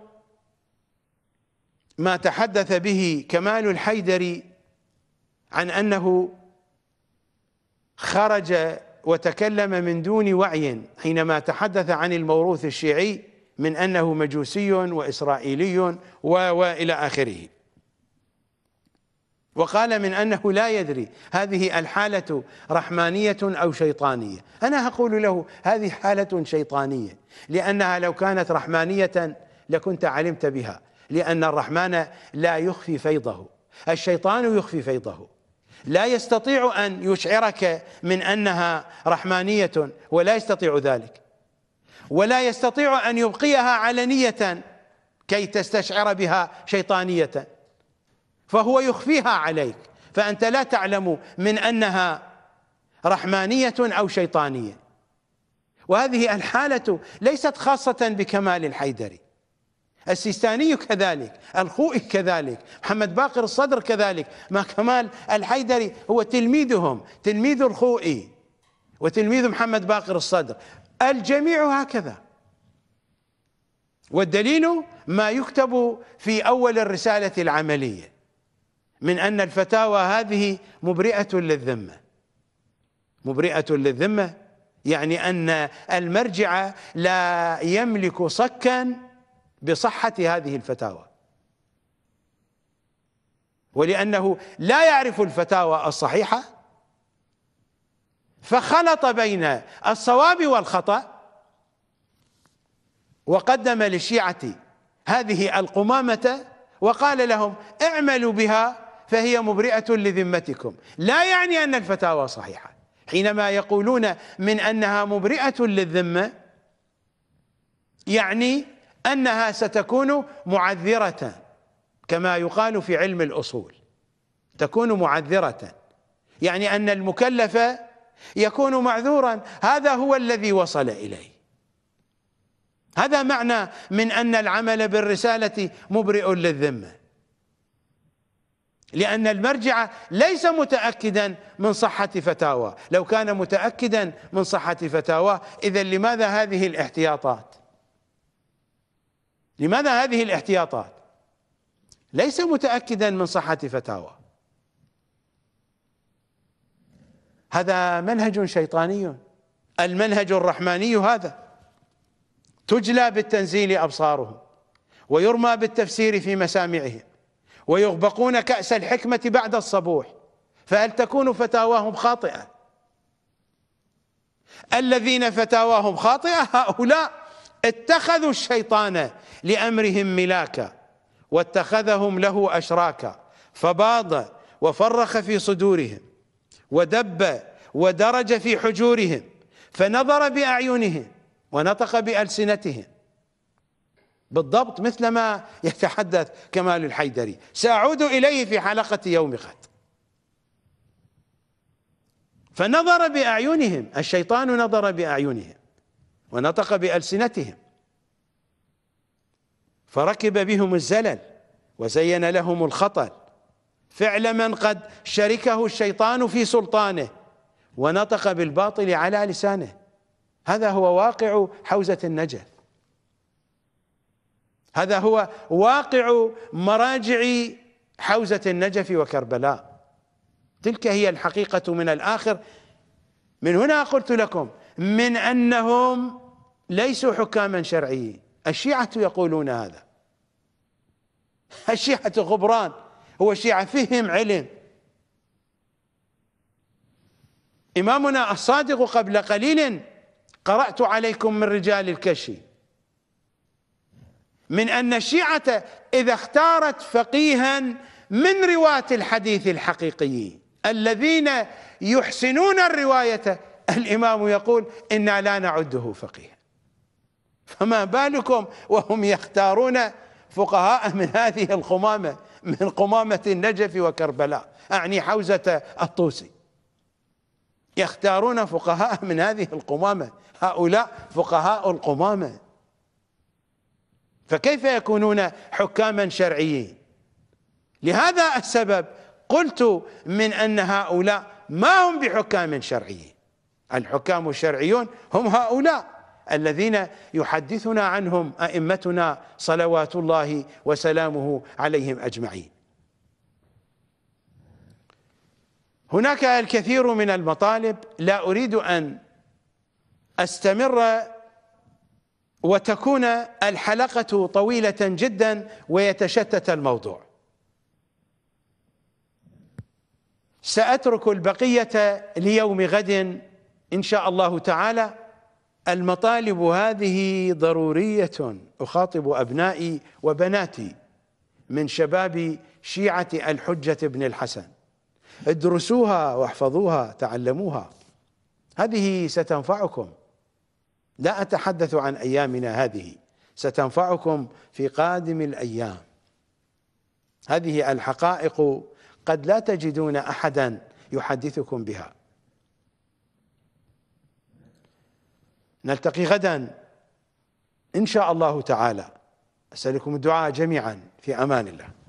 ما تحدث به كمال الحيدري عن أنه خرج وتكلم من دون وعي حينما تحدث عن الموروث الشيعي من أنه مجوسي وإسرائيلي وإلى آخره وقال من أنه لا يدري هذه الحالة رحمانية أو شيطانية أنا أقول له هذه حالة شيطانية لأنها لو كانت رحمانية لكنت علمت بها لأن الرحمن لا يخفي فيضه الشيطان يخفي فيضه لا يستطيع أن يشعرك من أنها رحمانية ولا يستطيع ذلك ولا يستطيع أن يبقيها علنية كي تستشعر بها شيطانية فهو يخفيها عليك فأنت لا تعلم من أنها رحمانية أو شيطانية وهذه الحالة ليست خاصة بكمال الحيدري السيستاني كذلك الخوئي كذلك محمد باقر الصدر كذلك ما كمال الحيدري هو تلميذهم تلميذ الخوئي وتلميذ محمد باقر الصدر الجميع هكذا والدليل ما يكتب في أول الرسالة العملية من أن الفتاوى هذه مبرئة للذمة مبرئة للذمة يعني أن المرجع لا يملك صكا بصحة هذه الفتاوى ولأنه لا يعرف الفتاوى الصحيحة فخلط بين الصواب والخطأ وقدم للشيعة هذه القمامة وقال لهم اعملوا بها فهي مبرئة لذمتكم لا يعني أن الفتاوى صحيحة حينما يقولون من أنها مبرئة للذمة يعني أنها ستكون معذرة كما يقال في علم الأصول تكون معذرة يعني أن المكلف يكون معذورا هذا هو الذي وصل إليه هذا معنى من أن العمل بالرسالة مبرئ للذمه لأن المرجع ليس متأكدا من صحة فتاوى لو كان متأكدا من صحة فتاوى إذا لماذا هذه الاحتياطات لماذا هذه الاحتياطات ليس متأكدا من صحة فتاوى هذا منهج شيطاني المنهج الرحماني هذا تجلى بالتنزيل أبصارهم ويرمى بالتفسير في مسامعهم ويغبقون كأس الحكمة بعد الصبوح فهل تكون فتاواهم خاطئة الذين فتاواهم خاطئة هؤلاء اتخذوا الشيطان لأمرهم ملاكا واتخذهم له أشراكا فباض وفرخ في صدورهم ودب ودرج في حجورهم فنظر بأعينهم ونطق بألسنتهم بالضبط مثل ما يتحدث كمال الحيدري سأعود إليه في حلقة يوم غد فنظر بأعينهم الشيطان نظر بأعينهم ونطق بألسنتهم فركب بهم الزلل وزين لهم الخطل فعل من قد شركه الشيطان في سلطانه ونطق بالباطل على لسانه هذا هو واقع حوزة النجف هذا هو واقع مراجع حوزة النجف وكربلاء تلك هي الحقيقة من الآخر من هنا قلت لكم من أنهم ليسوا حكاما شرعيين الشيعة يقولون هذا الشيعة غبران هو الشيعة فيهم علم إمامنا الصادق قبل قليل قرأت عليكم من رجال الكشي من أن الشيعة إذا اختارت فقيها من رواة الحديث الحقيقي الذين يحسنون الرواية الإمام يقول إنا لا نعده فقيها فما بالكم وهم يختارون فقهاء من هذه القمامة من قمامة النجف وكربلاء أعني حوزة الطوسي يختارون فقهاء من هذه القمامة هؤلاء فقهاء القمامة فكيف يكونون حكاما شرعيين لهذا السبب قلت من أن هؤلاء ما هم بحكام شرعيين الحكام الشرعيون هم هؤلاء الذين يحدثنا عنهم أئمتنا صلوات الله وسلامه عليهم أجمعين هناك الكثير من المطالب لا أريد أن أستمر وتكون الحلقة طويلة جدا ويتشتت الموضوع سأترك البقية ليوم غد إن شاء الله تعالى المطالب هذه ضرورية أخاطب أبنائي وبناتي من شباب شيعة الحجة بن الحسن ادرسوها واحفظوها تعلموها هذه ستنفعكم لا أتحدث عن أيامنا هذه ستنفعكم في قادم الأيام هذه الحقائق قد لا تجدون أحدا يحدثكم بها نلتقي غدا إن شاء الله تعالى أسألكم الدعاء جميعا في أمان الله